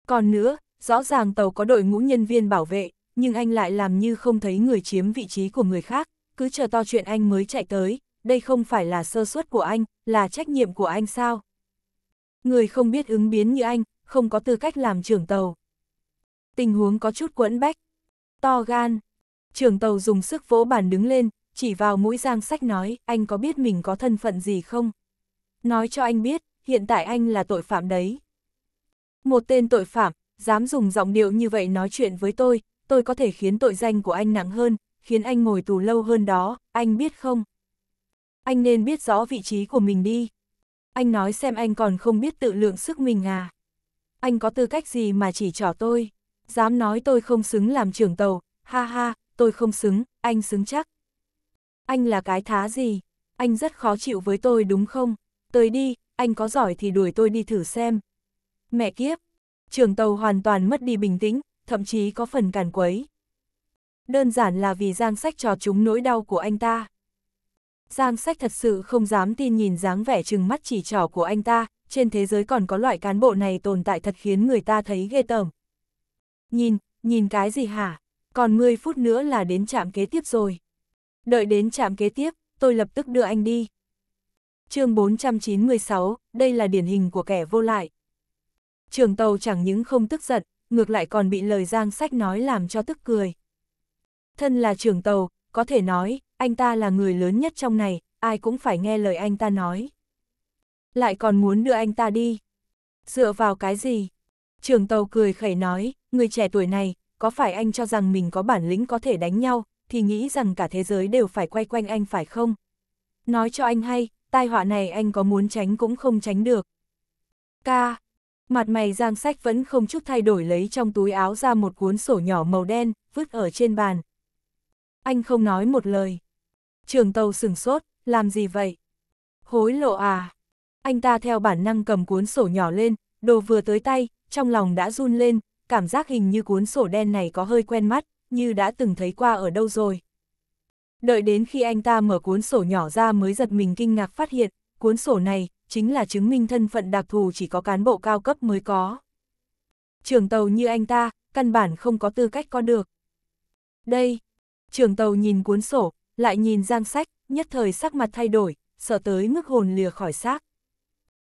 Còn nữa, rõ ràng tàu có đội ngũ nhân viên bảo vệ, nhưng anh lại làm như không thấy người chiếm vị trí của người khác, cứ chờ to chuyện anh mới chạy tới, đây không phải là sơ suất của anh, là trách nhiệm của anh sao? Người không biết ứng biến như anh, không có tư cách làm trưởng tàu. Tình huống có chút quẫn bách. To gan. Trưởng tàu dùng sức vỗ bàn đứng lên, chỉ vào mũi giang sách nói, anh có biết mình có thân phận gì không? Nói cho anh biết, hiện tại anh là tội phạm đấy. Một tên tội phạm, dám dùng giọng điệu như vậy nói chuyện với tôi, tôi có thể khiến tội danh của anh nặng hơn, khiến anh ngồi tù lâu hơn đó, anh biết không? Anh nên biết rõ vị trí của mình đi. Anh nói xem anh còn không biết tự lượng sức mình à anh có tư cách gì mà chỉ trỏ tôi? Dám nói tôi không xứng làm trưởng tàu, ha ha, tôi không xứng, anh xứng chắc. Anh là cái thá gì? Anh rất khó chịu với tôi đúng không? Tới đi, anh có giỏi thì đuổi tôi đi thử xem. Mẹ kiếp, trưởng tàu hoàn toàn mất đi bình tĩnh, thậm chí có phần càn quấy. Đơn giản là vì Giang Sách trò chúng nỗi đau của anh ta. Giang Sách thật sự không dám tin nhìn dáng vẻ trừng mắt chỉ trỏ của anh ta, trên thế giới còn có loại cán bộ này tồn tại thật khiến người ta thấy ghê tởm. Nhìn, nhìn cái gì hả? Còn 10 phút nữa là đến trạm kế tiếp rồi. Đợi đến trạm kế tiếp, tôi lập tức đưa anh đi. chương 496, đây là điển hình của kẻ vô lại. Trường tàu chẳng những không tức giận, ngược lại còn bị lời giang sách nói làm cho tức cười. Thân là trưởng tàu, có thể nói, anh ta là người lớn nhất trong này, ai cũng phải nghe lời anh ta nói lại còn muốn đưa anh ta đi. Dựa vào cái gì? Trường tàu cười khẩy nói, người trẻ tuổi này, có phải anh cho rằng mình có bản lĩnh có thể đánh nhau, thì nghĩ rằng cả thế giới đều phải quay quanh anh phải không? Nói cho anh hay, tai họa này anh có muốn tránh cũng không tránh được. Ca, mặt mày giang sách vẫn không chút thay đổi lấy trong túi áo ra một cuốn sổ nhỏ màu đen, vứt ở trên bàn. Anh không nói một lời. Trường tàu sừng sốt, làm gì vậy? Hối lộ à? anh ta theo bản năng cầm cuốn sổ nhỏ lên, đồ vừa tới tay, trong lòng đã run lên, cảm giác hình như cuốn sổ đen này có hơi quen mắt, như đã từng thấy qua ở đâu rồi. Đợi đến khi anh ta mở cuốn sổ nhỏ ra mới giật mình kinh ngạc phát hiện, cuốn sổ này chính là chứng minh thân phận đặc thù chỉ có cán bộ cao cấp mới có. Trường tàu như anh ta, căn bản không có tư cách có được. Đây, trường tàu nhìn cuốn sổ, lại nhìn giang sách, nhất thời sắc mặt thay đổi, sợ tới mức hồn lìa khỏi xác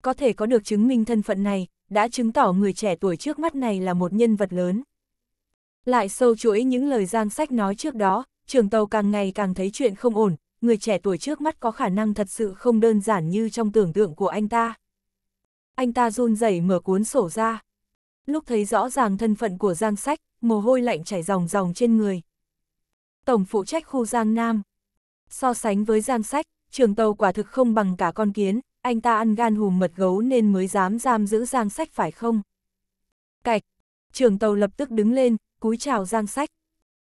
có thể có được chứng minh thân phận này, đã chứng tỏ người trẻ tuổi trước mắt này là một nhân vật lớn. Lại sâu chuỗi những lời Giang Sách nói trước đó, trường tàu càng ngày càng thấy chuyện không ổn, người trẻ tuổi trước mắt có khả năng thật sự không đơn giản như trong tưởng tượng của anh ta. Anh ta run rẩy mở cuốn sổ ra. Lúc thấy rõ ràng thân phận của Giang Sách, mồ hôi lạnh chảy ròng ròng trên người. Tổng phụ trách khu Giang Nam. So sánh với Giang Sách, trường tàu quả thực không bằng cả con kiến, anh ta ăn gan hùm mật gấu nên mới dám giam giữ Giang Sách phải không? Cạch, trường tàu lập tức đứng lên, cúi chào Giang Sách.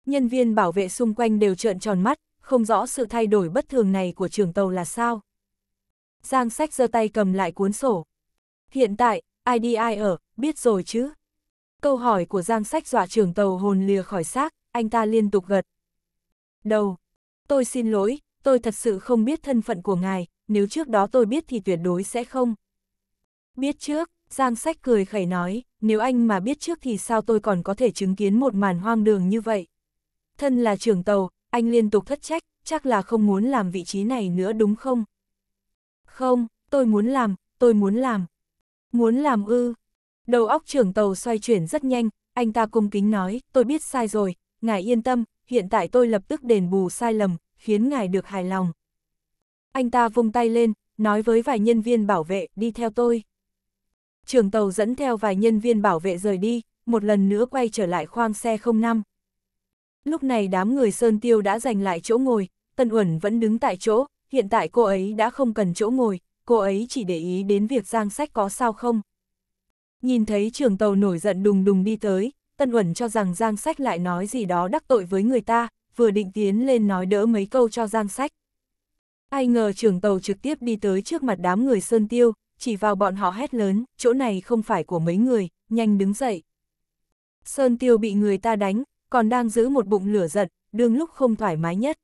Nhân viên bảo vệ xung quanh đều trợn tròn mắt, không rõ sự thay đổi bất thường này của trường tàu là sao. Giang Sách giơ tay cầm lại cuốn sổ. Hiện tại, ai đi ai ở, biết rồi chứ? Câu hỏi của Giang Sách dọa trường tàu hồn lìa khỏi xác, anh ta liên tục gật. Đầu, tôi xin lỗi, tôi thật sự không biết thân phận của ngài, nếu trước đó tôi biết thì tuyệt đối sẽ không. Biết trước, Giang Sách cười khẩy nói, nếu anh mà biết trước thì sao tôi còn có thể chứng kiến một màn hoang đường như vậy. Thân là trưởng tàu, anh liên tục thất trách, chắc là không muốn làm vị trí này nữa đúng không? Không, tôi muốn làm, tôi muốn làm. Muốn làm ư. Đầu óc trưởng tàu xoay chuyển rất nhanh, anh ta cung kính nói, tôi biết sai rồi, ngài yên tâm, hiện tại tôi lập tức đền bù sai lầm, khiến ngài được hài lòng anh ta vung tay lên, nói với vài nhân viên bảo vệ, đi theo tôi. Trường tàu dẫn theo vài nhân viên bảo vệ rời đi, một lần nữa quay trở lại khoang xe 05. Lúc này đám người Sơn Tiêu đã giành lại chỗ ngồi, Tân Uẩn vẫn đứng tại chỗ, hiện tại cô ấy đã không cần chỗ ngồi, cô ấy chỉ để ý đến việc giang sách có sao không. Nhìn thấy trường tàu nổi giận đùng đùng đi tới, Tân Uẩn cho rằng giang sách lại nói gì đó đắc tội với người ta, vừa định tiến lên nói đỡ mấy câu cho giang sách. Ai ngờ trưởng tàu trực tiếp đi tới trước mặt đám người Sơn Tiêu, chỉ vào bọn họ hét lớn, chỗ này không phải của mấy người, nhanh đứng dậy. Sơn Tiêu bị người ta đánh, còn đang giữ một bụng lửa giận, đương lúc không thoải mái nhất.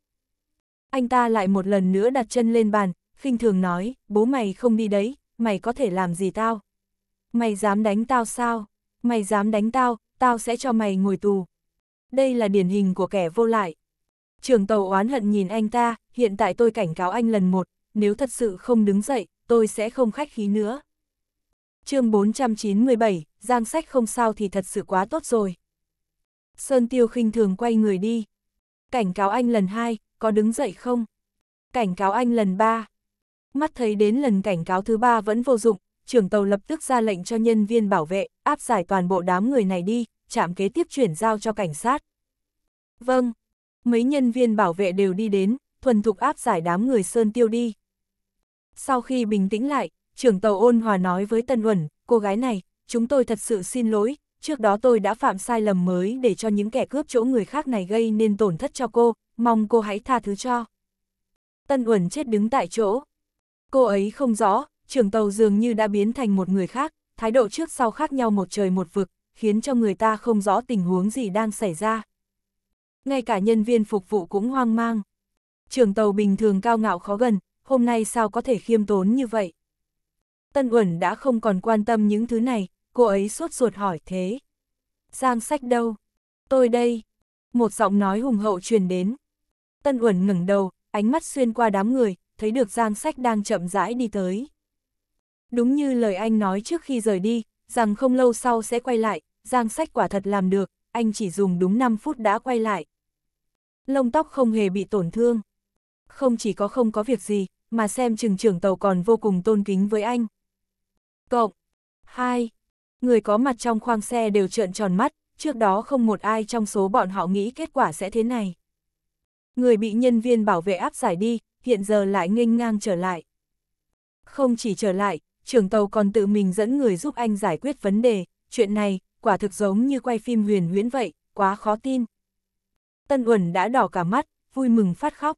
Anh ta lại một lần nữa đặt chân lên bàn, khinh thường nói, bố mày không đi đấy, mày có thể làm gì tao? Mày dám đánh tao sao? Mày dám đánh tao, tao sẽ cho mày ngồi tù. Đây là điển hình của kẻ vô lại, Trường tàu oán hận nhìn anh ta, hiện tại tôi cảnh cáo anh lần một, nếu thật sự không đứng dậy, tôi sẽ không khách khí nữa. chương 497, Giang sách không sao thì thật sự quá tốt rồi. Sơn Tiêu khinh thường quay người đi. Cảnh cáo anh lần hai, có đứng dậy không? Cảnh cáo anh lần ba. Mắt thấy đến lần cảnh cáo thứ ba vẫn vô dụng, trưởng tàu lập tức ra lệnh cho nhân viên bảo vệ, áp giải toàn bộ đám người này đi, chạm kế tiếp chuyển giao cho cảnh sát. Vâng, Mấy nhân viên bảo vệ đều đi đến, thuần thục áp giải đám người Sơn Tiêu đi. Sau khi bình tĩnh lại, trưởng tàu ôn hòa nói với Tân Uẩn, cô gái này, chúng tôi thật sự xin lỗi, trước đó tôi đã phạm sai lầm mới để cho những kẻ cướp chỗ người khác này gây nên tổn thất cho cô, mong cô hãy tha thứ cho. Tân Uẩn chết đứng tại chỗ. Cô ấy không rõ, trưởng tàu dường như đã biến thành một người khác, thái độ trước sau khác nhau một trời một vực, khiến cho người ta không rõ tình huống gì đang xảy ra ngay cả nhân viên phục vụ cũng hoang mang. Trường tàu bình thường cao ngạo khó gần, hôm nay sao có thể khiêm tốn như vậy? Tân Uẩn đã không còn quan tâm những thứ này, cô ấy suốt ruột hỏi thế. Giang sách đâu? Tôi đây. Một giọng nói hùng hậu truyền đến. Tân Uẩn ngẩng đầu, ánh mắt xuyên qua đám người, thấy được Giang sách đang chậm rãi đi tới. Đúng như lời anh nói trước khi rời đi, rằng không lâu sau sẽ quay lại, Giang sách quả thật làm được, anh chỉ dùng đúng 5 phút đã quay lại lông tóc không hề bị tổn thương. Không chỉ có không có việc gì, mà xem chừng trưởng tàu còn vô cùng tôn kính với anh. Cộng hai Người có mặt trong khoang xe đều trợn tròn mắt, trước đó không một ai trong số bọn họ nghĩ kết quả sẽ thế này. Người bị nhân viên bảo vệ áp giải đi, hiện giờ lại nghênh ngang trở lại. Không chỉ trở lại, trưởng tàu còn tự mình dẫn người giúp anh giải quyết vấn đề, chuyện này, quả thực giống như quay phim huyền huyễn vậy, quá khó tin. Tân Uẩn đã đỏ cả mắt, vui mừng phát khóc.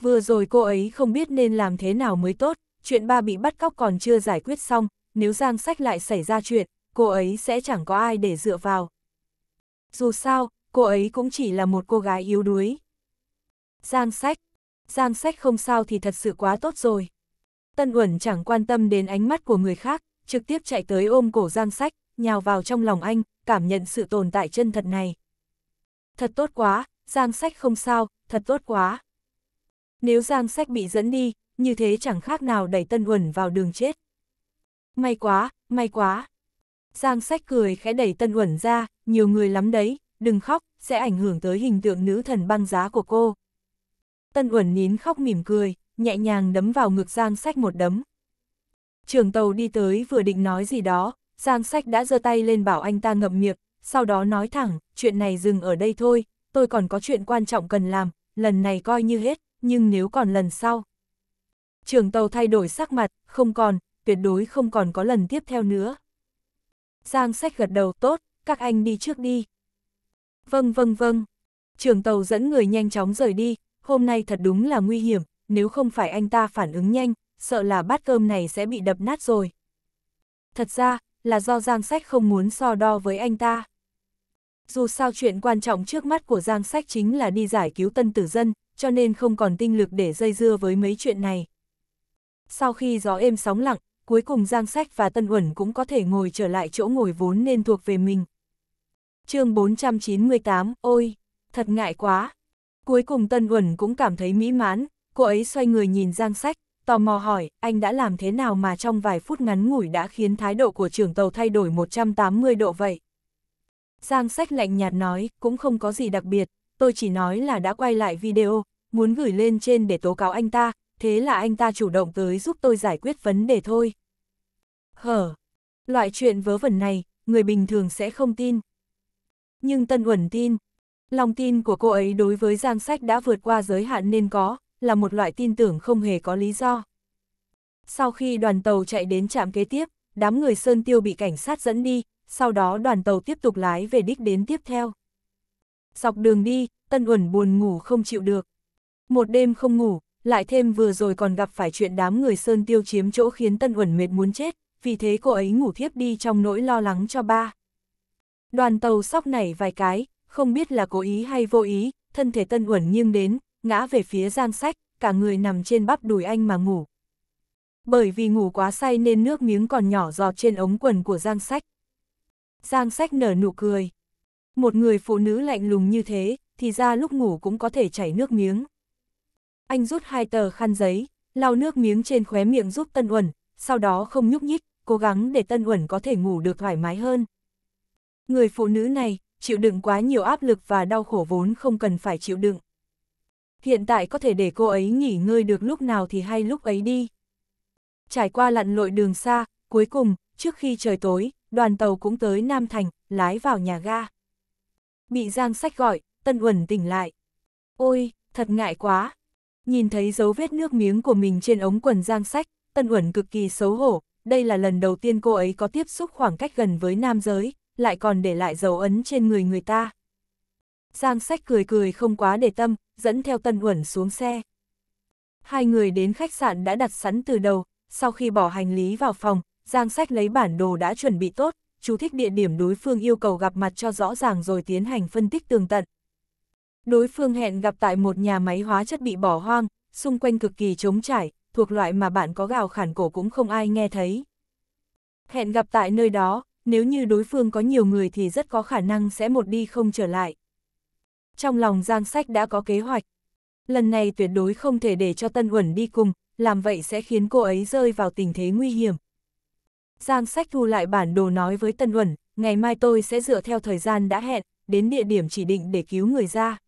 Vừa rồi cô ấy không biết nên làm thế nào mới tốt, chuyện ba bị bắt cóc còn chưa giải quyết xong, nếu Giang Sách lại xảy ra chuyện, cô ấy sẽ chẳng có ai để dựa vào. Dù sao, cô ấy cũng chỉ là một cô gái yếu đuối. Giang Sách, Giang Sách không sao thì thật sự quá tốt rồi. Tân Uẩn chẳng quan tâm đến ánh mắt của người khác, trực tiếp chạy tới ôm cổ Giang Sách, nhào vào trong lòng anh, cảm nhận sự tồn tại chân thật này. Thật tốt quá, Giang Sách không sao, thật tốt quá. Nếu Giang Sách bị dẫn đi, như thế chẳng khác nào đẩy Tân Uẩn vào đường chết. May quá, may quá. Giang Sách cười khẽ đẩy Tân Uẩn ra, nhiều người lắm đấy, đừng khóc, sẽ ảnh hưởng tới hình tượng nữ thần băng giá của cô. Tân Uẩn nín khóc mỉm cười, nhẹ nhàng đấm vào ngực Giang Sách một đấm. Trường tàu đi tới vừa định nói gì đó, Giang Sách đã giơ tay lên bảo anh ta ngậm miệng, sau đó nói thẳng, chuyện này dừng ở đây thôi, tôi còn có chuyện quan trọng cần làm, lần này coi như hết, nhưng nếu còn lần sau. Trường tàu thay đổi sắc mặt, không còn, tuyệt đối không còn có lần tiếp theo nữa. Giang sách gật đầu tốt, các anh đi trước đi. Vâng vâng vâng. Trường tàu dẫn người nhanh chóng rời đi, hôm nay thật đúng là nguy hiểm, nếu không phải anh ta phản ứng nhanh, sợ là bát cơm này sẽ bị đập nát rồi. Thật ra, là do Giang Sách không muốn so đo với anh ta. Dù sao chuyện quan trọng trước mắt của Giang Sách chính là đi giải cứu tân tử dân, cho nên không còn tinh lực để dây dưa với mấy chuyện này. Sau khi gió êm sóng lặng, cuối cùng Giang Sách và Tân Uẩn cũng có thể ngồi trở lại chỗ ngồi vốn nên thuộc về mình. chương 498, ôi, thật ngại quá. Cuối cùng Tân Uẩn cũng cảm thấy mỹ mãn, cô ấy xoay người nhìn Giang Sách, tò mò hỏi, anh đã làm thế nào mà trong vài phút ngắn ngủi đã khiến thái độ của trưởng tàu thay đổi 180 độ vậy? Giang sách lạnh nhạt nói, cũng không có gì đặc biệt, tôi chỉ nói là đã quay lại video, muốn gửi lên trên để tố cáo anh ta, thế là anh ta chủ động tới giúp tôi giải quyết vấn đề thôi. Hở, loại chuyện vớ vẩn này, người bình thường sẽ không tin. Nhưng Tân Uẩn tin, lòng tin của cô ấy đối với Giang Sách đã vượt qua giới hạn nên có, là một loại tin tưởng không hề có lý do. Sau khi đoàn tàu chạy đến trạm kế tiếp, đám người Sơn Tiêu bị cảnh sát dẫn đi, sau đó đoàn tàu tiếp tục lái về đích đến tiếp theo. Dọc đường đi, Tân Uẩn buồn ngủ không chịu được. Một đêm không ngủ, lại thêm vừa rồi còn gặp phải chuyện đám người Sơn Tiêu chiếm chỗ khiến Tân Uẩn mệt muốn chết, vì thế cô ấy ngủ thiếp đi trong nỗi lo lắng cho ba. Đoàn tàu sóc nảy vài cái, không biết là cố ý hay vô ý, thân thể Tân Uẩn nghiêng đến, ngã về phía giang sách, cả người nằm trên bắp đùi anh mà ngủ. Bởi vì ngủ quá say nên nước miếng còn nhỏ giọt trên ống quần của giang sách, Giang sách nở nụ cười. Một người phụ nữ lạnh lùng như thế, thì ra lúc ngủ cũng có thể chảy nước miếng. Anh rút hai tờ khăn giấy, lau nước miếng trên khóe miệng giúp Tân Uẩn, sau đó không nhúc nhích, cố gắng để Tân Uẩn có thể ngủ được thoải mái hơn. Người phụ nữ này, chịu đựng quá nhiều áp lực và đau khổ vốn không cần phải chịu đựng. Hiện tại có thể để cô ấy nghỉ ngơi được lúc nào thì hay lúc ấy đi. Trải qua lặn lội đường xa, cuối cùng, trước khi trời tối, đoàn tàu cũng tới Nam Thành, lái vào nhà ga. Bị Giang Sách gọi, Tân Uẩn tỉnh lại. Ôi, thật ngại quá. Nhìn thấy dấu vết nước miếng của mình trên ống quần Giang Sách, Tân Uẩn cực kỳ xấu hổ. Đây là lần đầu tiên cô ấy có tiếp xúc khoảng cách gần với nam giới, lại còn để lại dấu ấn trên người người ta. Giang Sách cười cười không quá để tâm, dẫn theo Tân Uẩn xuống xe. Hai người đến khách sạn đã đặt sẵn từ đầu, sau khi bỏ hành lý vào phòng, Giang Sách lấy bản đồ đã chuẩn bị tốt, chú thích địa điểm đối phương yêu cầu gặp mặt cho rõ ràng rồi tiến hành phân tích tường tận. Đối phương hẹn gặp tại một nhà máy hóa chất bị bỏ hoang, xung quanh cực kỳ trống trải, thuộc loại mà bạn có gào khản cổ cũng không ai nghe thấy. Hẹn gặp tại nơi đó, nếu như đối phương có nhiều người thì rất có khả năng sẽ một đi không trở lại. Trong lòng Giang Sách đã có kế hoạch. Lần này tuyệt đối không thể để cho Tân Uẩn đi cùng, làm vậy sẽ khiến cô ấy rơi vào tình thế nguy hiểm, Giang sách thu lại bản đồ nói với Tân Uẩn, ngày mai tôi sẽ dựa theo thời gian đã hẹn, đến địa điểm chỉ định để cứu người ra.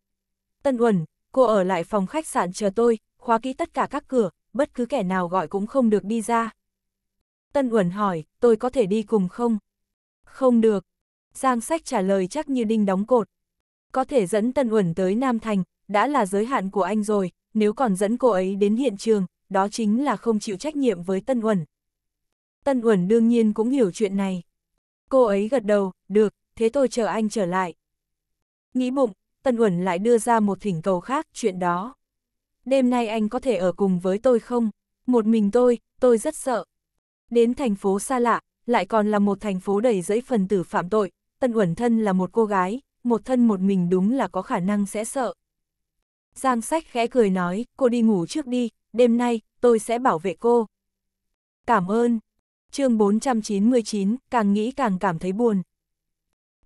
Tân Uẩn, cô ở lại phòng khách sạn chờ tôi, khóa kỹ tất cả các cửa, bất cứ kẻ nào gọi cũng không được đi ra. Tân Uẩn hỏi, tôi có thể đi cùng không? Không được. Giang sách trả lời chắc như đinh đóng cột. Có thể dẫn Tân Uẩn tới Nam Thành, đã là giới hạn của anh rồi, nếu còn dẫn cô ấy đến hiện trường, đó chính là không chịu trách nhiệm với Tân Uẩn. Tân Uẩn đương nhiên cũng hiểu chuyện này. Cô ấy gật đầu, được, thế tôi chờ anh trở lại. Nghĩ bụng, Tân Uẩn lại đưa ra một thỉnh cầu khác, chuyện đó. Đêm nay anh có thể ở cùng với tôi không? Một mình tôi, tôi rất sợ. Đến thành phố xa lạ, lại còn là một thành phố đầy rẫy phần tử phạm tội, Tân Uẩn thân là một cô gái, một thân một mình đúng là có khả năng sẽ sợ. Giang sách khẽ cười nói, cô đi ngủ trước đi, đêm nay, tôi sẽ bảo vệ cô. Cảm ơn, chương 499, càng nghĩ càng cảm thấy buồn.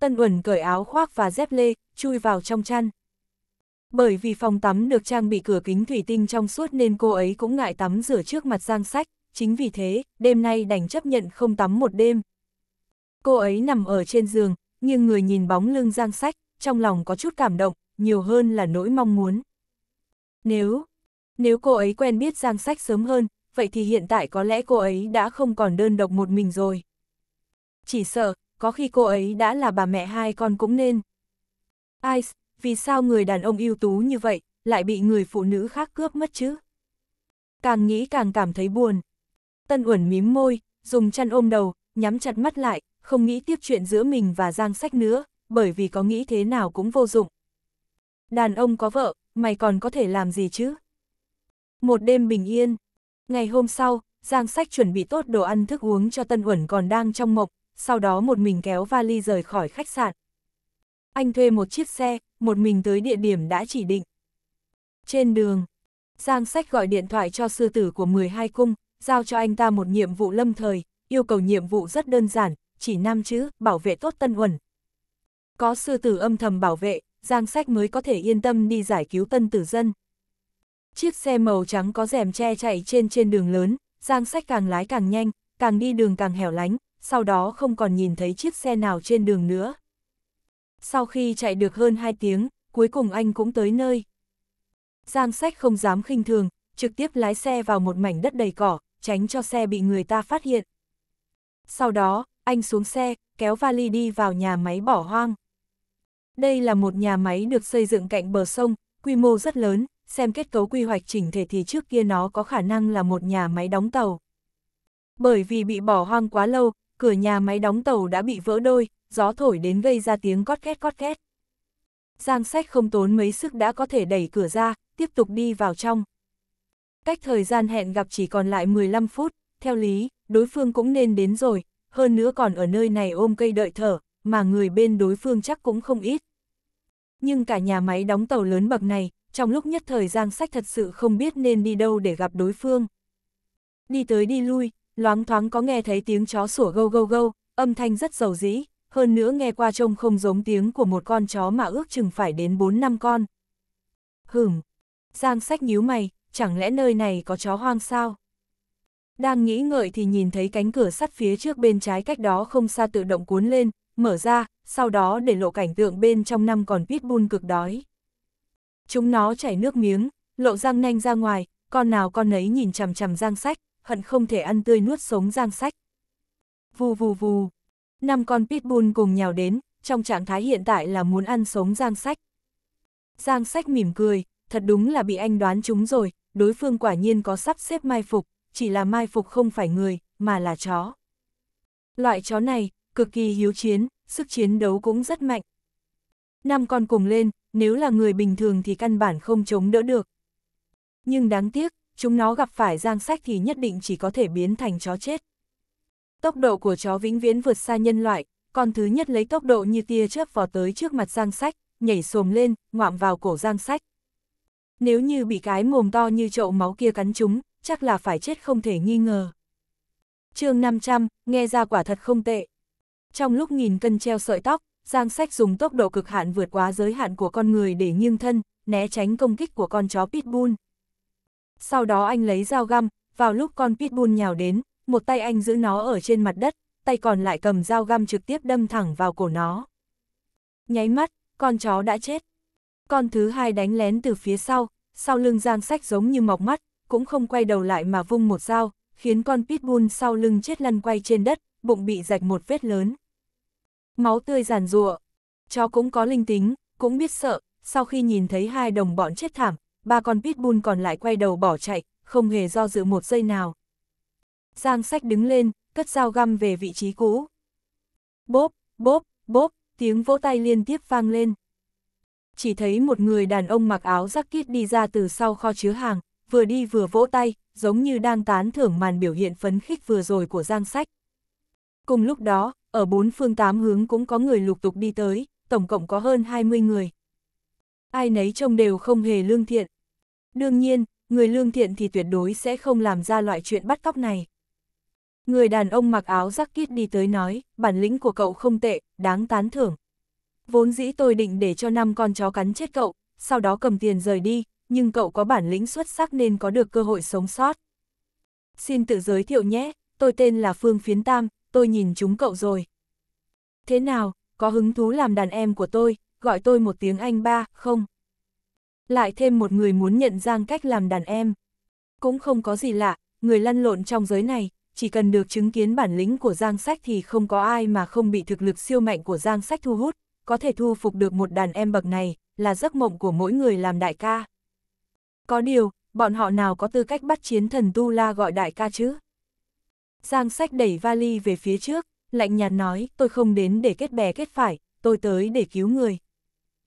Tân Uẩn cởi áo khoác và dép lê, chui vào trong chăn. Bởi vì phòng tắm được trang bị cửa kính thủy tinh trong suốt nên cô ấy cũng ngại tắm rửa trước mặt Giang Sách, chính vì thế, đêm nay đành chấp nhận không tắm một đêm. Cô ấy nằm ở trên giường, nhưng người nhìn bóng lưng Giang Sách, trong lòng có chút cảm động, nhiều hơn là nỗi mong muốn. Nếu, nếu cô ấy quen biết Giang Sách sớm hơn, vậy thì hiện tại có lẽ cô ấy đã không còn đơn độc một mình rồi. Chỉ sợ, có khi cô ấy đã là bà mẹ hai con cũng nên. ai vì sao người đàn ông ưu tú như vậy, lại bị người phụ nữ khác cướp mất chứ? Càng nghĩ càng cảm thấy buồn. Tân Uẩn mím môi, dùng chăn ôm đầu, nhắm chặt mắt lại, không nghĩ tiếp chuyện giữa mình và Giang Sách nữa, bởi vì có nghĩ thế nào cũng vô dụng. Đàn ông có vợ, mày còn có thể làm gì chứ? Một đêm bình yên, Ngày hôm sau, Giang Sách chuẩn bị tốt đồ ăn thức uống cho Tân Uẩn còn đang trong mộc, sau đó một mình kéo vali rời khỏi khách sạn. Anh thuê một chiếc xe, một mình tới địa điểm đã chỉ định. Trên đường, Giang Sách gọi điện thoại cho sư tử của 12 cung, giao cho anh ta một nhiệm vụ lâm thời, yêu cầu nhiệm vụ rất đơn giản, chỉ năm chữ, bảo vệ tốt Tân Uẩn. Có sư tử âm thầm bảo vệ, Giang Sách mới có thể yên tâm đi giải cứu Tân Tử Dân. Chiếc xe màu trắng có rèm che chạy trên trên đường lớn, Giang Sách càng lái càng nhanh, càng đi đường càng hẻo lánh, sau đó không còn nhìn thấy chiếc xe nào trên đường nữa. Sau khi chạy được hơn 2 tiếng, cuối cùng anh cũng tới nơi. Giang Sách không dám khinh thường, trực tiếp lái xe vào một mảnh đất đầy cỏ, tránh cho xe bị người ta phát hiện. Sau đó, anh xuống xe, kéo vali đi vào nhà máy bỏ hoang. Đây là một nhà máy được xây dựng cạnh bờ sông, quy mô rất lớn, xem kết cấu quy hoạch chỉnh thể thì trước kia nó có khả năng là một nhà máy đóng tàu. Bởi vì bị bỏ hoang quá lâu, cửa nhà máy đóng tàu đã bị vỡ đôi, gió thổi đến gây ra tiếng cót két cót két. Giang sách không tốn mấy sức đã có thể đẩy cửa ra, tiếp tục đi vào trong. Cách thời gian hẹn gặp chỉ còn lại 15 phút, theo lý, đối phương cũng nên đến rồi, hơn nữa còn ở nơi này ôm cây đợi thở, mà người bên đối phương chắc cũng không ít. Nhưng cả nhà máy đóng tàu lớn bậc này, trong lúc nhất thời Giang Sách thật sự không biết nên đi đâu để gặp đối phương. Đi tới đi lui, loáng thoáng có nghe thấy tiếng chó sủa gâu gâu gâu, âm thanh rất giàu dĩ, hơn nữa nghe qua trông không giống tiếng của một con chó mà ước chừng phải đến 4 năm con. Hửm, Giang Sách nhíu mày, chẳng lẽ nơi này có chó hoang sao? Đang nghĩ ngợi thì nhìn thấy cánh cửa sắt phía trước bên trái cách đó không xa tự động cuốn lên, mở ra, sau đó để lộ cảnh tượng bên trong năm còn pitbull cực đói. Chúng nó chảy nước miếng, lộ răng nanh ra ngoài, con nào con nấy nhìn chằm chằm giang sách, hận không thể ăn tươi nuốt sống giang sách. Vù vù vù. Năm con pitbull cùng nhào đến, trong trạng thái hiện tại là muốn ăn sống giang sách. Giang sách mỉm cười, thật đúng là bị anh đoán chúng rồi, đối phương quả nhiên có sắp xếp mai phục, chỉ là mai phục không phải người, mà là chó. Loại chó này, cực kỳ hiếu chiến, sức chiến đấu cũng rất mạnh. Năm con cùng lên, nếu là người bình thường thì căn bản không chống đỡ được. Nhưng đáng tiếc, chúng nó gặp phải giang sách thì nhất định chỉ có thể biến thành chó chết. Tốc độ của chó vĩnh viễn vượt xa nhân loại, con thứ nhất lấy tốc độ như tia chớp vò tới trước mặt giang sách, nhảy xồm lên, ngoạm vào cổ giang sách. Nếu như bị cái mồm to như chậu máu kia cắn chúng, chắc là phải chết không thể nghi ngờ. chương 500, nghe ra quả thật không tệ. Trong lúc nghìn cân treo sợi tóc, Giang Sách dùng tốc độ cực hạn vượt quá giới hạn của con người để nghiêng thân, né tránh công kích của con chó Pitbull. Sau đó anh lấy dao găm, vào lúc con Pitbull nhào đến, một tay anh giữ nó ở trên mặt đất, tay còn lại cầm dao găm trực tiếp đâm thẳng vào cổ nó. Nháy mắt, con chó đã chết. Con thứ hai đánh lén từ phía sau, sau lưng Giang Sách giống như mọc mắt, cũng không quay đầu lại mà vung một dao, khiến con Pitbull sau lưng chết lăn quay trên đất, bụng bị rạch một vết lớn máu tươi giàn rụa. Chó cũng có linh tính, cũng biết sợ, sau khi nhìn thấy hai đồng bọn chết thảm, ba con pitbull còn lại quay đầu bỏ chạy, không hề do dự một giây nào. Giang sách đứng lên, cất dao găm về vị trí cũ. Bốp, bốp, bốp, tiếng vỗ tay liên tiếp vang lên. Chỉ thấy một người đàn ông mặc áo jacket đi ra từ sau kho chứa hàng, vừa đi vừa vỗ tay, giống như đang tán thưởng màn biểu hiện phấn khích vừa rồi của Giang Sách. Cùng lúc đó, ở bốn phương tám hướng cũng có người lục tục đi tới, tổng cộng có hơn 20 người. Ai nấy trông đều không hề lương thiện. Đương nhiên, người lương thiện thì tuyệt đối sẽ không làm ra loại chuyện bắt cóc này. Người đàn ông mặc áo rắc kít đi tới nói, bản lĩnh của cậu không tệ, đáng tán thưởng. Vốn dĩ tôi định để cho năm con chó cắn chết cậu, sau đó cầm tiền rời đi, nhưng cậu có bản lĩnh xuất sắc nên có được cơ hội sống sót. Xin tự giới thiệu nhé, tôi tên là Phương Phiến Tam, tôi nhìn chúng cậu rồi. Thế nào, có hứng thú làm đàn em của tôi, gọi tôi một tiếng anh ba, không? Lại thêm một người muốn nhận Giang cách làm đàn em. Cũng không có gì lạ, người lăn lộn trong giới này, chỉ cần được chứng kiến bản lĩnh của Giang Sách thì không có ai mà không bị thực lực siêu mạnh của Giang Sách thu hút, có thể thu phục được một đàn em bậc này, là giấc mộng của mỗi người làm đại ca. Có điều, bọn họ nào có tư cách bắt chiến thần Tu La gọi đại ca chứ? Giang sách đẩy vali về phía trước, lạnh nhạt nói, tôi không đến để kết bè kết phải, tôi tới để cứu người.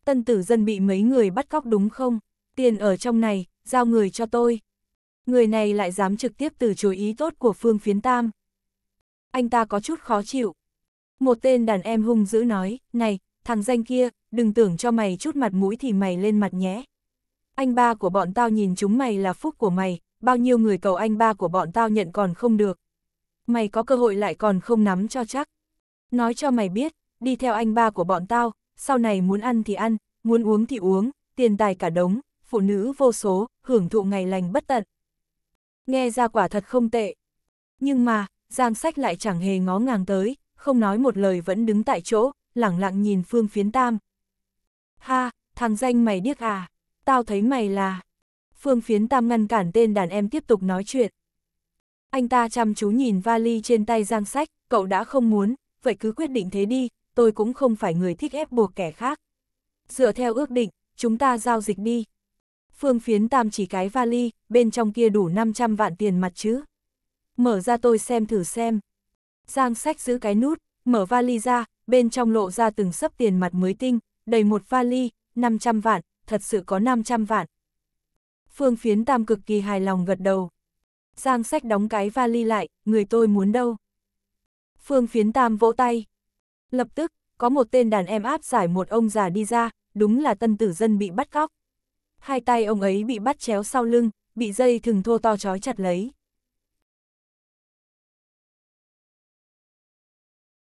Tân tử dân bị mấy người bắt cóc đúng không? Tiền ở trong này, giao người cho tôi. Người này lại dám trực tiếp từ chối ý tốt của Phương Phiến Tam. Anh ta có chút khó chịu. Một tên đàn em hung dữ nói, này, thằng danh kia, đừng tưởng cho mày chút mặt mũi thì mày lên mặt nhé. Anh ba của bọn tao nhìn chúng mày là phúc của mày, bao nhiêu người cầu anh ba của bọn tao nhận còn không được, mày có cơ hội lại còn không nắm cho chắc. Nói cho mày biết, đi theo anh ba của bọn tao, sau này muốn ăn thì ăn, muốn uống thì uống, tiền tài cả đống, phụ nữ vô số, hưởng thụ ngày lành bất tận. Nghe ra quả thật không tệ. Nhưng mà, Giang Sách lại chẳng hề ngó ngàng tới, không nói một lời vẫn đứng tại chỗ, lẳng lặng nhìn Phương Phiến Tam. Ha, thằng danh mày điếc à, tao thấy mày là... Phương Phiến Tam ngăn cản tên đàn em tiếp tục nói chuyện. Anh ta chăm chú nhìn vali trên tay Giang Sách, cậu đã không muốn, vậy cứ quyết định thế đi, tôi cũng không phải người thích ép buộc kẻ khác. Dựa theo ước định, chúng ta giao dịch đi. Phương phiến tam chỉ cái vali, bên trong kia đủ 500 vạn tiền mặt chứ. Mở ra tôi xem thử xem. Giang sách giữ cái nút, mở vali ra, bên trong lộ ra từng sấp tiền mặt mới tinh, đầy một vali, 500 vạn, thật sự có 500 vạn. Phương phiến tam cực kỳ hài lòng gật đầu. Giang sách đóng cái vali lại, người tôi muốn đâu. Phương phiến tam vỗ tay. Lập tức, có một tên đàn em áp giải một ông già đi ra, đúng là tân tử dân bị bắt cóc. Hai tay ông ấy bị bắt chéo sau lưng, bị dây thừng thô to trói chặt lấy.